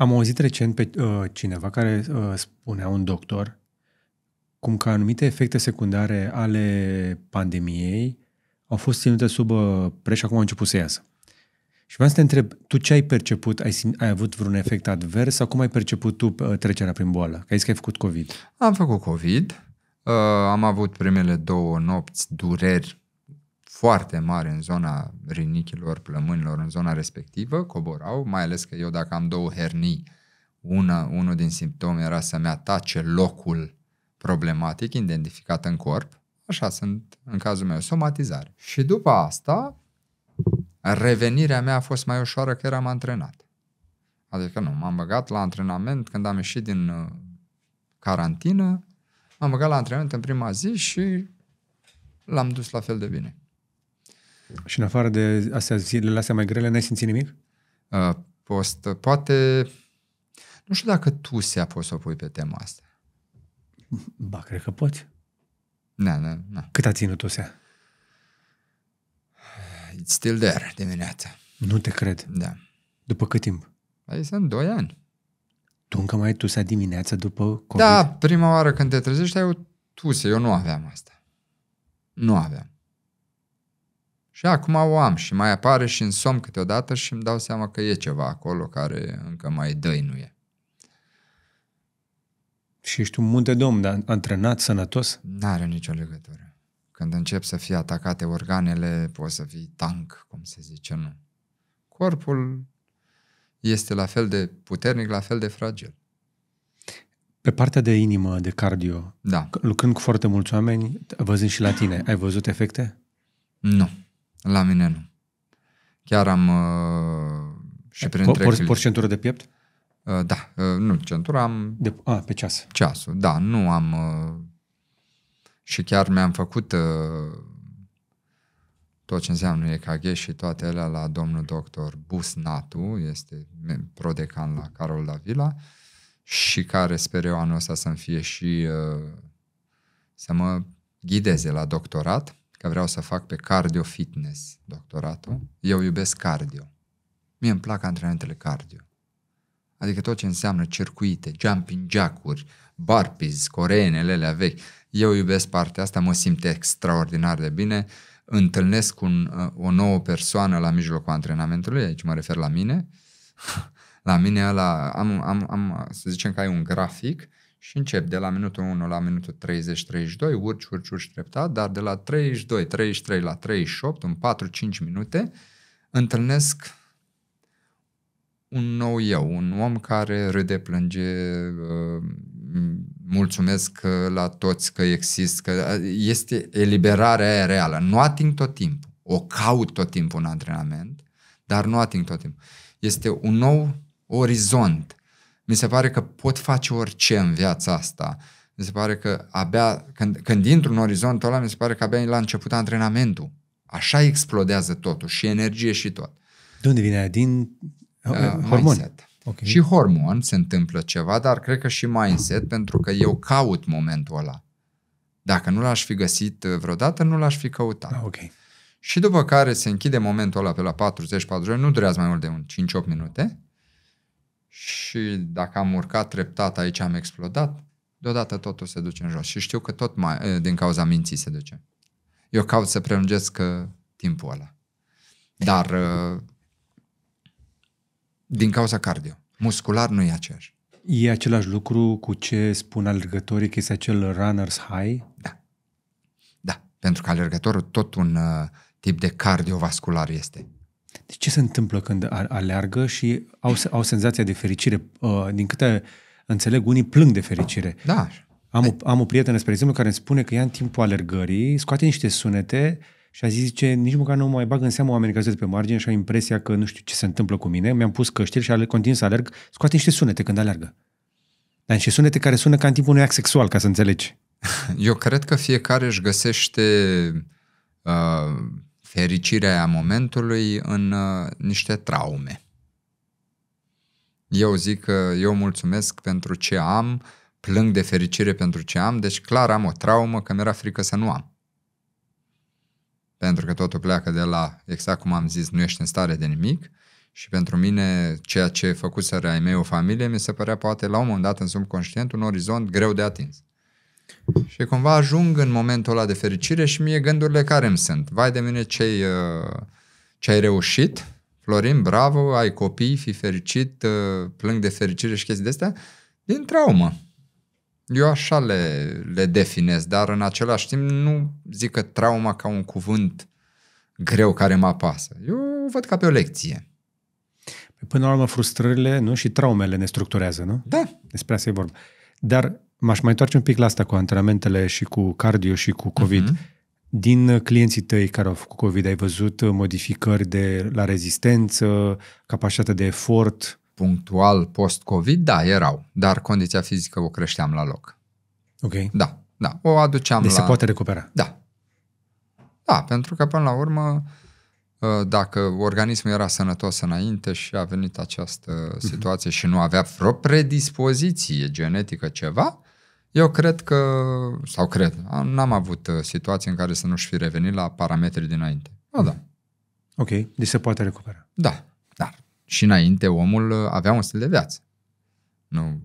Am auzit recent pe uh, cineva care uh, spunea, un doctor, cum că anumite efecte secundare ale pandemiei au fost ținute sub uh, preș și acum au început să iasă. Și vreau să te întreb, tu ce ai perceput? Ai, sim- ai avut vreun efect advers sau cum ai perceput tu uh, trecerea prin boală? Că ai zis că ai făcut COVID. Am făcut COVID, uh, am avut primele două nopți dureri foarte mare în zona rinichilor, plămânilor, în zona respectivă, coborau, mai ales că eu dacă am două hernii, una, unul din simptome era să-mi atace locul problematic identificat în corp, așa sunt în cazul meu, somatizare. Și după asta, revenirea mea a fost mai ușoară că eram antrenat. Adică nu, m-am băgat la antrenament când am ieșit din uh, carantină, m-am băgat la antrenament în prima zi și l-am dus la fel de bine. Și în afară de astea zilele astea mai grele, n-ai simțit nimic? Uh, post, poate... Nu știu dacă tu se poți să o pui pe tema asta. Ba, cred că poți. Na, na, na. Cât a ținut tusea? It's still there dimineața. Nu te cred. Da. După cât timp? Aici păi sunt doi ani. Tu încă mai ai tusea dimineața după COVID? Da, prima oară când te trezești ai o tuse. Eu nu aveam asta. Nu aveam. Și acum o am și mai apare și în somn câteodată și îmi dau seama că e ceva acolo care încă mai dăinuie. Și ești un munte domn, dar antrenat, sănătos? N-are nicio legătură. Când încep să fie atacate organele, poți să fii tank, cum se zice, nu. Corpul este la fel de puternic, la fel de fragil. Pe partea de inimă, de cardio, da. lucrând cu foarte mulți oameni, văzând și la tine, ai văzut efecte? Nu. La mine nu. Chiar am uh, și prin Por, por centură de piept? Uh, da, uh, nu centură, am... De, a, pe ceas. Ceasul, da, nu am... Uh, și chiar mi-am făcut uh, tot ce înseamnă EKG și toate alea la domnul doctor Busnatu, este prodecan la Carol Davila și care sper eu anul ăsta să-mi fie și uh, să mă ghideze la doctorat că vreau să fac pe cardio fitness doctoratul. Eu iubesc cardio. Mie îmi plac antrenamentele cardio. Adică tot ce înseamnă circuite, jumping jack-uri, barpees, coreenele alea vechi. Eu iubesc partea asta, mă simt extraordinar de bine, întâlnesc un, uh, o nouă persoană la mijlocul antrenamentului, aici mă refer la mine. [laughs] la mine ăla, am, am, am, să zicem că ai un grafic și încep de la minutul 1 la minutul 30-32, urci, urci, urci treptat, dar de la 32-33 la 38, în 4-5 minute, întâlnesc un nou eu, un om care râde, plânge, uh, mulțumesc la toți că exist, că uh, este eliberarea aia reală. Nu ating tot timpul, o caut tot timpul în antrenament, dar nu ating tot timpul. Este un nou orizont mi se pare că pot face orice în viața asta. Mi se pare că abia, când, când intru în orizontul ăla, mi se pare că abia la început antrenamentul. Așa explodează totul și energie și tot. De unde vine Din uh, hormon? Uh, mindset. Okay. Și hormon se întâmplă ceva, dar cred că și mindset, pentru că eu caut momentul ăla. Dacă nu l-aș fi găsit vreodată, nu l-aș fi căutat. Ok. Ah, okay. Și după care se închide momentul ăla pe la 40-40, nu durează mai mult de un 5-8 minute și dacă am urcat treptat aici am explodat, deodată totul se duce în jos. Și știu că tot mai, din cauza minții se duce. Eu caut să prelungesc că timpul ăla. Dar din cauza cardio. Muscular nu e aceeași. E același lucru cu ce spun alergătorii, că este acel runner's high? Da. Da, pentru că alergătorul tot un uh, tip de cardiovascular este ce se întâmplă când aleargă și au, au senzația de fericire? Uh, din câte înțeleg, unii plâng de fericire. Da. Am o, am o prietenă, spre exemplu, care îmi spune că ea în timpul alergării scoate niște sunete și a zis, zice, nici măcar nu mai bag în seamă oamenii care sunt pe margine și au impresia că nu știu ce se întâmplă cu mine. Mi-am pus căștile și continui să alerg. Scoate niște sunete când alergă. Dar niște sunete care sună ca în timpul unui act sexual, ca să înțelegi. [laughs] Eu cred că fiecare își găsește uh, fericirea a momentului în uh, niște traume. Eu zic că eu mulțumesc pentru ce am, plâng de fericire pentru ce am, deci clar am o traumă că mi-era frică să nu am. Pentru că totul pleacă de la, exact cum am zis, nu ești în stare de nimic și pentru mine ceea ce făcuseră ai mei o familie mi se părea poate la un moment dat în subconștient un orizont greu de atins. Și cumva ajung în momentul ăla de fericire și mie gândurile care îmi sunt. Vai de mine ce uh, ai, ce ai reușit, Florin, bravo, ai copii, fi fericit, uh, plâng de fericire și chestii de astea, din traumă. Eu așa le, le definez, dar în același timp nu zic că trauma ca un cuvânt greu care mă apasă. Eu văd ca pe o lecție. Păi, până la urmă, frustrările nu? și traumele ne structurează, nu? Da. Despre asta e vorba. Dar m-aș mai întoarce un pic la asta cu antrenamentele și cu cardio și cu COVID. Uh-huh. Din uh, clienții tăi care au făcut COVID, ai văzut uh, modificări de la rezistență, capacitatea de efort? Punctual post-COVID, da, erau, dar condiția fizică o creșteam la loc. Ok. Da, da, o aduceam deci la... se poate recupera. Da. Da, pentru că până la urmă, uh, dacă organismul era sănătos înainte și a venit această mhm. situație uh-huh. și nu avea vreo predispoziție genetică ceva, eu cred că, sau cred, n-am avut uh, situații în care să nu-și fi revenit la parametrii dinainte. Oh, da. Ok, deci se poate recupera. Da, dar și înainte omul uh, avea un stil de viață. Nu.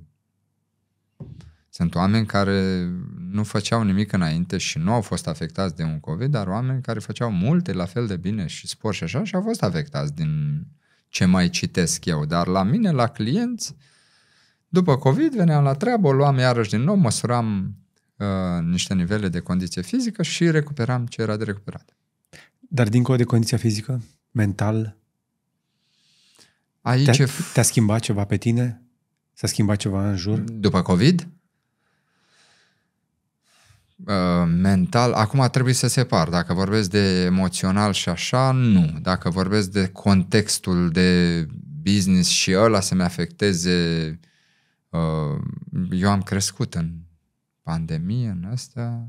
Sunt oameni care nu făceau nimic înainte și nu au fost afectați de un COVID, dar oameni care făceau multe la fel de bine și spor și așa și au fost afectați din ce mai citesc eu. Dar la mine, la clienți, uh, după COVID veneam la treabă, o luam iarăși din nou, măsuram uh, niște nivele de condiție fizică și recuperam ce era de recuperat. Dar dincolo de condiția fizică, mental, Aici te-a, te schimbat ceva pe tine? S-a schimbat ceva în jur? După COVID? Uh, mental, acum trebuie să separ. Dacă vorbesc de emoțional și așa, nu. Dacă vorbesc de contextul de business și ăla să-mi afecteze uh, Uh, eu am crescut în pandemie, în asta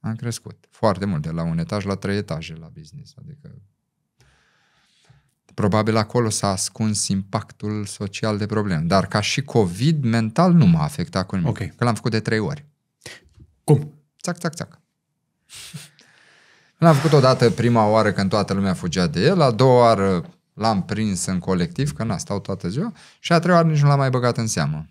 am crescut foarte mult, de la un etaj la trei etaje la business, adică probabil acolo s-a ascuns impactul social de probleme, dar ca și COVID mental nu m-a afectat cu nimic, okay. că l-am făcut de trei ori. Cum? Țac, țac, țac. L-am făcut odată prima oară când toată lumea fugea de el, a doua oară l-am prins în colectiv, că n-a stau toată ziua, și a treia oară nici nu l-am mai băgat în seamă.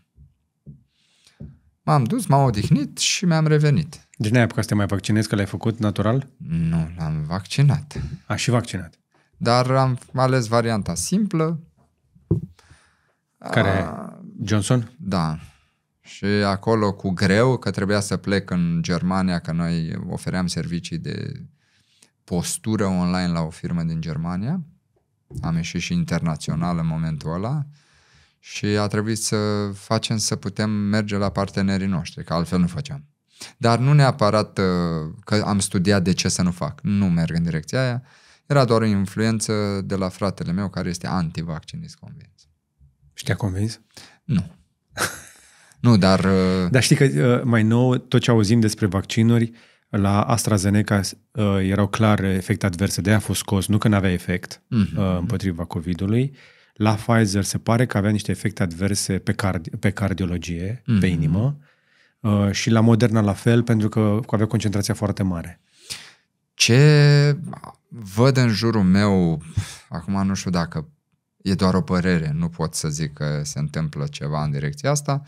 M-am dus, m-am odihnit și mi-am revenit. Deci n-ai apucat să te mai vaccinezi, că l-ai făcut natural? Nu, l-am vaccinat. A, și vaccinat. Dar am ales varianta simplă. Care? A, Johnson? Da. Și acolo cu greu, că trebuia să plec în Germania, că noi ofeream servicii de postură online la o firmă din Germania. Am ieșit și internațional în momentul ăla și a trebuit să facem să putem merge la partenerii noștri, că altfel nu făceam. Dar nu neapărat uh, că am studiat de ce să nu fac. Nu merg în direcția aia. Era doar o influență de la fratele meu care este antivaccinist convins. Și te-a convins? Nu. nu, dar... Uh, dar știi că uh, mai nou tot ce auzim despre vaccinuri, la AstraZeneca erau clar efecte adverse, de a fost scos, nu că n-avea efect mm-hmm. împotriva COVID-ului. Uh, la Pfizer se pare că avea niște efecte adverse pe, cardi- pe cardiologie, mm-hmm. pe mhm. inimă, uh, și la Moderna la fel, pentru că avea concentrația foarte mare. Ce văd în jurul meu, acum nu știu dacă e doar o părere, nu pot să zic că se întâmplă ceva în direcția asta,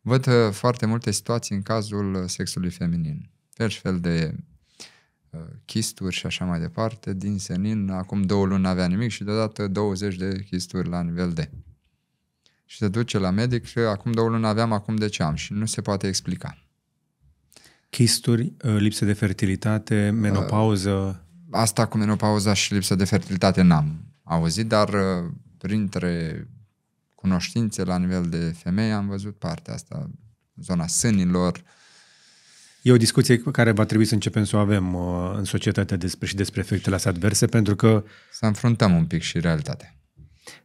văd uh, foarte multe situații în cazul sexului feminin. Fel și deci, fel de Uh, chisturi și așa mai departe, din senin, acum două luni n-avea nimic și deodată 20 de chisturi la nivel D. Și te duce la medic că acum două luni aveam, acum de ce am și nu se poate explica. Chisturi, uh, lipsă de fertilitate, uh, menopauză? Asta cu menopauza și lipsa de fertilitate n-am auzit, dar printre cunoștințe la nivel de femei am văzut partea asta, zona sânilor, uh, E o discuție care va trebui să începem să o avem uh, în societate despre și despre efectele astea adverse, pentru că... Să înfruntăm un pic și realitatea.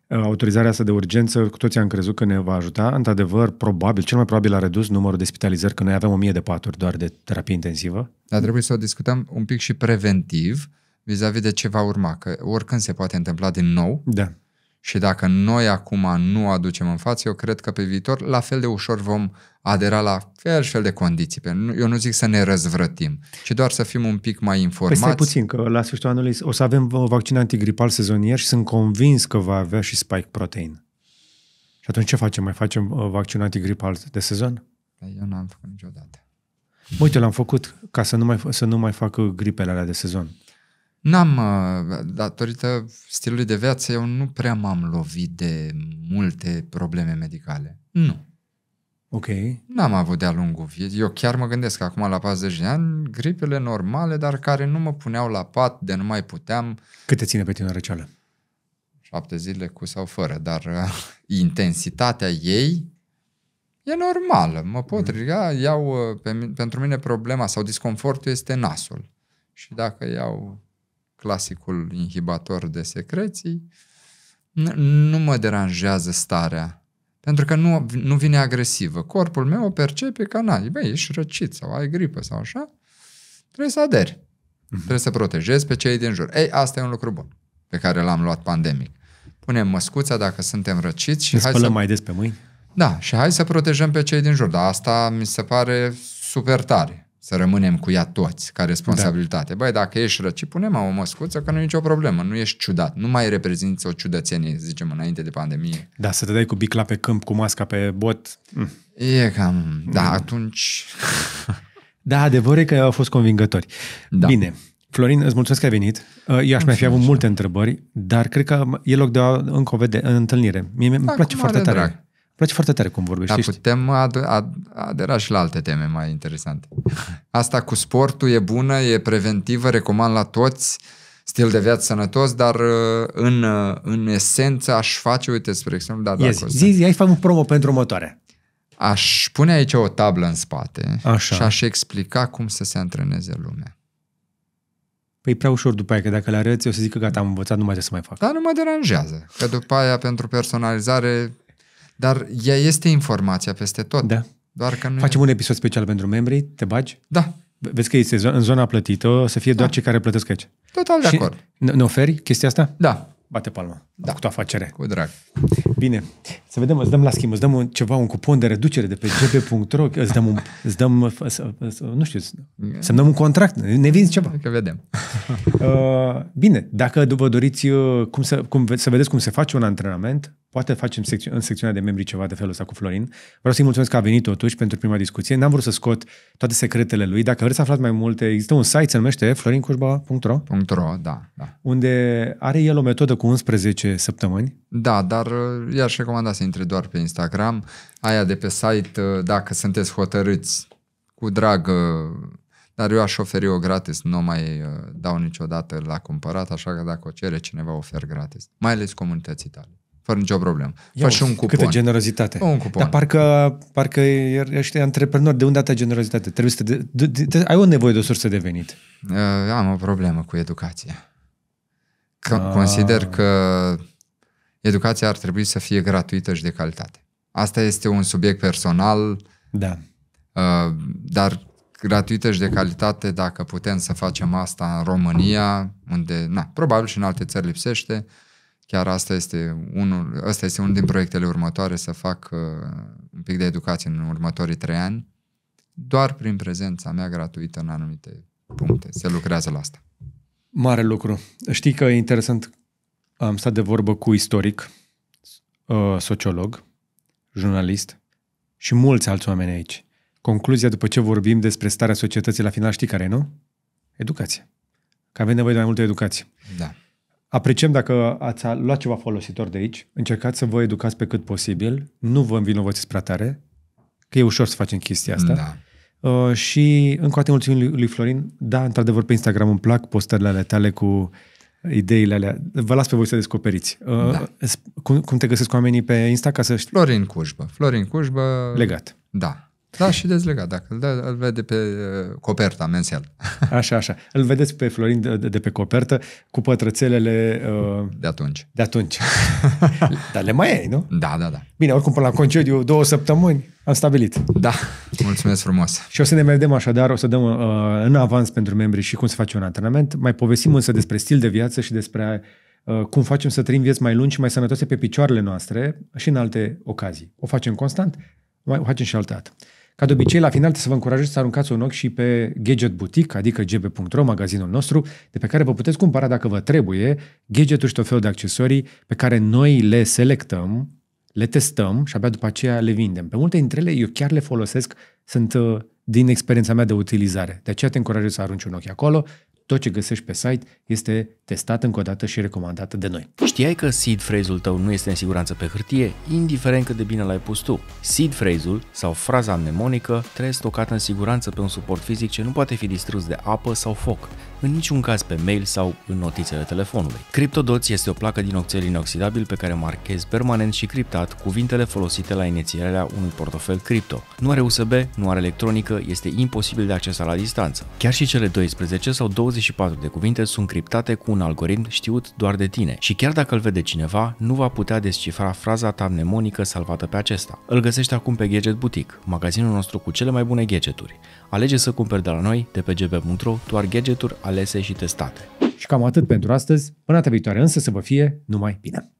Uh, autorizarea asta de urgență, cu toții am crezut că ne va ajuta. Într-adevăr, probabil, cel mai probabil a redus numărul de spitalizări, că noi aveam 1000 de paturi doar de terapie intensivă. Dar trebuie să o discutăm un pic și preventiv, vis-a-vis de ce va urma, că oricând se poate întâmpla din nou. Da. Și dacă noi acum nu aducem în față, eu cred că pe viitor la fel de ușor vom adera la fel și fel de condiții. Eu nu zic să ne răzvrătim, ci doar să fim un pic mai informați. Păi stai puțin, că la sfârșitul anului o să avem vaccin antigripal sezonier și sunt convins că va avea și spike protein. Și atunci ce facem? Mai facem uh, vaccin antigripal de sezon? Păi eu n-am făcut niciodată. Mă, uite, l-am făcut ca să nu mai, să nu mai fac gripele alea de sezon. N-am, uh, datorită stilului de viață, eu nu prea m-am lovit de multe probleme medicale. Nu. Ok. N-am avut de-a lungul vieții. Eu chiar mă gândesc acum la 40 de ani, gripele normale, dar care nu mă puneau la pat de nu mai puteam. Câte ține pe tine răceală? Șapte zile cu sau fără, dar uh, intensitatea ei e normală. Mă pot mm. riga, iau, uh, pe, pentru mine problema sau disconfortul este nasul. Și dacă iau clasicul inhibator de secreții, nu mă deranjează starea pentru că nu, nu vine agresivă. Corpul meu o percepe ca, na, băi, ești răcit sau ai gripă sau așa, trebuie să aderi. Mhm. Trebuie să protejezi pe cei din jur. Ei, asta e un lucru bun pe care l-am luat pandemic. Punem măscuța dacă suntem răciți și ne hai să... mai des pe mâini? Da, și hai să protejăm pe cei din jur. Dar asta mi se pare super tare să rămânem cu ea toți ca responsabilitate. Da. Băi, dacă ești răci, pune o măscuță că nu e nicio problemă, nu ești ciudat, nu mai reprezinți o ciudățenie, zicem, înainte de pandemie. Da, să te dai cu bicla pe câmp, cu masca pe bot. Mm. E cam, da, mm. da, atunci... [laughs] da, adevărul e că au fost convingători. Da. Bine, Florin, îți mulțumesc că ai venit. Eu aș mai fi avut multe întrebări, dar cred că e loc de o, încă o vede, întâlnire. Mie mi-a da, place foarte tare. Drag place foarte tare cum vorbești. Dar putem ad- ad- adera și la alte teme mai interesante. Asta cu sportul e bună, e preventivă, recomand la toți stil de viață sănătos, dar uh, în, uh, în esență aș face, uite, spre exemplu, da, yes. da, zi, zi, ai fac un promo pentru următoare. Aș pune aici o tablă în spate Așa. și aș explica cum să se antreneze lumea. Păi prea ușor după aia, că dacă le arăți, o să zic că gata, am învățat, nu mai trebuie să mai fac. Dar nu mă deranjează, că după aia pentru personalizare dar ea este informația peste tot. Da. Doar că nu Facem e... un episod special pentru membrii, te bagi? Da. Vezi că este în zona plătită, să fie da. doar cei care plătesc aici. Total de și acord. Ne oferi chestia asta? Da. Bate palma. Da. Cu afacere. Cu drag. Bine. Să vedem, îți dăm la schimb, îți dăm un, ceva, un cupon de reducere de pe gb.ro, [laughs] îți dăm, un, îți dăm nu știu, semnăm un contract, ne vinzi ceva. Că vedem. [laughs] Uh, bine, dacă vă doriți uh, cum să, cum, să vedeți cum se face un antrenament, poate facem secțiune, în secțiunea de membri ceva de felul ăsta cu Florin. Vreau să-i mulțumesc că a venit totuși pentru prima discuție. N-am vrut să scot toate secretele lui. Dacă vreți să aflați mai multe, există un site, se numește florincușba.ro .ro, da, da. Unde are el o metodă cu 11 săptămâni. Da, dar uh, i-aș recomanda să intre doar pe Instagram. Aia de pe site, uh, dacă sunteți hotărâți, cu drag dar eu aș oferi o gratis, nu mai uh, dau niciodată la cumpărat, așa că dacă o cere cineva, ofer gratis, mai ales comunității tale fără nicio problemă. Ia Fă și un cupon. Câtă generozitate. Un cupon. Dar parcă, parcă er, ești antreprenor, de unde atâta generozitate? Trebuie să te, de, de, de, ai o nevoie de o sursă de venit. Uh, am o problemă cu educația. C- ah. Consider că educația ar trebui să fie gratuită și de calitate. Asta este un subiect personal, da. Uh, dar gratuită și de calitate dacă putem să facem asta în România, unde, na, probabil și în alte țări lipsește, uh, Chiar asta este unul, asta este unul din proiectele următoare, să fac uh, un pic de educație în următorii trei ani, doar prin prezența mea gratuită în anumite puncte. Se lucrează la asta. Mare lucru. Știi că e interesant, am stat de vorbă cu istoric, uh, sociolog, jurnalist și mulți alți oameni aici. Concluzia după ce vorbim despre starea societății la final, știi care e, nu? Educație. Că avem nevoie de mai multă educație. Da. Apreciem dacă ați luat ceva folositor de aici, încercați să vă educați pe cât posibil, nu vă învinovățiți prea tare, că e ușor să facem chestia asta. Da. Uh, și încă o dată mulțumim lui, lui Florin. Da, într-adevăr, pe Instagram îmi plac postările ale tale cu ideile alea. Vă las pe voi să descoperiți. Uh, da. cum, cum te găsesc oamenii pe Insta ca să știi? Florin Cujbă. Florin Cujbă. Legat. Da. Da, și dezlegat. Dacă îl, îl vede pe uh, coperta mențial. [laughs] Așa, așa. Îl vedeți pe Florin de, de pe copertă cu pătrățelele... Uh, de atunci. De atunci. [laughs] Dar le mai ai, nu? Da, da, da. Bine, oricum până la concediu, două săptămâni, am stabilit. Da, mulțumesc frumos. și o să ne vedem așadar, o să dăm uh, în avans pentru membri și cum se face un antrenament. Mai povestim însă despre stil de viață și despre uh, cum facem să trăim vieți mai lungi și mai sănătoase pe picioarele noastre și în alte ocazii. O facem constant, mai o facem și altă dată. Ca de obicei, la final să vă încurajez să aruncați un ochi și pe Gadget Boutique, adică gb.ro, magazinul nostru, de pe care vă puteți cumpăra, dacă vă trebuie, gadgeturi și tot felul de accesorii pe care noi le selectăm, le testăm și abia după aceea le vindem. Pe multe dintre ele eu chiar le folosesc, sunt uh, din experiența mea de utilizare. De aceea te încurajez să arunci un ochi acolo tot ce găsești pe site este testat încă o dată și recomandat de noi. Știai că seed phrase-ul tău nu este în siguranță pe hârtie, indiferent cât de bine l-ai pus tu. Seed phrase-ul sau fraza mnemonică trebuie stocată în siguranță pe un suport fizic ce nu poate fi distrus de apă sau foc în niciun caz pe mail sau în notițele telefonului. CryptoDots este o placă din oțel inoxidabil pe care marchez permanent și criptat cuvintele folosite la inițierea unui portofel cripto. Nu are USB, nu are electronică, este imposibil de accesat la distanță. Chiar și cele 12 sau 24 de cuvinte sunt criptate cu un algoritm știut doar de tine și chiar dacă îl vede cineva, nu va putea descifra fraza ta mnemonică salvată pe acesta. Îl găsești acum pe Gadget Boutique, magazinul nostru cu cele mai bune gadgeturi. Alege să cumperi de la noi, de pe gb.ro, doar gadgeturi alese și testate. Și cam atât pentru astăzi. Până data viitoare însă să vă fie numai bine!